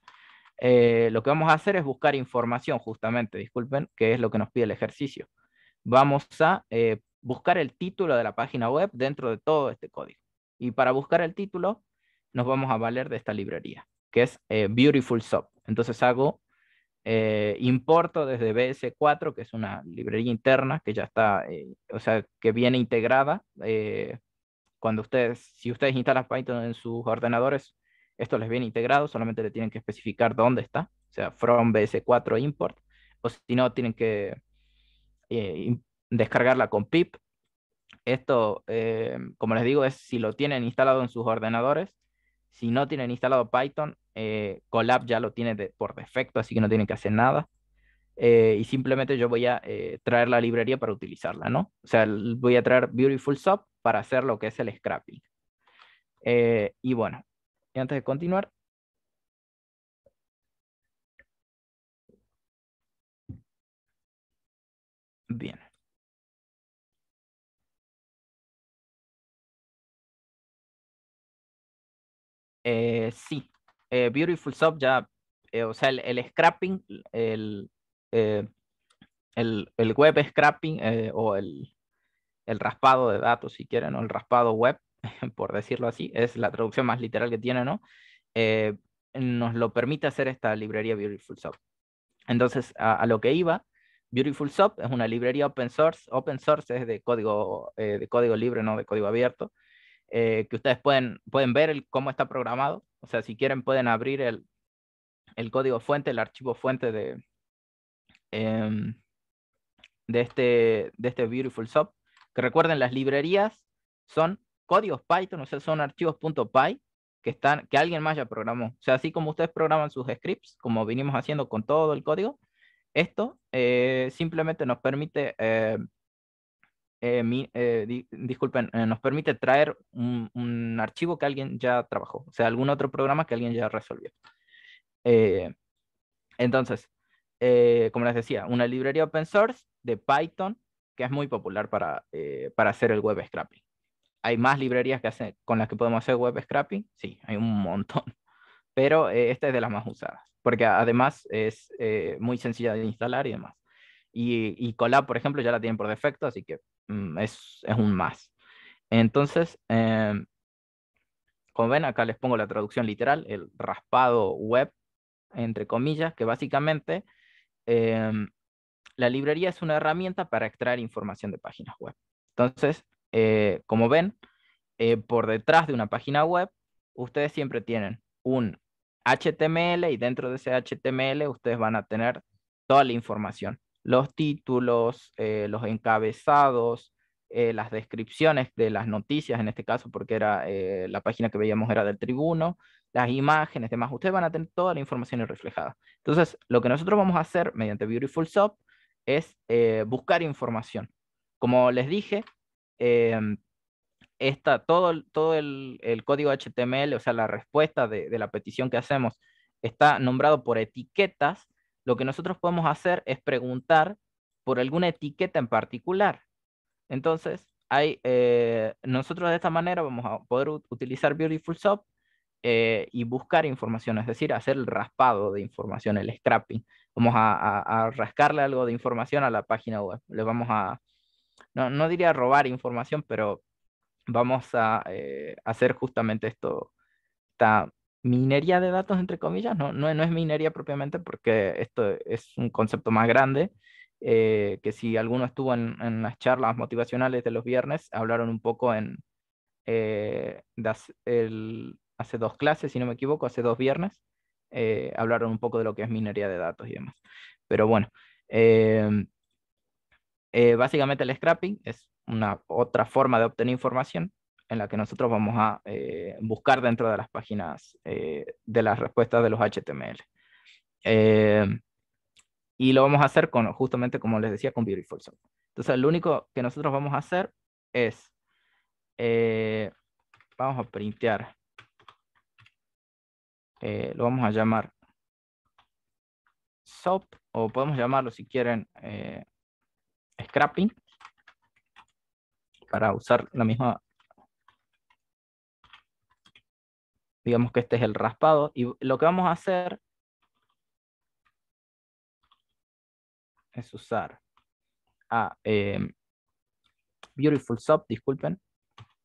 lo que vamos a hacer es buscar información, justamente, disculpen, que es lo que nos pide el ejercicio. Vamos a buscar el título de la página web dentro de todo este código. Y para buscar el título, nos vamos a valer de esta librería, que es eh, Beautiful Shop. Entonces hago, eh, importo desde BS4, que es una librería interna que ya está, eh, o sea, que viene integrada. cuando ustedes, si ustedes instalan Python en sus ordenadores, esto les viene integrado, solamente le tienen que especificar dónde está, o sea, from BS4 import, o si no, tienen que eh, descargarla con pip. Esto, eh, como les digo, es si lo tienen instalado en sus ordenadores. Si no tienen instalado Python, eh, Colab ya lo tiene por defecto, así que no tienen que hacer nada. Eh, y simplemente yo voy a eh, traer la librería para utilizarla, ¿no? O sea, voy a traer Beautiful Sub para hacer lo que es el scrapping. y bueno, antes de continuar, Bien. Eh, sí, eh, Beautiful soft ya, eh, o sea, el, scrapping, el, el, web scrapping o el, raspado de datos, si quieren, o el raspado web, *laughs* por decirlo así, es la traducción más literal que tiene, ¿no? nos lo permite hacer esta librería Beautiful soft Entonces, a, lo que iba, Beautiful soft es una librería open source, open source es de código, de código libre, no de código abierto, eh, que ustedes pueden, pueden ver cómo está programado. O sea, si quieren pueden abrir el, código fuente, el archivo fuente de, em, de, este, de este Beautiful Sub. Que recuerden, las librerías son códigos Python, o sea, son archivos.py que, están, que alguien más ya programó. O sea, así como ustedes programan sus scripts, como venimos haciendo con todo el código, esto eh, simplemente nos permite eh, eh, eh, disculpen, eh, nos permite traer un, un, archivo que alguien ya trabajó, o sea, algún otro programa que alguien ya resolvió. entonces, como les decía, una librería open source de Python que es muy popular para, para hacer el web scrapping. ¿Hay más librerías que hacen con las que podemos hacer web scrapping? Sí, hay un montón, *laughs* pero esta es de las más usadas, porque además es muy sencilla de instalar y demás. Y, y Colab, por ejemplo, ya la tienen por defecto, así que Mm, es, un más. Entonces, em, como ven, acá les pongo la traducción literal, el raspado web, entre comillas, que básicamente em, la librería es una herramienta para extraer información de páginas web. Entonces, eh, como ven, eh, por detrás de una página web, ustedes siempre tienen un HTML y dentro de ese HTML ustedes van a tener toda la información los títulos, eh, los encabezados, eh, las descripciones de las noticias, en este caso, porque era eh, la página que veíamos era del tribuno, las imágenes, demás. Ustedes van a tener toda la información reflejada. Entonces, lo que nosotros vamos a hacer mediante Beautiful Shop es buscar información. Como les dije, em, está todo, todo el, código HTML, o sea, la respuesta de, de la petición que hacemos, está nombrado por etiquetas lo que nosotros podemos hacer es preguntar por alguna etiqueta en particular. Entonces, hay, eh, nosotros de esta manera vamos a poder utilizar Beautiful Shop eh, y buscar información, es decir, hacer el raspado de información, el scrapping. Vamos a, rascarle algo de información a la página web. Le vamos a, no, diría robar información, pero vamos a eh, hacer justamente esto, esta minería de datos, entre comillas, no, no, no es minería propiamente porque esto es un concepto más grande, eh, que si alguno estuvo en, las charlas motivacionales de los viernes, hablaron un poco en, eh, hace dos clases, si no me equivoco, hace dos viernes, eh, hablaron un poco de lo que es minería de datos y demás. Pero bueno, em, básicamente el scrapping es una otra forma de obtener información en la que nosotros vamos a eh, buscar dentro de las páginas eh, de las respuestas de los HTML. Eh, y lo vamos a hacer con, justamente como les decía, con Beautiful Soap. Entonces, lo único que nosotros vamos a hacer es, vamos a printear, lo vamos a llamar soap, o podemos llamarlo si quieren scrapping, para usar la misma Digamos que este es el raspado y lo que vamos a hacer es usar a eh, Beautiful Sub, disculpen,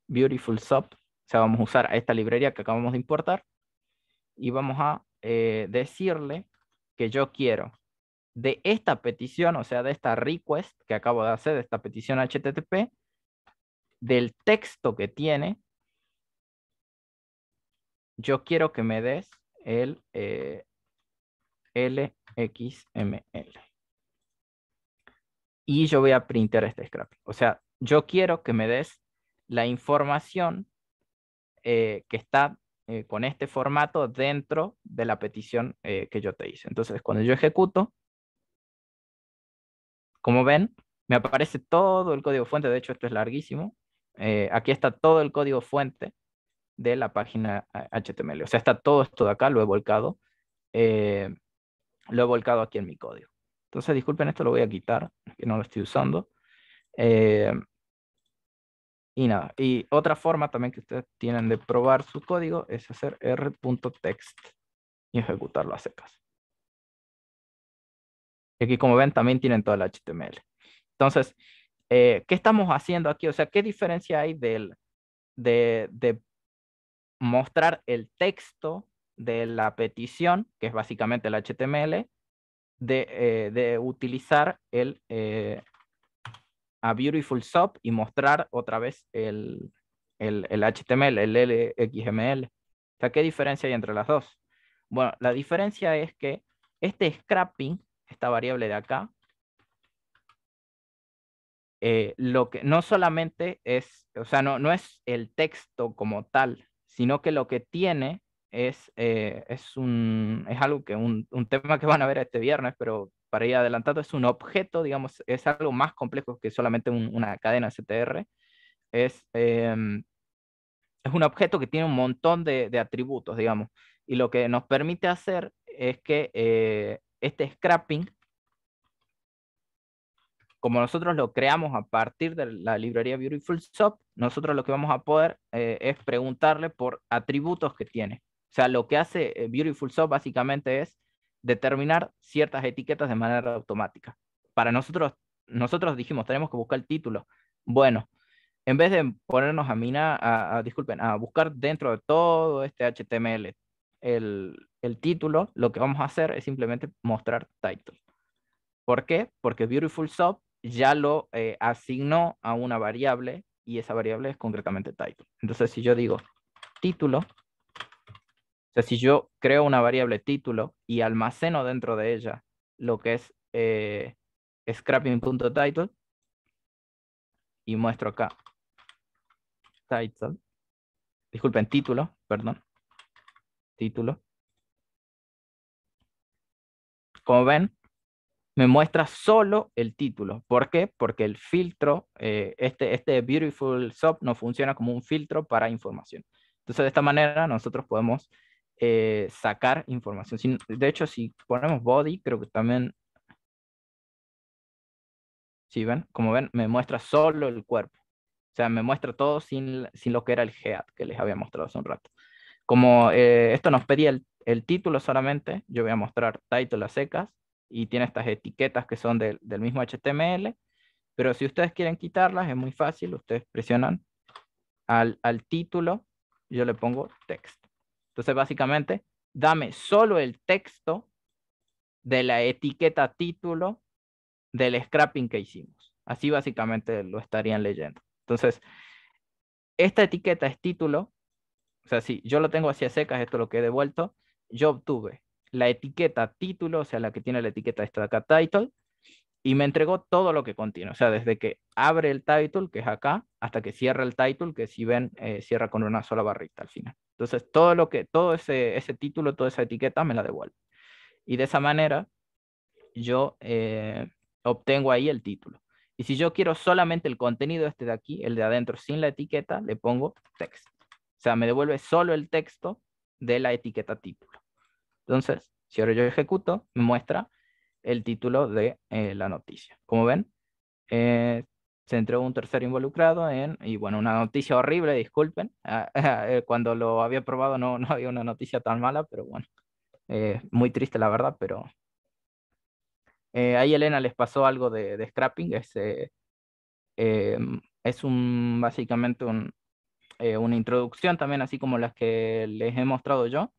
Beautiful Sub, o sea, vamos a usar a esta librería que acabamos de importar y vamos a eh, decirle que yo quiero de esta petición, o sea, de esta request que acabo de hacer, de esta petición HTTP, del texto que tiene, yo quiero que me des el LXML. Eh, y yo voy a printar este scrap. O sea, yo quiero que me des la información eh, que está eh, con este formato dentro de la petición que yo te hice. Entonces, cuando yo ejecuto, como ven, me aparece todo el código fuente. De hecho, esto es larguísimo. aquí está todo el código fuente de la página HTML. O sea, está todo esto de acá, lo he volcado, eh, lo he volcado aquí en mi código. Entonces, disculpen, esto lo voy a quitar, que no lo estoy usando. Eh, y nada, y otra forma también que ustedes tienen de probar su código es hacer r.text y ejecutarlo a secas. aquí, como ven, también tienen todo el HTML. Entonces, eh, ¿qué estamos haciendo aquí? O sea, ¿qué diferencia hay del, de, de mostrar el texto de la petición, que es básicamente el HTML, eh, de, utilizar el eh, a Beautiful Sub y mostrar otra vez el, HTML, el LXML. O sea, ¿qué diferencia hay entre las dos? Bueno, la diferencia es que este scrapping, esta variable de acá, eh, lo que no solamente es, o sea, no, no es el texto como tal, sino que lo que tiene es, eh, es, un, es algo que un, tema que van a ver este viernes, pero para ir adelantado, es un objeto, digamos, es algo más complejo que solamente una cadena CTR. Es, em, es un objeto que tiene un montón de, atributos, digamos, y lo que nos permite hacer es que eh, este scrapping como nosotros lo creamos a partir de la librería Beautiful Shop, nosotros lo que vamos a poder eh, es preguntarle por atributos que tiene. O sea, lo que hace eh, Beautiful Shop básicamente es determinar ciertas etiquetas de manera automática. Para nosotros, nosotros dijimos, tenemos que buscar el título. Bueno, en vez de ponernos a mina, a, disculpen, a buscar dentro de todo este HTML el, el, título, lo que vamos a hacer es simplemente mostrar title. ¿Por qué? Porque Beautiful Shop ya lo eh, asignó a una variable y esa variable es concretamente title. Entonces, si yo digo título, o sea, si yo creo una variable título y almaceno dentro de ella lo que es eh, scrapping.title y muestro acá title, disculpen, título, perdón, título. Como ven, me muestra solo el título. ¿Por qué? Porque el filtro, eh, este, este Beautiful Sub no funciona como un filtro para información. Entonces, de esta manera nosotros podemos eh, sacar información. de hecho, si ponemos body, creo que también... Sí, ven, como ven, me muestra solo el cuerpo. O sea, me muestra todo sin, sin lo que era el head que les había mostrado hace un rato. Como eh, esto nos pedía el, el título solamente, yo voy a mostrar title a secas y tiene estas etiquetas que son del mismo HTML, pero si ustedes quieren quitarlas es muy fácil, ustedes presionan al, título, yo le pongo texto. Entonces básicamente, dame solo el texto de la etiqueta título del scrapping que hicimos. Así básicamente lo estarían leyendo. Entonces, esta etiqueta es título, o sea, si yo lo tengo a secas, esto es lo que he devuelto, yo obtuve la etiqueta título, o sea, la que tiene la etiqueta esta de acá, title, y me entregó todo lo que contiene. O sea, desde que abre el title, que es acá, hasta que cierra el title, que si ven, eh, cierra con una sola barrita al final. Entonces, todo, lo que, todo ese, ese título, toda esa etiqueta me la devuelve. Y de esa manera, yo eh, obtengo ahí el título. Y si yo quiero solamente el contenido este de aquí, el de adentro, sin la etiqueta, le pongo text. O sea, me devuelve solo el texto de la etiqueta título. Entonces, si ahora yo ejecuto, me muestra el título de eh, la noticia. Como ven, eh, se entró un tercero involucrado en, y bueno, una noticia horrible, disculpen. Ah, *laughs* eh, cuando lo había probado no, no había una noticia tan mala, pero bueno, muy triste la verdad, pero... ahí Elena les pasó algo de, scrapping, es, este, es un, básicamente una introducción también, así como las que les he mostrado yo,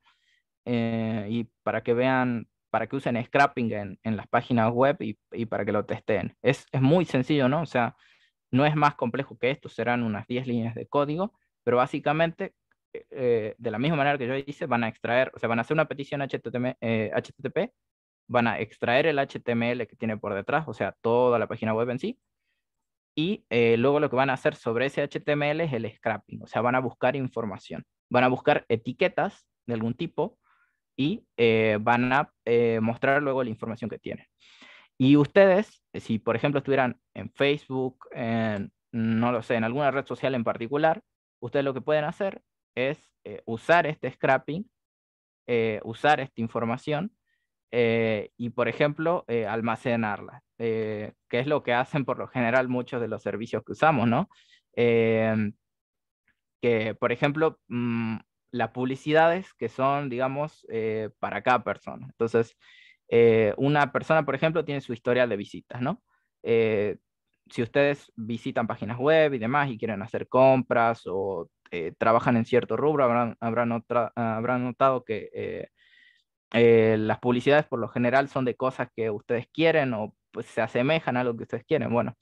eh, y para que vean, para que usen scrapping en, las páginas web y, para que lo testeen. Es, es muy sencillo, ¿no? O sea, no es más complejo que esto, serán unas 10 líneas de código, pero básicamente, eh, de la misma manera que yo hice, van a extraer, o sea, van a hacer una petición HTML, eh, HTTP, van a extraer el HTML que tiene por detrás, o sea, toda la página web en sí, y luego lo que van a hacer sobre ese HTML es el scrapping, o sea, van a buscar información, van a buscar etiquetas de algún tipo y eh, van a eh, mostrar luego la información que tienen. Y ustedes, eh, si por ejemplo estuvieran en Facebook, en, no lo sé, en alguna red social en particular, ustedes lo que pueden hacer es usar este scrapping, usar esta información y por ejemplo almacenarla, que es lo que hacen por lo general muchos de los servicios que usamos, ¿no? que por ejemplo... Mm, las publicidades que son, digamos, eh, para cada persona. Entonces, eh, una persona, por ejemplo, tiene su historial de visitas, ¿no? Eh, si ustedes visitan páginas web y demás y quieren hacer compras o trabajan en cierto rubro, habrán, habrán, notado que las publicidades por lo general son de cosas que ustedes quieren o pues, se asemejan a lo que ustedes quieren. Bueno,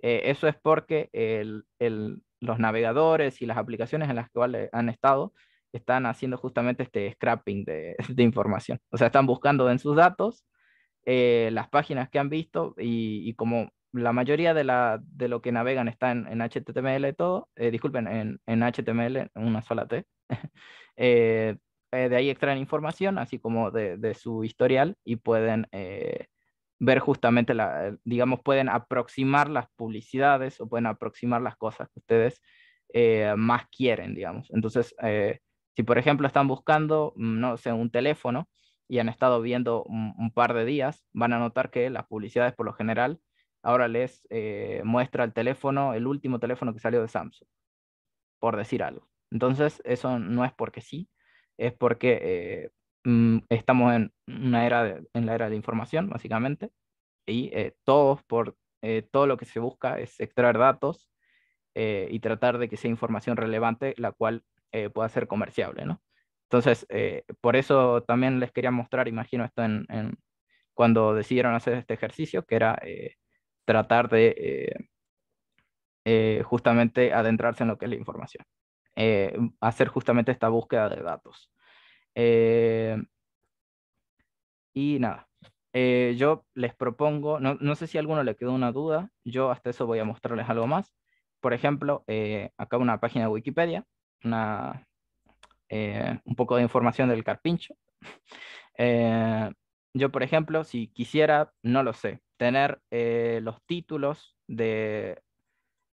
eso es porque el, el, los navegadores y las aplicaciones en las cuales han estado están haciendo justamente este scrapping *laughs* de, información. O sea, están buscando en sus datos eh, las páginas que han visto y, como la mayoría de, la, de lo que navegan está en, en HTML todo, eh, disculpen, en, en, HTML, una sola T, *laughs* eh, de ahí extraen información, así como de, de su historial y pueden ver justamente, la, digamos, pueden aproximar las publicidades o pueden aproximar las cosas que ustedes más quieren, digamos. Entonces, si, por ejemplo, están buscando, mm, no sé, un teléfono y han estado viendo un, par de días, van a notar que las publicidades, por lo general, ahora les eh, muestra el teléfono, el último teléfono que salió de Samsung, por decir algo. Entonces, eso no es porque sí, es porque eh, mm, estamos en, una era en la era de información, básicamente, y eh, todos por todo lo que se busca es extraer datos y tratar de que sea información relevante, la cual eh, pueda ser comerciable, ¿no? Entonces, eh, por eso también les quería mostrar, imagino esto en, cuando decidieron hacer este ejercicio, que era eh, tratar de eh, justamente adentrarse en lo que es la información, hacer justamente esta búsqueda de datos. y nada, yo les propongo, no, no, sé si a alguno le quedó una duda, yo hasta eso voy a mostrarles algo más. Por ejemplo, acá una página de Wikipedia una, eh, un poco de información del carpincho. *laughs* Eh, yo, por ejemplo, si quisiera, no lo sé, tener eh, los títulos de,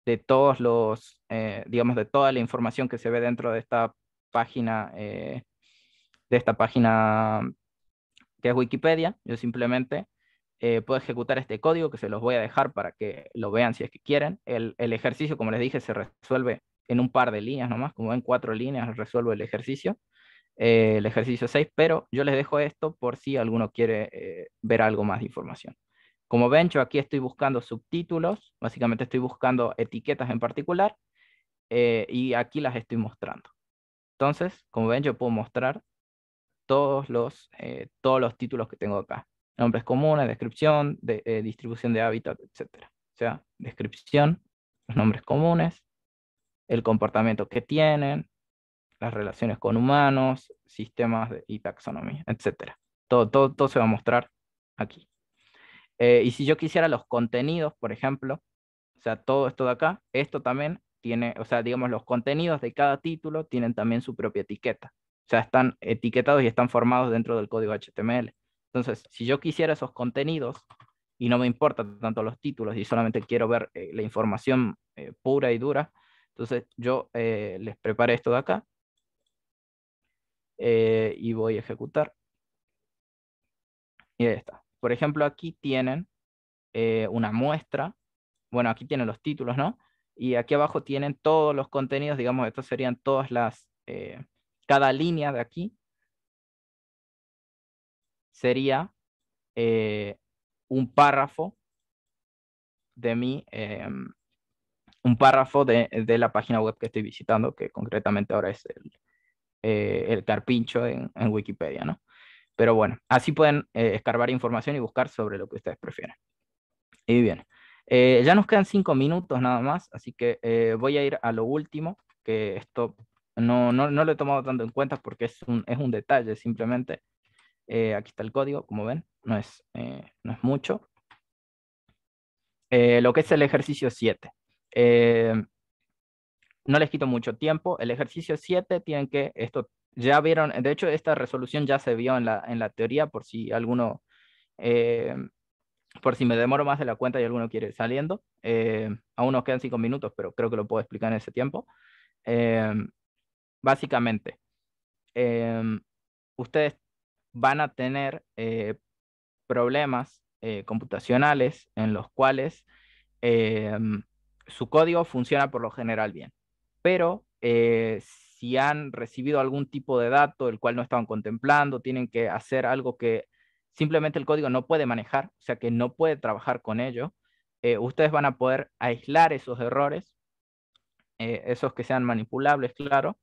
de todos los, digamos, de toda la información que se ve dentro de esta página, de esta página que es Wikipedia. Yo simplemente puedo ejecutar este código que se los voy a dejar para que lo vean si es que quieren. El, el, ejercicio, como les dije, se resuelve en un par de líneas nomás, como en cuatro líneas resuelvo el ejercicio, eh, el ejercicio 6, pero yo les dejo esto por si alguno quiere eh, ver algo más de información. Como ven, yo aquí estoy buscando subtítulos, básicamente estoy buscando etiquetas en particular, eh, y aquí las estoy mostrando. Entonces, como ven, yo puedo mostrar todos los, todos los títulos que tengo acá. Nombres comunes, descripción, de, distribución de hábitat, etc. O sea, descripción, los nombres comunes, el comportamiento que tienen, las relaciones con humanos, sistemas y taxonomía, etc. Todo, todo, todo, se va a mostrar aquí. Eh, y si yo quisiera los contenidos, por ejemplo, o sea, todo esto de acá, esto también tiene, o sea, digamos, los contenidos de cada título tienen también su propia etiqueta. O sea, están etiquetados y están formados dentro del código HTML. Entonces, si yo quisiera esos contenidos y no me importan tanto los títulos y solamente quiero ver eh, la información eh, pura y dura, entonces yo eh, les preparé esto de acá eh, y voy a ejecutar. Y ahí está. Por ejemplo, aquí tienen eh, una muestra. Bueno, aquí tienen los títulos, ¿no? Y aquí abajo tienen todos los contenidos, digamos, estas serían todas las, cada línea de aquí sería un párrafo de mi, em, un párrafo de, la página web que estoy visitando, que concretamente ahora es el, eh, carpincho en, Wikipedia, ¿no? Pero bueno, así pueden eh, escarbar información y buscar sobre lo que ustedes prefieren. Y bien, eh, ya nos quedan cinco minutos nada más, así que voy a ir a lo último, que esto no, no, lo he tomado tanto en cuenta porque es un, es un detalle simplemente. aquí está el código, como ven, no es, no es mucho. lo que es el ejercicio 7. Eh, no les quito mucho tiempo. El ejercicio 7 tienen que, esto ya vieron, de hecho esta resolución ya se vio en la, en la teoría por si alguno, eh, por si me demoro más de la cuenta y alguno quiere ir saliendo. Eh, aún nos quedan 5 minutos, pero creo que lo puedo explicar en ese tiempo. Eh, básicamente, ustedes van a tener problemas computacionales en los cuales su código funciona por lo general bien. Pero eh, si han recibido algún tipo de dato el cual no estaban contemplando, tienen que hacer algo que simplemente el código no puede manejar, o sea que no puede trabajar con ello, eh, ustedes van a poder aislar esos errores, eh, esos que sean manipulables, claro,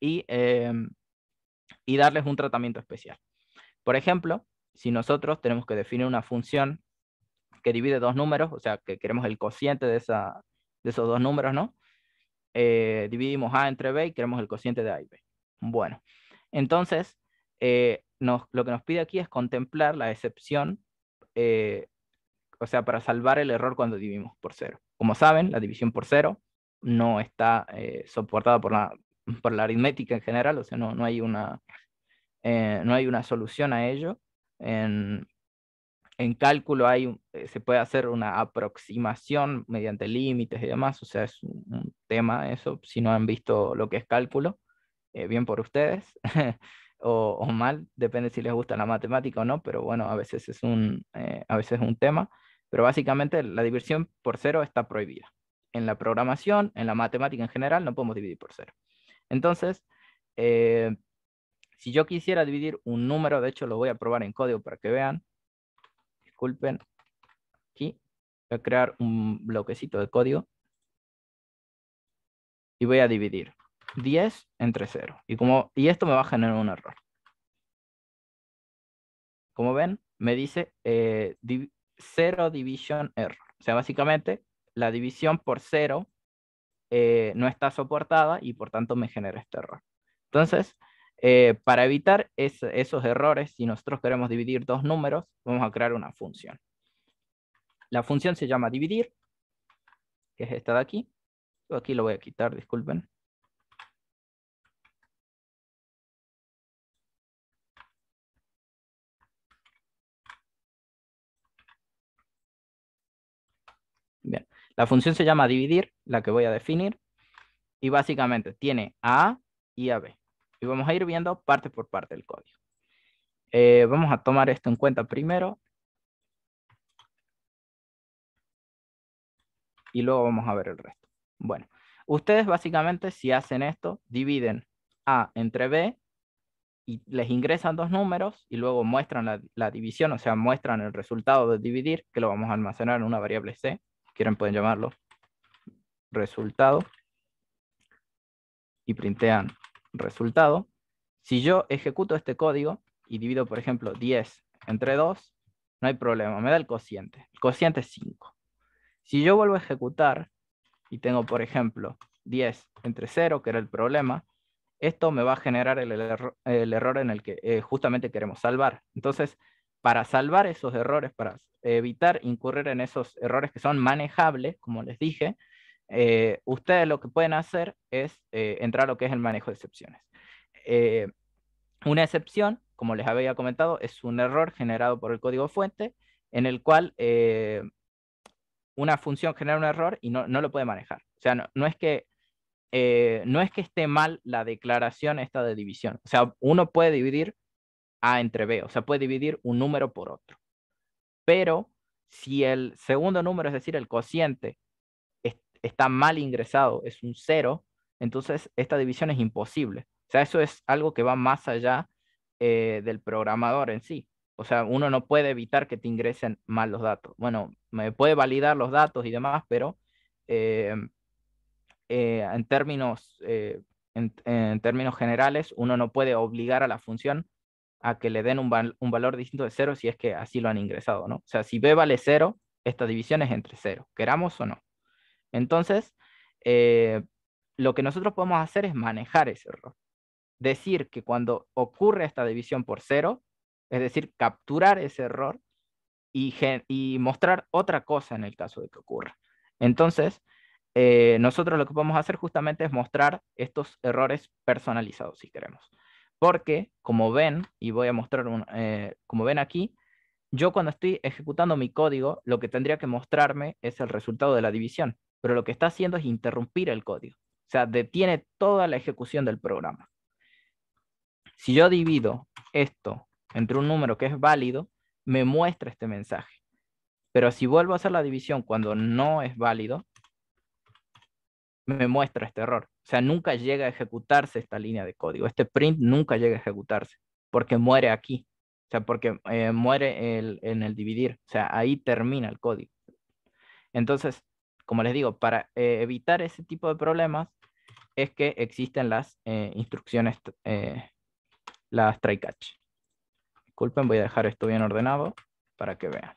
y, em, y darles un tratamiento especial. Por ejemplo, si nosotros tenemos que definir una función que divide dos números, o sea, que queremos el cociente de, esa, de esos dos números, ¿no? Eh, dividimos A entre B y queremos el cociente de A y B. Bueno, entonces, eh, lo que nos pide aquí es contemplar la excepción, eh, o sea, para salvar el error cuando dividimos por cero. Como saben, la división por cero no está soportada por la, por la aritmética en general, o sea, no, no, hay, una, no hay una solución a ello. En, en cálculo hay, eh, se puede hacer una aproximación mediante límites y demás, o sea, es un, tema eso, si no han visto lo que es cálculo, eh, bien por ustedes, *laughs* o, mal, depende si les gusta la matemática o no, pero bueno, a veces es un, eh, a veces un tema, pero básicamente la división por cero está prohibida. En la programación, en la matemática en general, no podemos dividir por cero. Entonces, si yo quisiera dividir un número, de hecho lo voy a probar en código para que vean, disculpen. Aquí voy a crear un bloquecito de código. Y voy a dividir 10 entre 0. Y, como, y esto me va a generar un error. Como ven, me dice 0 eh, division error. O sea, básicamente la división por 0 eh, no está soportada y por tanto me genera este error. Entonces, eh, para evitar esos errores, si nosotros queremos dividir dos números, vamos a crear una función. La función se llama dividir, que es esta de aquí. aquí lo voy a quitar, disculpen. Bien, la función se llama dividir, la que voy a definir, y básicamente tiene a, y a b vamos a ir viendo parte por parte el código. Eh, vamos a tomar esto en cuenta primero y luego vamos a ver el resto. Bueno, ustedes básicamente si hacen esto, dividen A entre B y les ingresan dos números y luego muestran la, división, o sea, muestran el resultado de dividir, que lo vamos a almacenar en una variable C, quieren pueden llamarlo resultado, y printean resultado, si yo ejecuto este código y divido, por ejemplo, 10 entre 2, no hay problema, me da el cociente. El cociente es 5. Si yo vuelvo a ejecutar y tengo, por ejemplo, 10 entre 0, que era el problema, esto me va a generar el, error en el que eh, justamente queremos salvar. Entonces, para salvar esos errores, para evitar incurrir en esos errores que son manejables, como les dije, eh, ustedes lo que pueden hacer es eh, entrar a lo que es el manejo de excepciones. Eh, una excepción, como les había comentado, es un error generado por el código fuente en el cual una función genera un error y no, lo puede manejar. O sea, no, es que, no es que esté mal la declaración esta de división. O sea, uno puede dividir A entre B, o sea, puede dividir un número por otro. Pero si el segundo número, es decir, el cociente, está mal ingresado, es un cero, entonces esta división es imposible. O sea, eso es algo que va más allá eh, del programador en sí. O sea, uno no puede evitar que te ingresen mal los datos. Bueno, me puede validar los datos y demás, pero em, eh, en, términos, eh, en, términos generales, uno no puede obligar a la función a que le den un, un valor distinto de cero si es que así lo han ingresado, ¿no? O sea, si b vale cero, esta división es entre cero, queramos o no. Entonces, eh, lo que nosotros podemos hacer es manejar ese error. Decir que cuando ocurre esta división por cero, es decir, capturar ese error y, mostrar otra cosa en el caso de que ocurra. Entonces, eh, nosotros lo que podemos hacer justamente es mostrar estos errores personalizados, si queremos. Porque, como ven, y voy a mostrar, eh, como ven aquí, yo cuando estoy ejecutando mi código, lo que tendría que mostrarme es el resultado de la división pero lo que está haciendo es interrumpir el código. O sea, detiene toda la ejecución del programa. Si yo divido esto entre un número que es válido, me muestra este mensaje. Pero si vuelvo a hacer la división cuando no es válido, me muestra este error. O sea, nunca llega a ejecutarse esta línea de código. Este print nunca llega a ejecutarse porque muere aquí. O sea, porque eh, muere en el dividir. O sea, ahí termina el código. Entonces, como les digo, para eh, evitar ese tipo de problemas es que existen las eh, instrucciones, eh, las try catch. Disculpen, voy a dejar esto bien ordenado para que vean.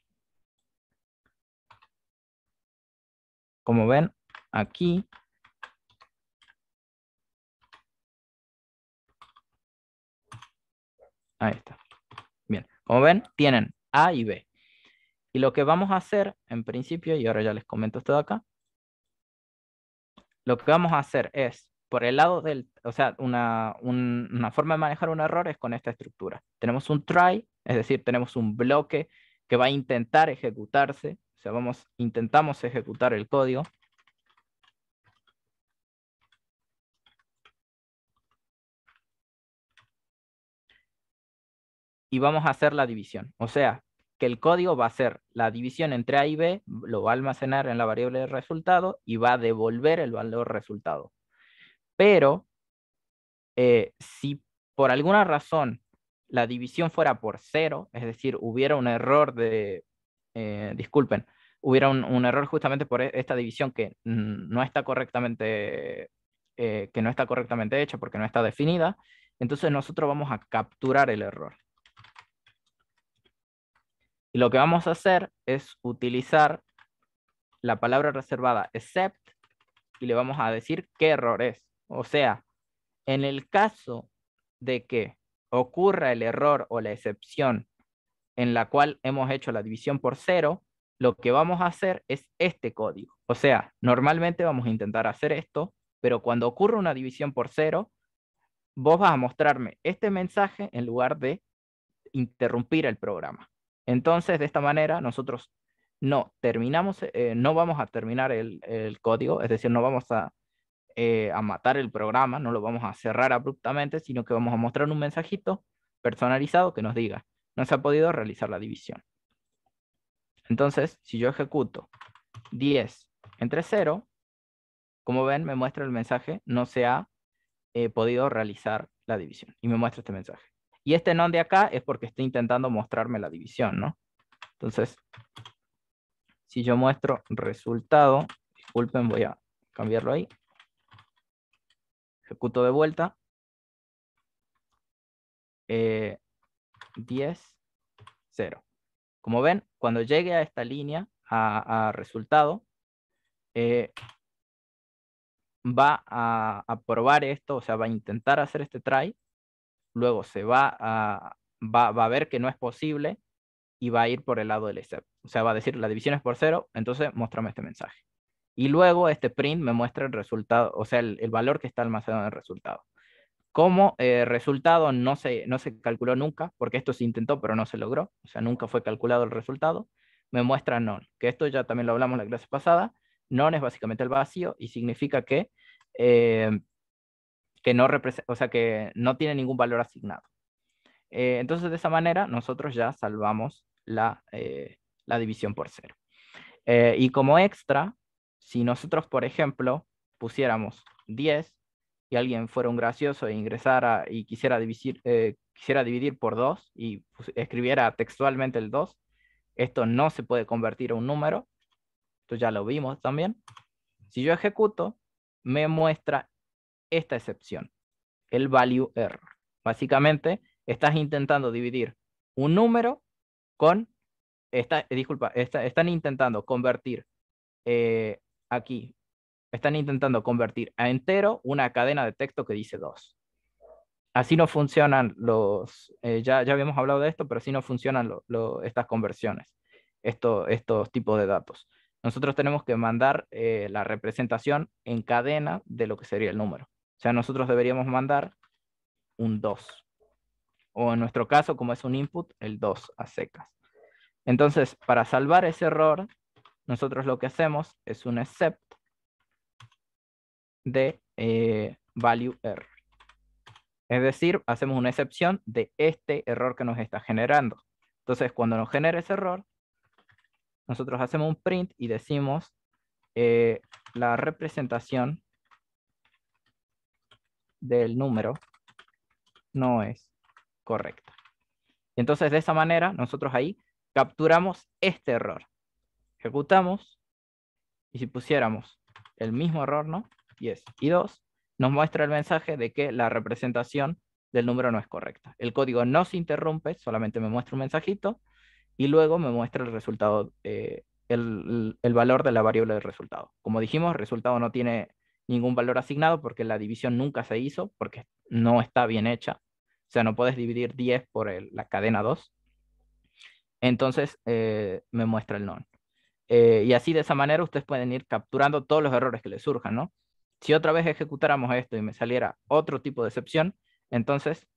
Como ven, aquí Ahí está. Bien, como ven, tienen A y B lo que vamos a hacer, en principio, y ahora ya les comento esto de acá, lo que vamos a hacer es, por el lado del, o sea, una, una forma de manejar un error es con esta estructura. Tenemos un try, es decir, tenemos un bloque que va a intentar ejecutarse, o sea, vamos, intentamos ejecutar el código, y vamos a hacer la división. O sea, que el código va a ser la división entre A y B, lo va a almacenar en la variable de resultado y va a devolver el valor resultado. Pero eh, si por alguna razón la división fuera por cero, es decir, hubiera un error de, eh, disculpen, hubiera un, error justamente por e, esta división que no está correctamente, eh, que no está correctamente hecha porque no está definida, entonces nosotros vamos a capturar el error. Y lo que vamos a hacer es utilizar la palabra reservada except y le vamos a decir qué error es. O sea, en el caso de que ocurra el error o la excepción en la cual hemos hecho la división por cero, lo que vamos a hacer es este código. O sea, normalmente vamos a intentar hacer esto, pero cuando ocurre una división por cero, vos vas a mostrarme este mensaje en lugar de interrumpir el programa. Entonces, de esta manera, nosotros no terminamos, eh, no vamos a terminar el, código, es decir, no vamos eh, a, matar el programa, no lo vamos a cerrar abruptamente, sino que vamos a mostrar un mensajito personalizado que nos diga, no se ha podido realizar la división. Entonces, si yo ejecuto 10 entre 0, como ven, me muestra el mensaje, no se ha eh, podido realizar la división. Y me muestra este mensaje. Y este non de acá es porque está intentando mostrarme la división, ¿no? Entonces, si yo muestro resultado, disculpen, voy a cambiarlo ahí. Ejecuto de vuelta. 10, eh, 0. Como ven, cuando llegue a esta línea, a, resultado, eh, va a, a, probar esto, o sea, va a intentar hacer este try luego se va a, a ver que no es posible y va a ir por el lado del except. O sea, va a decir, la división es por cero, entonces muéstrame este mensaje. Y luego este print me muestra el resultado, o sea, el, valor que está almacenado en el resultado. Como eh, resultado no se, no se calculó nunca, porque esto se intentó pero no se logró, o sea, nunca fue calculado el resultado, me muestra non, que esto ya también lo hablamos la clase pasada, non es básicamente el vacío y significa que eh, que no, o sea, que no tiene ningún valor asignado. Eh, entonces, de esa manera, nosotros ya salvamos la, eh, división por cero. Eh, y como extra, si nosotros, por ejemplo, pusiéramos 10 y alguien fuera un gracioso e ingresara y quisiera dividir, quisiera dividir por 2 y escribiera textualmente el 2, esto no se puede convertir a un número. Esto ya lo vimos también. Si yo ejecuto, me muestra esta excepción, el value error. Básicamente, estás intentando dividir un número con, esta eh, disculpa, están intentando convertir eh, aquí, están intentando convertir a entero una cadena de texto que dice 2. Así no funcionan los, eh, ya, ya habíamos hablado de esto, pero así no funcionan estas conversiones, esto, estos tipos de datos. Nosotros tenemos que mandar la representación en cadena de lo que sería el número. O sea, nosotros deberíamos mandar un 2. O en nuestro caso, como es un input, el 2 a secas. Entonces, para salvar ese error, nosotros lo que hacemos es un except de eh, value error. Es decir, hacemos una excepción de este error que nos está generando. Entonces, cuando nos genera ese error, nosotros hacemos un print y decimos eh, la representación del número no es correcta. entonces de esa manera nosotros ahí capturamos este error. Ejecutamos y si pusiéramos el mismo error, ¿no? 10 y 2, nos muestra el mensaje de que la representación del número no es correcta. El código no se interrumpe, solamente me muestra un mensajito y luego me muestra el resultado, eh, el, el, valor de la variable del resultado. Como dijimos, resultado no tiene ningún valor asignado porque la división nunca se hizo, porque no está bien hecha. O sea, no puedes dividir 10 por la cadena 2. Entonces eh, me muestra el non. Eh, y así de esa manera ustedes pueden ir capturando todos los errores que les surjan, ¿no? Si otra vez ejecutáramos esto y me saliera otro tipo de excepción, entonces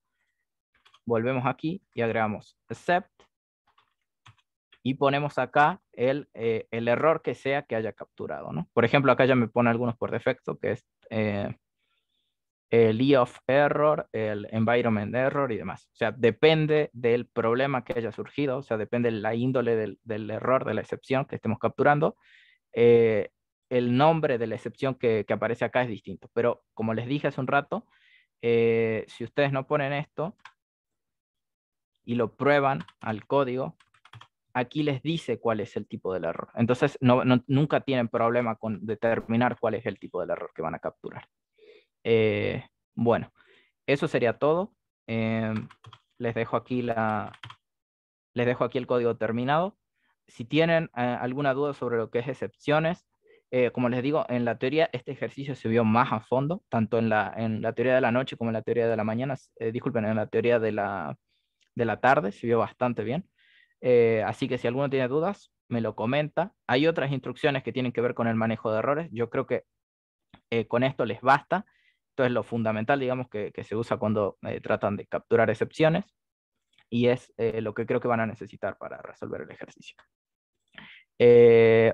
volvemos aquí y agregamos except y ponemos acá el, eh, el error que sea que haya capturado, ¿no? Por ejemplo, acá ya me pone algunos por defecto, que es eh, el el of error, el environment error y demás. O sea, depende del problema que haya surgido, o sea, depende de la índole del, error, de la excepción que estemos capturando. Eh, el nombre de la excepción que, que, aparece acá es distinto, pero como les dije hace un rato, si ustedes no ponen esto y lo prueban al código, aquí les dice cuál es el tipo del error. Entonces, nunca tienen problema con determinar cuál es el tipo del error que van a capturar. Eh, bueno, eso sería todo. Em, les, dejo aquí la, les dejo aquí el código terminado. Si tienen eh, alguna duda sobre lo que es excepciones, eh, como les digo, en la teoría este ejercicio se vio más a fondo, tanto en la, en la teoría de la noche como en la teoría de la mañana, disculpen, en la teoría de la tarde, se vio bastante bien. Eh, así que si alguno tiene dudas, me lo comenta. Hay otras instrucciones que tienen que ver con el manejo de errores. Yo creo que eh, con esto les basta. es lo fundamental, digamos, que, se usa cuando eh, tratan de capturar excepciones y es lo que creo que van a necesitar para resolver el ejercicio.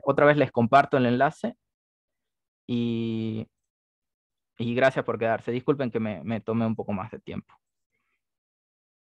otra vez les comparto el enlace y, gracias por quedarse. Disculpen que me, me un poco más de tiempo.